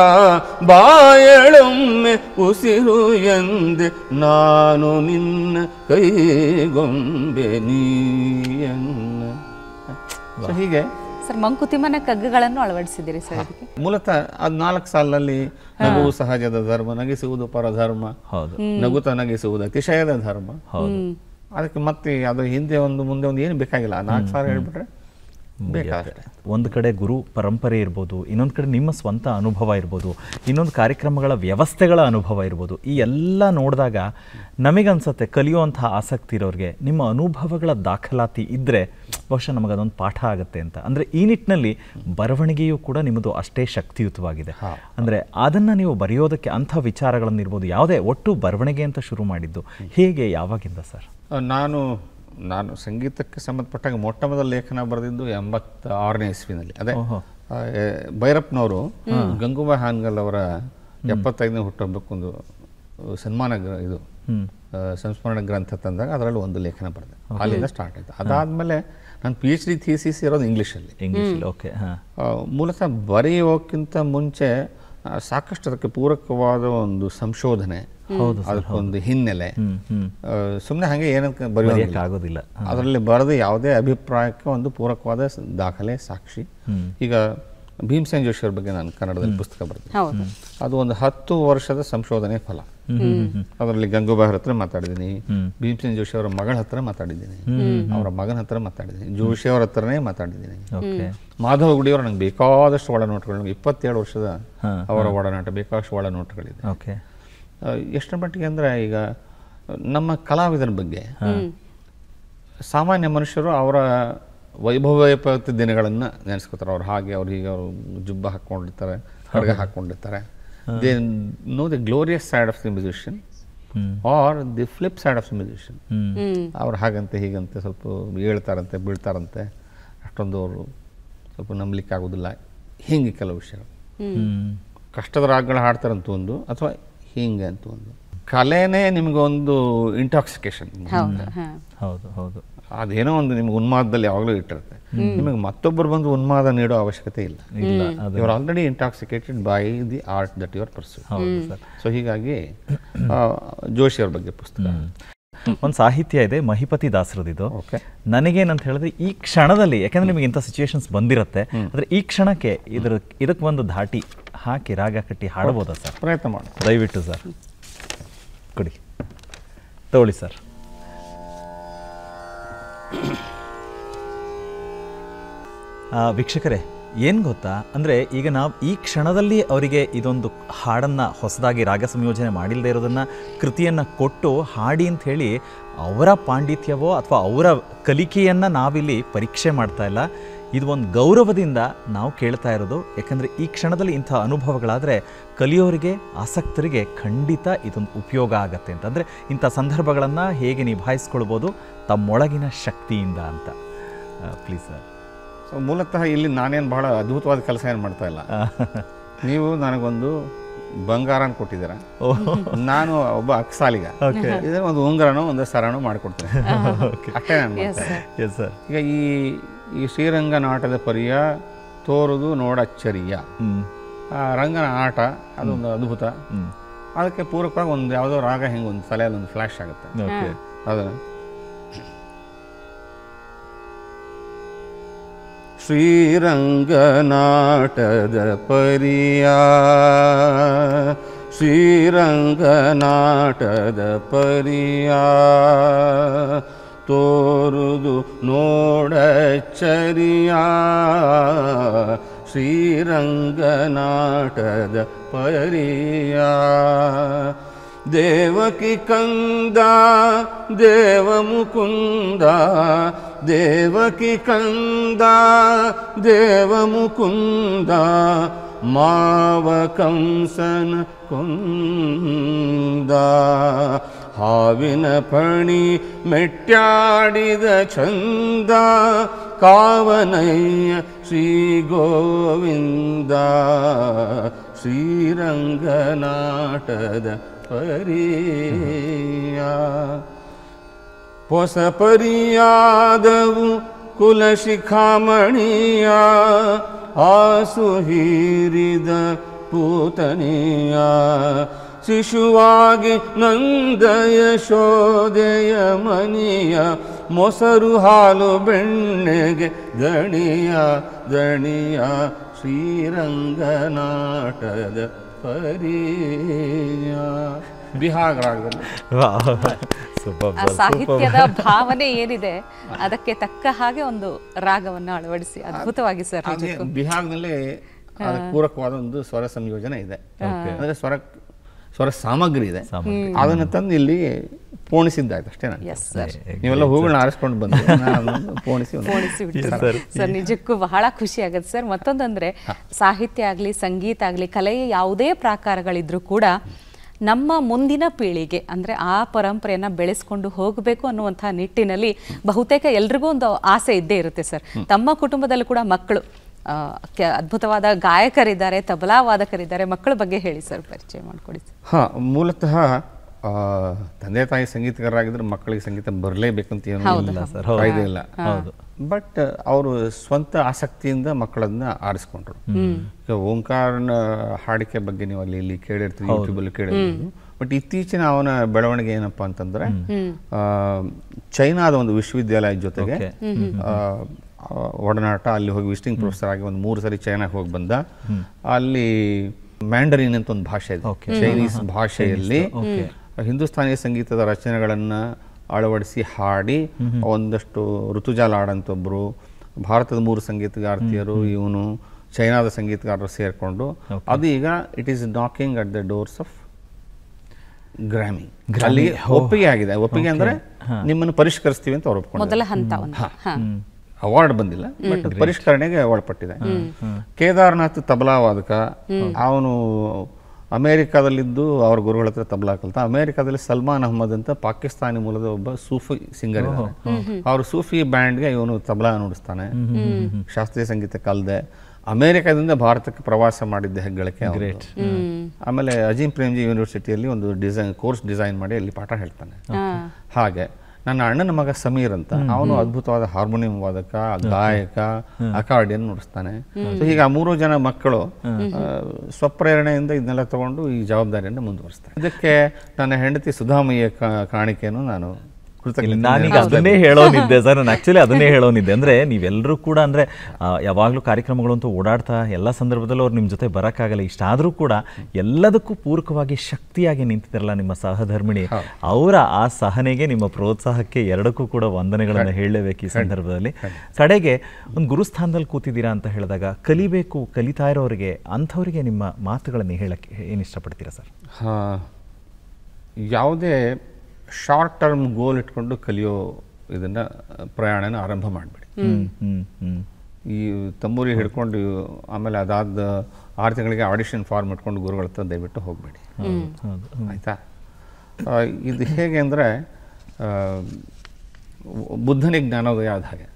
ಬಾಯಳೊಮ್ಮೆ ಉಸಿರು ಎಂದೆ ನಾನು ನಿನ್ನ ಕೈಗೊಂಬೆ ನೀಯನ್ನ ಹೀಗೆ ಸರ್ ಮಂಕುತಿಮ್ಮನ ಕಗ್ಗಗಳನ್ನು ಅಳವಡಿಸಿದಿರಿ ಸರ್ ಮೂಲತಃ ಅದ್ ನಾಲ್ಕು ಸಾಲಲ್ಲಿ ನಗು ಸಹಜದ ಧರ್ಮ ನಗಿಸುವುದು ಪರಧರ್ಮ ಹೌದು ನಗುತ ನಗಿಸುವುದು ಅತಿಶಯದ ಧರ್ಮ ಹೌದು ಅದಕ್ಕೆ ಮತ್ತೆ ಅದ್ರ ಹಿಂದೆ ಒಂದು ಮುಂದೆ ಒಂದು ಏನು ಬೇಕಾಗಿಲ್ಲ ನಾಲ್ಕು ಸಾಲ ಹೇಳ್ಬಿಟ್ರೆ ಒಂದು ಕಡೆ ಗುರು ಪರಂಪರೆ ಇರ್ಬೋದು ಇನ್ನೊಂದು ಕಡೆ ನಿಮ್ಮ ಸ್ವಂತ ಅನುಭವ ಇರ್ಬೋದು ಇನ್ನೊಂದು ಕಾರ್ಯಕ್ರಮಗಳ ವ್ಯವಸ್ಥೆಗಳ ಅನುಭವ ಇರ್ಬೋದು ಈ ಎಲ್ಲ ನೋಡಿದಾಗ ನಮಗನ್ಸುತ್ತೆ ಕಲಿಯುವಂಥ ಆಸಕ್ತಿ ಇರೋರಿಗೆ ನಿಮ್ಮ ಅನುಭವಗಳ ದಾಖಲಾತಿ ಇದ್ದರೆ ಬಹುಶಃ ನಮಗದೊಂದು ಪಾಠ ಆಗುತ್ತೆ ಅಂತ ಅಂದರೆ ಈ ನಿಟ್ಟಿನಲ್ಲಿ ಬರವಣಿಗೆಯೂ ಕೂಡ ನಿಮ್ಮದು ಅಷ್ಟೇ ಶಕ್ತಿಯುತವಾಗಿದೆ ಅಂದರೆ ಅದನ್ನು ನೀವು ಬರೆಯೋದಕ್ಕೆ ಅಂಥ ವಿಚಾರಗಳನ್ನು ಇರ್ಬೋದು ಯಾವುದೇ ಒಟ್ಟು ಬರವಣಿಗೆ ಅಂತ ಶುರು ಮಾಡಿದ್ದು ಹೇಗೆ ಯಾವಾಗಿಂದ ಸರ್ ನಾನು ನಾನು ಸಂಗೀತಕ್ಕೆ ಸಂಬಂಧಪಟ್ಟಾಗ ಮೊಟ್ಟ ಮೊದಲ ಲೇಖನ ಬರೆದಿದ್ದು ಆರನೇ ಇಸ್ವಿನಲ್ಲಿ ಅದೇ ಭೈರಪ್ಪನವರು ಗಂಗೂಬಾಯಿ ಹಾನ್ಗಲ್ ಅವರ ಎಪ್ಪತ್ತೈದನೇ ಹುಟ್ಟಬೇಕೊಂದು ಸನ್ಮಾನ ಇದು ಸಂಸ್ಮರಣ ಗ್ರಂಥ ತಂದಾಗ ಅದರಲ್ಲಿ ಒಂದು ಲೇಖನ ಬರೆದೆ ಅಲ್ಲಿಂದ ಸ್ಟಾರ್ಟ್ ಆಯ್ತು ಅದಾದ್ಮೇಲೆ ನಾನು ಪಿ ಎಚ್ ಡಿ ಸಿ ಇರೋದು ಇಂಗ್ಲೀಷಲ್ಲಿ ಇಂಗ್ಲೀಷಲ್ಲಿ ಓಕೆ ಮೂಲತಃ ಬರೆಯೋಕ್ಕಿಂತ ಮುಂಚೆ ಸಾಕಷ್ಟು ಅದಕ್ಕೆ ಪೂರಕವಾದ ಒಂದು ಸಂಶೋಧನೆ ಅದಕ್ಕೊಂದು ಹಿನ್ನೆಲೆ ಸುಮ್ಮನೆ ಹಾಗೆ ಏನಕ್ಕೆ ಬರೆಯೋದಕ್ಕೆ ಆಗೋದಿಲ್ಲ ಅದರಲ್ಲಿ ಬರೆದ ಯಾವುದೇ ಅಭಿಪ್ರಾಯಕ್ಕೆ ಒಂದು ಪೂರಕವಾದ ದಾಖಲೆ ಸಾಕ್ಷಿ ಈಗ ಭೀಮಸೇನ್ ಜೋಶಿ ಬಗ್ಗೆ ನಾನು ಕನ್ನಡದಲ್ಲಿ ಪುಸ್ತಕ ಬರ್ತೀನಿ ಅದು ಒಂದು ಹತ್ತು ವರ್ಷದ ಸಂಶೋಧನೆ ಫಲ ಅದರಲ್ಲಿ ಗಂಗೂಬಾಯರ್ ಹತ್ರ ಮಾತಾಡಿದ್ದೀನಿ ಭೀಮಸೇನ್ ಜೋಶಿ ಅವರ ಮಗಳ ಹತ್ರ ಮಾತಾಡಿದ್ದೀನಿ ಅವರ ಮಗನ ಹತ್ರ ಮಾತಾಡಿದ್ದೀನಿ ಜೋಶಿ ಅವರ ಹತ್ರನೇ ಮಾತಾಡಿದ್ದೀನಿ ಮಾಧವ ಗುಡಿಯವ್ರ ನಂಗೆ ಬೇಕಾದಷ್ಟು ಒಳನೋಟಗಳು ಇಪ್ಪತ್ತೇಳು ವರ್ಷದ ಅವರ ಒಡನಾಟ ಬೇಕಾದಷ್ಟು ಒಳನೋಟಗಳಿದೆ ಎಷ್ಟರ ಮಟ್ಟಿಗೆ ಅಂದರೆ ಈಗ ನಮ್ಮ ಕಲಾವಿದರ ಬಗ್ಗೆ ಸಾಮಾನ್ಯ ಮನುಷ್ಯರು ಅವರ ವೈಭವಯುಪಯುಕ್ತ ದಿನಗಳನ್ನು ನೆನೆಸ್ಕೋತಾರೆ ಅವ್ರು ಹಾಗೆ ಅವ್ರು ಹೀಗೆ ಅವರು ಜುಬ್ಬ ಹಾಕ್ಕೊಂಡಿರ್ತಾರೆ ಹಡ್ಗ ಹಾಕ್ಕೊಂಡಿರ್ತಾರೆ they know the glorious side of the musician are the flip side of the musician ಅವ್ರು ಹಾಗಂತೆ ಹೀಗಂತೆ ಸ್ವಲ್ಪ ಹೇಳ್ತಾರಂತೆ ಬೀಳ್ತಾರಂತೆ ಅಷ್ಟೊಂದು ಅವರು ಸ್ವಲ್ಪ ನಂಬಲಿಕ್ಕೆ ಆಗೋದಿಲ್ಲ ಹಿಂಗೆ ಕೆಲವು ವಿಷಯಗಳು ಕಷ್ಟದ ರಾಗಗಳು ಹಾಡ್ತಾರಂತ ಒಂದು ಅಥವಾ ಹಿಂಗೆ ಅಂತ ಒಂದು ಕಲೆನೇ ಒಂದು ಇಂಟಾಕ್ಸಿಕೇಶನ್ ಹೌದು ಹೌದು ಅದೇನೋ ಒಂದು ನಿಮ್ಗೆ ಉನ್ಮಾದದಲ್ಲಿ ಯಾವಾಗಲೂ ಇಟ್ಟಿರುತ್ತೆ ನಿಮಗೆ ಮತ್ತೊಬ್ಬರು ಬಂದು ಉನ್ಮಾದ ನೀಡೋ ಅವಶ್ಯಕತೆ ಇಲ್ಲ your already intoxicated by the art that your are so ಹೀಗಾಗಿ ಜೋಶಿಯವ್ರ ಬಗ್ಗೆ ಪುಸ್ತಕ ಒಂದು ಸಾಹಿತ್ಯ ಇದೆ ಮಹಿಪತಿ ದಾಸರದಿದು ನನಗೇನಂತ ಹೇಳಿದ್ರೆ ಈ ಕ್ಷಣದಲ್ಲಿ ಯಾಕಂದ್ರೆ ನಿಮಗೆ ಇಂಥ ಸಿಚುವೇಶನ್ಸ್ ಬಂದಿರುತ್ತೆ ಅಂದ್ರೆ ಈ ಕ್ಷಣಕ್ಕೆ ಇದ್ರ ಇದಕ್ಕೆ ಒಂದು ಧಾಟಿ ಹಾಕಿ ರಾಗ ಕಟ್ಟಿ ಹಾಡಬಹುದಾ ಸರ್ ಪ್ರಯತ್ನ ಮಾಡಿ ದಯವಿಟ್ಟು ಸರ್ ಕೊಡಿ ತಗೊಳ್ಳಿ ಸರ್ ವೀಕ್ಷಕರೇ ಏನು ಗೊತ್ತಾ ಅಂದರೆ ಈಗ ನಾವು ಈ ಕ್ಷಣದಲ್ಲಿ ಅವರಿಗೆ ಇದೊಂದು ಹಾಡನ್ನು ಹೊಸದಾಗಿ ರಾಗ ಸಂಯೋಜನೆ ಮಾಡಿಲ್ಲದೆ ಇರೋದನ್ನು ಕೃತಿಯನ್ನು ಕೊಟ್ಟು ಹಾಡಿ ಅಂತ ಹೇಳಿ ಅವರ ಪಾಂಡಿತ್ಯವೋ ಅಥವಾ ಅವರ ಕಲಿಕೆಯನ್ನು ನಾವಿಲ್ಲಿ ಪರೀಕ್ಷೆ ಮಾಡ್ತಾ ಇಲ್ಲ ಇದು ಒಂದು ಗೌರವದಿಂದ ನಾವು ಕೇಳ್ತಾ ಇರೋದು ಯಾಕಂದರೆ ಈ ಕ್ಷಣದಲ್ಲಿ ಇಂಥ ಅನುಭವಗಳಾದರೆ ಕಲಿಯೋರಿಗೆ ಆಸಕ್ತರಿಗೆ ಖಂಡಿತ ಇದೊಂದು ಉಪಯೋಗ ಆಗತ್ತೆ ಅಂತ ಅಂದರೆ ಇಂಥ ಸಂದರ್ಭಗಳನ್ನು ಹೇಗೆ ನಿಭಾಯಿಸ್ಕೊಳ್ಬೋದು ತಮ್ಮೊಳಗಿನ ಶಕ್ತಿಯಿಂದ ಅಂತ ಪ್ಲೀಸ್ ಸರ್ ಮೂಲತಃ ಇಲ್ಲಿ ನಾನೇನು ಬಹಳ ಅದ್ಭುತವಾದ ಕೆಲಸ ಏನು ಮಾಡ್ತಾ ಇಲ್ಲ ನೀವು ನನಗೊಂದು ಬಂಗಾರ ಕೊಟ್ಟಿದ್ದೀರ ನಾನು ಒಬ್ಬ ಅಕ್ಸಾಲಿಗ ಇದನ್ನ ಒಂದು ಉಂಗರನೋ ಒಂದು ಸರನೋ ಮಾಡಿಕೊಡ್ತೇನೆ ಅಷ್ಟೇ ನಾನು ಈಗ ಈ ಈ ಆಟದ ಪರಿಯ ತೋರುದು ನೋಡಚ್ಚರಿಯ ರಂಗನ ಆಟ ಅದೊಂದು ಅದ್ಭುತ ಅದಕ್ಕೆ ಪೂರಕವಾಗಿ ಒಂದು ಯಾವುದೋ ರಾಗ ಹೆಂಗೆ ಒಂದು ತಲೆಯಲ್ಲಿ ಒಂದು ಫ್ಲ್ಯಾಶ್ ಆಗುತ್ತೆ ಅದನ್ನು ಶ್ರೀರಂಗನಾಟದ ಪರಿಯ ಶ್ರೀರಂಗನಾಟದ ಪರಿಯ ತೋರುದು ನೋಡಚ್ಚರಿಯ ಶ್ರೀರಂಗನಾಟದ ಪರಿಯ దేవకి కందా దేవముకుందా దేవకి కందా దేవముకుందా మావ కంసన కుందా ಹಾವಿನ ಪಣಿ ಮೆಟ್ಟಾಡಿದ ಚಂದ ಕಾವನಯ್ಯ ಶ್ರೀ ಗೋವಿಂದ ಶ್ರೀರಂಗನಾಟದ परिया पोसपरिया कुलशिखमण आसु हीरद पूतणीया शिशुव नन्दय मोसरु हालो बेण्णगे गणिया गणिया श्रीरङ्गनाटद ಸಾಹಿತ್ಯದ ಭಾವನೆ ಏನಿದೆ ಅದಕ್ಕೆ ತಕ್ಕ ಹಾಗೆ ಒಂದು ರಾಗವನ್ನು ಅಳವಡಿಸಿ ಅದ್ಭುತವಾಗಿ ಸರ್ ಅದಕ್ಕೆ ಪೂರಕವಾದ ಒಂದು ಸ್ವರ ಸಂಯೋಜನೆ ಇದೆ ಅಂದ್ರೆ ಸ್ವರ ಸ್ವರ ಸಾಮಗ್ರಿ ಇದೆ ಅದನ್ನು ತಂದು ಇಲ್ಲಿ ಅಷ್ಟೇ ನೀವೆಲ್ಲ ಸರ್ ನಿಜಕ್ಕೂ ಬಹಳ ಖುಷಿ ಆಗುತ್ತೆ ಸರ್ ಮತ್ತೊಂದಂದ್ರೆ ಸಾಹಿತ್ಯ ಆಗಲಿ ಸಂಗೀತ ಆಗಲಿ ಕಲೆಯ ಯಾವುದೇ ಪ್ರಾಕಾರಗಳಿದ್ರೂ ಕೂಡ ನಮ್ಮ ಮುಂದಿನ ಪೀಳಿಗೆ ಅಂದ್ರೆ ಆ ಪರಂಪರೆಯನ್ನು ಬೆಳೆಸ್ಕೊಂಡು ಹೋಗಬೇಕು ಅನ್ನುವಂತಹ ನಿಟ್ಟಿನಲ್ಲಿ ಬಹುತೇಕ ಎಲ್ರಿಗೂ ಒಂದು ಆಸೆ ಇದ್ದೇ ಇರುತ್ತೆ ಸರ್ ತಮ್ಮ ಕುಟುಂಬದಲ್ಲೂ ಕೂಡ ಮಕ್ಕಳು ಅದ್ಭುತವಾದ ಗಾಯಕರಿದ್ದಾರೆ ತಬಲಾ ವಾದಕರಿದ್ದಾರೆ ಮಕ್ಕಳ ಬಗ್ಗೆ ಹೇಳಿ ಸರ್ ಪರಿಚಯ ಮಾಡಿಕೊಡಿ ಹಾ ಮೂಲತಃ ತಂದೆ ತಾಯಿ ಸಂಗೀತಗಾರರಾಗಿದ್ರೆ ಮಕ್ಕಳಿಗೆ ಸಂಗೀತ ಬರಲೇಬೇಕಂತ ಏನು ಇಲ್ಲ ಕಾಯ್ದೆ ಇಲ್ಲ ಬಟ್ ಅವರು ಸ್ವಂತ ಆಸಕ್ತಿಯಿಂದ ಮಕ್ಕಳನ್ನ ಆರಿಸ್ಕೊಂಡ್ರು ಓಂಕಾರನ ಹಾಡಿಕೆ ಬಗ್ಗೆ ನೀವು ಅಲ್ಲಿ ಇಲ್ಲಿ ಕೇಳಿರ್ತೀವಿ ಅಲ್ಲಿ ಕೇಳಿರ್ತೀವಿ ಬಟ್ ಇತ್ತೀಚಿನ ಅವನ ಬೆಳವಣಿಗೆ ಏನಪ್ಪಾ ಅಂತಂದ್ರೆ ಚೈನಾದ ಒಂದು ವಿಶ್ವವಿದ್ಯಾಲಯದ ಜೊತೆಗೆ ಒಡನಾಟ ಅಲ್ಲಿ ಹೋಗಿ ವಿಸಿಟಿಂಗ್ ಪ್ರೊಫೆಸರ್ ಆಗಿ ಒಂದು ಮೂರು ಸರಿ ಚೈನಾಗೆ ಹೋಗಿ ಬಂದ ಅಲ್ಲಿ ಮ್ಯಾಂಡರಿನ್ ಅಂತ ಒಂದು ಭಾಷೆ ಇದೆ ಚೈನೀಸ್ ಭಾಷೆಯಲ್ಲಿ ಹಿಂದೂಸ್ತಾನಿ ಸಂಗೀತದ ರಚನೆಗಳನ್ನು ಅಳವಡಿಸಿ ಹಾಡಿ ಒಂದಷ್ಟು ಋತುಜಾಲ ಆಡಂತೊಬ್ಬರು ಭಾರತದ ಮೂರು ಸಂಗೀತಗಾರ್ತಿಯರು ಇವನು ಚೈನಾದ ಸಂಗೀತಗಾರರು ಸೇರಿಕೊಂಡು ಅದು ಈಗ it is knocking at the doors of Grammy ಅಲ್ಲಿ oh. ಒಪ್ಪಿಗೆ ಆಗಿದೆ ಒಪ್ಪಿಗೆ ಅಂದ್ರೆ ನಿಮ್ಮನ್ನು ಪರಿಷ್ಕರಿಸ್ತೀವಿ ಅಂತ ಒಪ್ಕೊಂಡು ಅವಾರ್ಡ್ ಬಂದಿಲ್ಲ ಬಟ್ ಪರಿಷ್ಕರಣೆಗೆ ಒಳಪಟ್ಟಿದೆ ಕೇದಾರ್ನಾಥ್ ತಬಲಾ ವಾದಕ ಅವನು ಅಮೇರಿಕಾದಲ್ಲಿದ್ದು ಅವ್ರ ಗುರುಗಳ ಹತ್ರ ತಬಲಾ ಕಲಿತ ಅಮೇರಿಕಾದಲ್ಲಿ ಸಲ್ಮಾನ್ ಅಹಮದ್ ಅಂತ ಪಾಕಿಸ್ತಾನಿ ಮೂಲದ ಒಬ್ಬ ಸೂಫಿ ಸಿಂಗರ್ ಅವ್ರ ಸೂಫಿ ಬ್ಯಾಂಡ್ಗೆ ಇವನು ತಬಲಾ ನುಡಿಸ್ತಾನೆ ಶಾಸ್ತ್ರೀಯ ಸಂಗೀತ ಕಲ್ದೆ ಅಮೇರಿಕಾದಿಂದ ಭಾರತಕ್ಕೆ ಪ್ರವಾಸ ಮಾಡಿದ್ದೆ ಹೆಗ್ಗಳಿಕೆ ಆಮೇಲೆ ಅಜೀಂ ಪ್ರೇಮ್ಜಿ ಯೂನಿವರ್ಸಿಟಿಯಲ್ಲಿ ಒಂದು ಡಿಸೈನ್ ಕೋರ್ಸ್ ಡಿಸೈನ್ ಮಾಡಿ ಅಲ್ಲಿ ಪಾಠ ಹೇಳ್ತಾನೆ ಹಾಗೆ ನನ್ನ ಅಣ್ಣನ ಮಗ ಸಮೀರ್ ಅಂತ ಅವನು ಅದ್ಭುತವಾದ ಹಾರ್ಮೋನಿಯಂ ವಾದಕ ಗಾಯಕ ಅಕಾರ್ಡಿಯನ್ ನುಡಿಸ್ತಾನೆ ಈಗ ಹೀಗೆ ಆ ಮೂರು ಜನ ಮಕ್ಕಳು ಸ್ವಪ್ರೇರಣೆಯಿಂದ ಇದನ್ನೆಲ್ಲ ತಗೊಂಡು ಈ ಜವಾಬ್ದಾರಿಯನ್ನು ಮುಂದುವರಿಸ್ತಾರೆ ಇದಕ್ಕೆ ನನ್ನ ಹೆಂಡತಿ ಸುಧಾಮಯ್ಯ ಕಾಣಿಕೆಯನ್ನು ನಾನು ನಾನೀಗ ಅದನ್ನೇ ಹೇಳೋನಿದ್ದೆ ಸರ್ ನಾನು ಆ್ಯಕ್ಚುಲಿ ಅದನ್ನೇ ಹೇಳೋನಿದ್ದೆ ಅಂದರೆ ನೀವೆಲ್ಲರೂ ಕೂಡ ಅಂದ್ರೆ ಯಾವಾಗಲೂ ಕಾರ್ಯಕ್ರಮಗಳಂತೂ ಓಡಾಡ್ತಾ ಎಲ್ಲ ಸಂದರ್ಭದಲ್ಲೂ ಅವ್ರು ನಿಮ್ಮ ಜೊತೆ ಬರೋಕ್ಕಾಗಲ್ಲ ಇಷ್ಟಾದರೂ ಕೂಡ ಎಲ್ಲದಕ್ಕೂ ಪೂರಕವಾಗಿ ಶಕ್ತಿಯಾಗಿ ನಿಂತಿದ್ದಾರಲ್ಲ ನಿಮ್ಮ ಸಹಧರ್ಮಿಣಿ ಅವರ ಆ ಸಹನೆಗೆ ನಿಮ್ಮ ಪ್ರೋತ್ಸಾಹಕ್ಕೆ ಎರಡಕ್ಕೂ ಕೂಡ ವಂದನೆಗಳನ್ನು ಹೇಳಲೇಬೇಕು ಈ ಸಂದರ್ಭದಲ್ಲಿ ಕಡೆಗೆ ಒಂದು ಗುರುಸ್ಥಾನದಲ್ಲಿ ಕೂತಿದ್ದೀರಾ ಅಂತ ಹೇಳಿದಾಗ ಕಲಿಬೇಕು ಕಲಿತಾ ಇರೋರಿಗೆ ಅಂಥವರಿಗೆ ನಿಮ್ಮ ಮಾತುಗಳನ್ನು ಹೇಳಕ್ಕೆ ಏನು ಇಷ್ಟಪಡ್ತೀರಾ ಸರ್ ಯಾವುದೇ ಶಾರ್ಟ್ ಟರ್ಮ್ ಗೋಲ್ ಇಟ್ಕೊಂಡು ಕಲಿಯೋ ಇದನ್ನು ಪ್ರಯಾಣನ ಆರಂಭ ಮಾಡಬೇಡಿ ಈ ತಂಬೂರಿ ಹಿಡ್ಕೊಂಡು ಆಮೇಲೆ ಅದಾದ ಆರು ತಿಂಗಳಿಗೆ ಆಡಿಷನ್ ಫಾರ್ಮ್ ಇಟ್ಕೊಂಡು ಗುರುಗಳ ಹತ್ರ ದಯವಿಟ್ಟು ಹೋಗಬೇಡಿ ಆಯ್ತಾ ಇದು ಹೇಗೆ ಅಂದರೆ ಬುದ್ಧನಿಗೆ ಜ್ಞಾನೋದಯ ಆದ ಹಾಗೆ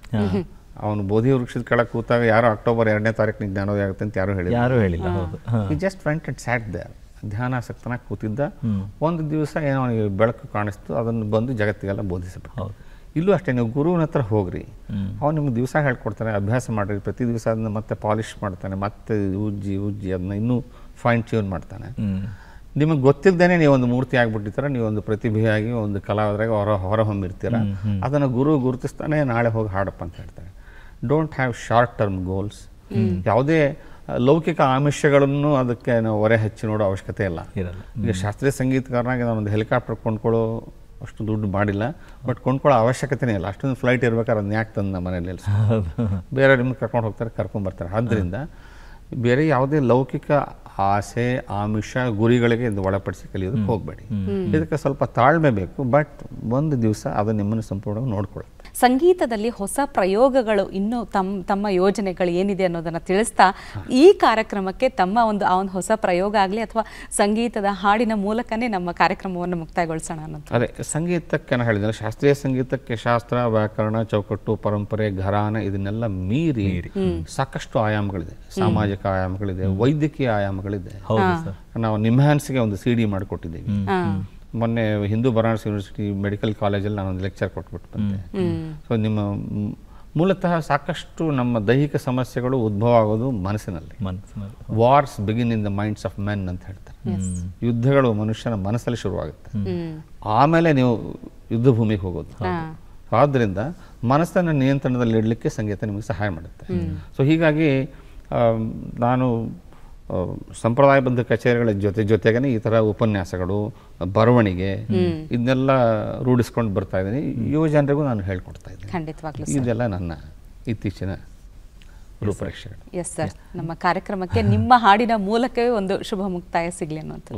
ಅವನು ಬೋಧಿ ವೃಕ್ಷದ ಕೆಳಗೆ ಕೂತಾಗ ಯಾರೋ ಅಕ್ಟೋಬರ್ ಎರಡನೇ ತಾರೀಕಿನ ಜ್ಞಾನೋದಯ ಆಗುತ್ತೆ ಅಂತ ಯಾರು ಹೇಳಿ ಯಾರು ಹೇಳಿಲ್ಲ just front and sat there ಧ್ಯಾನಾಸಕ್ತನ ಕೂತಿದ್ದ ಒಂದು ದಿವಸ ಏನೋ ಅವನಿಗೆ ಬೆಳಕು ಕಾಣಿಸ್ತು ಅದನ್ನು ಬಂದು ಜಗತ್ತಿಗೆಲ್ಲ ಬೋಧಿಸಬೇಕು ಇಲ್ಲೂ ಅಷ್ಟೇ ನೀವು ಗುರುವಿನ ಹತ್ರ ಹೋಗ್ರಿ ಅವ್ನು ನಿಮ್ಗೆ ದಿವಸ ಹೇಳ್ಕೊಡ್ತಾನೆ ಅಭ್ಯಾಸ ಮಾಡ್ರಿ ಪ್ರತಿ ದಿವಸ ಅದನ್ನ ಮತ್ತೆ ಪಾಲಿಷ್ ಮಾಡ್ತಾನೆ ಮತ್ತೆ ಉಜ್ಜಿ ಉಜ್ಜಿ ಅದನ್ನ ಇನ್ನೂ ಫೈನ್ ಟ್ಯೂನ್ ಮಾಡ್ತಾನೆ ನಿಮಗೆ ಗೊತ್ತಿಲ್ಲದೇನೆ ನೀವು ಒಂದು ಮೂರ್ತಿ ಆಗ್ಬಿಟ್ಟಿರ್ತೀರ ನೀವು ಒಂದು ಪ್ರತಿಭೆಯಾಗಿ ಒಂದು ಕಲಾವಿದರಾಗಿ ಹೊರ ಹೊರ ಹೊಮ್ಮಿರ್ತೀರ ಅದನ್ನು ಗುರು ಗುರುತಿಸ್ತಾನೆ ನಾಳೆ ಹೋಗಿ ಹಾಡಪ್ಪ ಅಂತ ಹೇಳ್ತಾರೆ don't have short term goals ಯಾವುದೇ ಲೌಕಿಕ ಆಮಿಷಗಳನ್ನು ಅದಕ್ಕೆ ನಾವು ಹೊರೆ ಹಚ್ಚಿ ನೋಡೋ ಅವಶ್ಯಕತೆ ಇಲ್ಲ ಈಗ ಶಾಸ್ತ್ರೀಯ ಸಂಗೀತಕಾರನಾಗಿ ನಾನೊಂದು ಹೆಲಿಕಾಪ್ಟರ್ ಕೊಂಡ್ಕೊಳ್ಳೋ ಅಷ್ಟು ದುಡ್ಡು ಮಾಡಿಲ್ಲ ಬಟ್ ಕೊಂಡ್ಕೊಳ್ಳೋ ಅವಶ್ಯಕತೆನೇ ಇಲ್ಲ ಅಷ್ಟೊಂದು ಫ್ಲೈಟ್ ಇರ್ಬೇಕಾದ್ರೆ ಅದನ್ನ ಯಾಕೆ ತಂದು ನಮ್ಮ ಮನೇಲಿ ಬೇರೆ ನಿಮ್ಗೆ ಕರ್ಕೊಂಡು ಹೋಗ್ತಾರೆ ಕರ್ಕೊಂಡು ಬರ್ತಾರೆ ಆದ್ದರಿಂದ ಬೇರೆ ಯಾವುದೇ ಲೌಕಿಕ ಆಸೆ ಆಮಿಷ ಗುರಿಗಳಿಗೆ ಇದು ಒಳಪಡಿಸಿ ಕಲಿಯೋದಕ್ಕೆ ಹೋಗಬೇಡಿ ಇದಕ್ಕೆ ಸ್ವಲ್ಪ ತಾಳ್ಮೆ ಬೇಕು ಬಟ್ ಒಂದು ದಿವಸ ಅದು ನಿಮ್ಮನ್ನು ಸಂಪೂರ್ಣವಾಗಿ ನೋಡ್ಕೊಳ್ಳಿ ಸಂಗೀತದಲ್ಲಿ ಹೊಸ ಪ್ರಯೋಗಗಳು ಇನ್ನೂ ತಮ್ಮ ತಮ್ಮ ಯೋಜನೆಗಳು ಏನಿದೆ ಅನ್ನೋದನ್ನು ತಿಳಿಸ್ತಾ ಈ ಕಾರ್ಯಕ್ರಮಕ್ಕೆ ತಮ್ಮ ಒಂದು ಆ ಒಂದು ಹೊಸ ಪ್ರಯೋಗ ಆಗಲಿ ಅಥವಾ ಸಂಗೀತದ ಹಾಡಿನ ಮೂಲಕನೇ ನಮ್ಮ ಕಾರ್ಯಕ್ರಮವನ್ನು ಮುಕ್ತಾಯಗೊಳಿಸೋಣ ಅನ್ನೋದು ಅದೇ ಸಂಗೀತಕ್ಕೆ ನಾನು ಹೇಳಿದ್ರೆ ಶಾಸ್ತ್ರೀಯ ಸಂಗೀತಕ್ಕೆ ಶಾಸ್ತ್ರ ವ್ಯಾಕರಣ ಚೌಕಟ್ಟು ಪರಂಪರೆ ಘರಾನ ಇದನ್ನೆಲ್ಲ ಮೀರಿ ಸಾಕಷ್ಟು ಆಯಾಮಗಳಿದೆ ಸಾಮಾಜಿಕ ಆಯಾಮಗಳಿದೆ ವೈದ್ಯಕೀಯ ಆಯಾಮಗಳಿದೆ ನಾವು ನಿಮ್ಹಾನ್ಸ್ಗೆ ಒಂದು ಸಿಡಿ ಮಾಡಿಕೊಟ್ಟಿದ್ದೀವಿ ಮೊನ್ನೆ ಹಿಂದೂ ಬನಾರಸ್ ಯೂನಿವರ್ಸಿಟಿ ಮೆಡಿಕಲ್ ಕಾಲೇಜಲ್ಲಿ ನಾನೊಂದು ಲೆಕ್ಚರ್ ಕೊಟ್ಬಿಟ್ಟು ಬಂದೆ ಸೊ ನಿಮ್ಮ ಮೂಲತಃ ಸಾಕಷ್ಟು ನಮ್ಮ ದೈಹಿಕ ಸಮಸ್ಯೆಗಳು ಉದ್ಭವ ಆಗೋದು ಮನಸ್ಸಿನಲ್ಲಿ wars begin in the minds of men ಅಂತ ಹೇಳ್ತಾರೆ ಯುದ್ಧಗಳು ಮನುಷ್ಯನ ಮನಸ್ಸಲ್ಲಿ ಶುರುವಾಗುತ್ತೆ ಆಮೇಲೆ ನೀವು ಯುದ್ಧ ಭೂಮಿಗೆ ಹೋಗೋದು ಆದ್ದರಿಂದ ಮನಸ್ಸನ್ನು ನಿಯಂತ್ರಣದಲ್ಲಿ ಇಡಲಿಕ್ಕೆ ಸಂಗೀತ ನಿಮಗೆ ಸಹಾಯ ಮಾಡುತ್ತೆ ಸೊ ಹೀಗಾಗಿ ನಾನು ಸಂಪ್ರದಾಯಬದ್ಧ ಕಚೇರಿಗಳ ಜೊತೆ ಜೊತೆಗೇನೆ ಈ ತರ ಉಪನ್ಯಾಸಗಳು ಬರವಣಿಗೆ ಇದನ್ನೆಲ್ಲ ರೂಢಿಸ್ಕೊಂಡು ಬರ್ತಾ ಇದ್ದೀನಿ ಯುವ ಜನರಿಗೂ ನಾನು ಹೇಳ್ಕೊಡ್ತಾ ಇದ್ದೀನಿ ಖಂಡಿತವಾಗ್ಲೂ ಇದೆಲ್ಲ ನನ್ನ ಇತ್ತೀಚಿನ ರೂಪರೇಕ್ಷೆಗಳು ಎಸ್ ಸರ್ ನಮ್ಮ ಕಾರ್ಯಕ್ರಮಕ್ಕೆ ನಿಮ್ಮ ಹಾಡಿನ ಮೂಲಕವೇ ಒಂದು ಶುಭ ಮುಕ್ತಾಯ ಸಿಗಲಿ ಅನ್ನೋಂಥ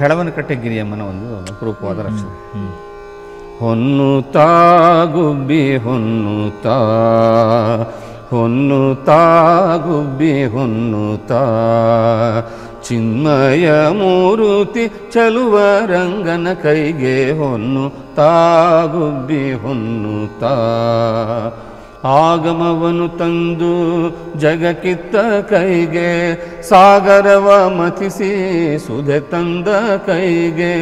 ಹೆಳವನಕಟ್ಟೆ ಗಿರಿಯಮ್ಮನ ಒಂದು ಅಪರೂಪವಾದ ರಕ್ಷಣೆ ಹೊನ್ನು ತಾ ಗುಬ್ಬಿ ಹೊನ್ನು ತಾ ಗುಬ್ಬಿ ತಾ ಚಿನ್ಮಯ ಮೂರುತಿ ಚಲುವ ರಂಗನ ಕೈಗೆ ಹೊನ್ನು ತಾಗುಬ್ಬಿ ತಾ ಆಗಮವನು ತಂದು ಜಗಕ್ಕಿತ್ತ ಕೈಗೆ ಸಾಗರವ ಮತಿಸಿ ಸುಧೆ ತಂದ ಕೈಗೆ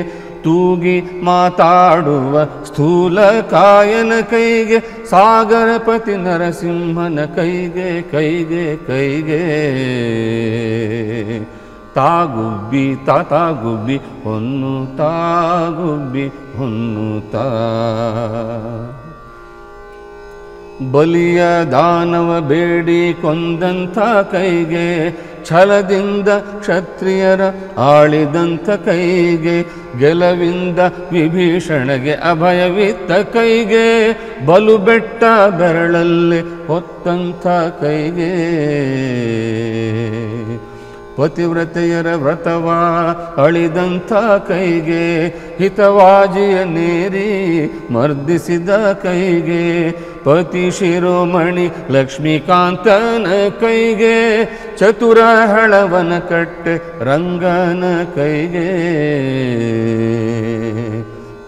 ತೂಗಿ ಮಾತಾಡುವ ಸ್ಥೂಲ ಕಾಯನ ಕೈಗೆ ಸಾಗರಪತಿ ನರಸಿಂಹನ ಕೈಗೆ ಕೈಗೆ ಕೈಗೆ ತಾಗುಬ್ಬಿ ತಾತಾಗುಬ್ಬಿ ಹೊನ್ನು ತಾಗುಬ್ಬಿ ಹೊನ್ನುತ ಬಲಿಯ ದಾನವ ಬೇಡಿ ಕೊಂದಂಥ ಕೈಗೆ ಛಲದಿಂದ ಕ್ಷತ್ರಿಯರ ಆಳಿದಂತ ಕೈಗೆ ಗೆಲವಿಂದ ವಿಭೀಷಣಗೆ ಅಭಯವಿತ್ತ ಕೈಗೆ ಬಲು ಬೆಟ್ಟ ಬೆರಳಲ್ಲಿ ಹೊತ್ತಂಥ ಕೈಗೆ ಪತಿವ್ರತೆಯರ ವ್ರತವ ಅಳಿದಂಥ ಕೈಗೆ ಹಿತವಾಜಿಯ ನೇರಿ ಮರ್ದಿಸಿದ ಕೈಗೆ ಪತಿ ಶಿರೋಮಣಿ ಲಕ್ಷ್ಮೀಕಾಂತನ ಕೈಗೆ ಚತುರ ಹಳವನ ಕಟ್ಟೆ ರಂಗನ ಕೈಗೆ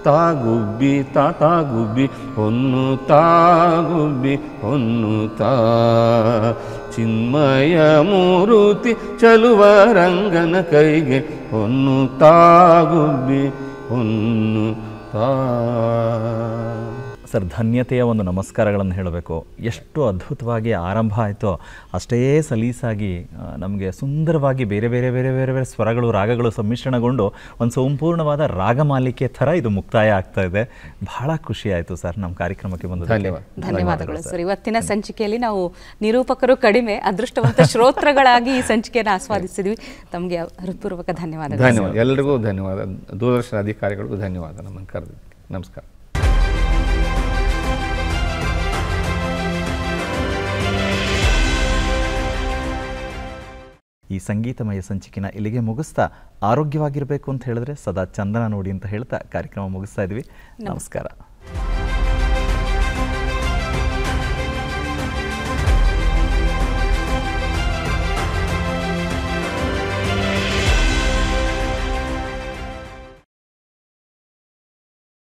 ತಾಗುಬ್ಬಿ ತಾಗುಬ್ಬಿ ಹೊನ್ನು ತಾಗುಬ್ಬಿ ಹೊನ್ನು ತಾ ಚಿನ್ಮಯ ಮೂರುತಿ ಚಲುವ ರಂಗನ ಕೈಗೆ ಹೊನ್ನು ತಾಗುಬ್ಬಿ ಹೊನ್ನು ತಾ ಸರ್ ಧನ್ಯತೆಯ ಒಂದು ನಮಸ್ಕಾರಗಳನ್ನು ಹೇಳಬೇಕು ಎಷ್ಟು ಅದ್ಭುತವಾಗಿ ಆರಂಭ ಆಯಿತೋ ಅಷ್ಟೇ ಸಲೀಸಾಗಿ ನಮಗೆ ಸುಂದರವಾಗಿ ಬೇರೆ ಬೇರೆ ಬೇರೆ ಬೇರೆ ಬೇರೆ ಸ್ವರಗಳು ರಾಗಗಳು ಸಮ್ಮಿಶ್ರಣಗೊಂಡು ಒಂದು ಸಂಪೂರ್ಣವಾದ ರಾಗಮಾಲಿಕೆ ಥರ ಇದು ಮುಕ್ತಾಯ ಆಗ್ತಾ ಇದೆ ಬಹಳ ಖುಷಿ ಆಯಿತು ಸರ್ ನಮ್ಮ ಕಾರ್ಯಕ್ರಮಕ್ಕೆ ಬಂದು ಧನ್ಯವಾದಗಳು ಸರ್ ಇವತ್ತಿನ ಸಂಚಿಕೆಯಲ್ಲಿ ನಾವು ನಿರೂಪಕರು ಕಡಿಮೆ ಅದೃಷ್ಟವಂತ ಶ್ರೋತ್ರಗಳಾಗಿ ಈ ಸಂಚಿಕೆಯನ್ನು ಆಸ್ವಾದಿಸಿದ್ವಿ ತಮಗೆ ಹೃತ್ಪೂರ್ವಕ ಧನ್ಯವಾದ ಧನ್ಯವಾದ ಎಲ್ಲರಿಗೂ ಧನ್ಯವಾದ ದೂರದರ್ಶನ ಅಧಿಕಾರಿಗಳಿಗೂ ಧನ್ಯವಾದ ನಮ್ಮನ್ನು ಕರೆದು ನಮಸ್ಕಾರ ಈ ಸಂಗೀತಮಯ ಸಂಚಿಕೆನ ಇಲ್ಲಿಗೆ ಮುಗಿಸ್ತಾ ಆರೋಗ್ಯವಾಗಿರಬೇಕು ಅಂತ ಹೇಳಿದ್ರೆ ಸದಾ ಚಂದನ ನೋಡಿ ಅಂತ ಹೇಳ್ತಾ ಕಾರ್ಯಕ್ರಮ ಮುಗಿಸ್ತಾ ಇದ್ವಿ ನಮಸ್ಕಾರ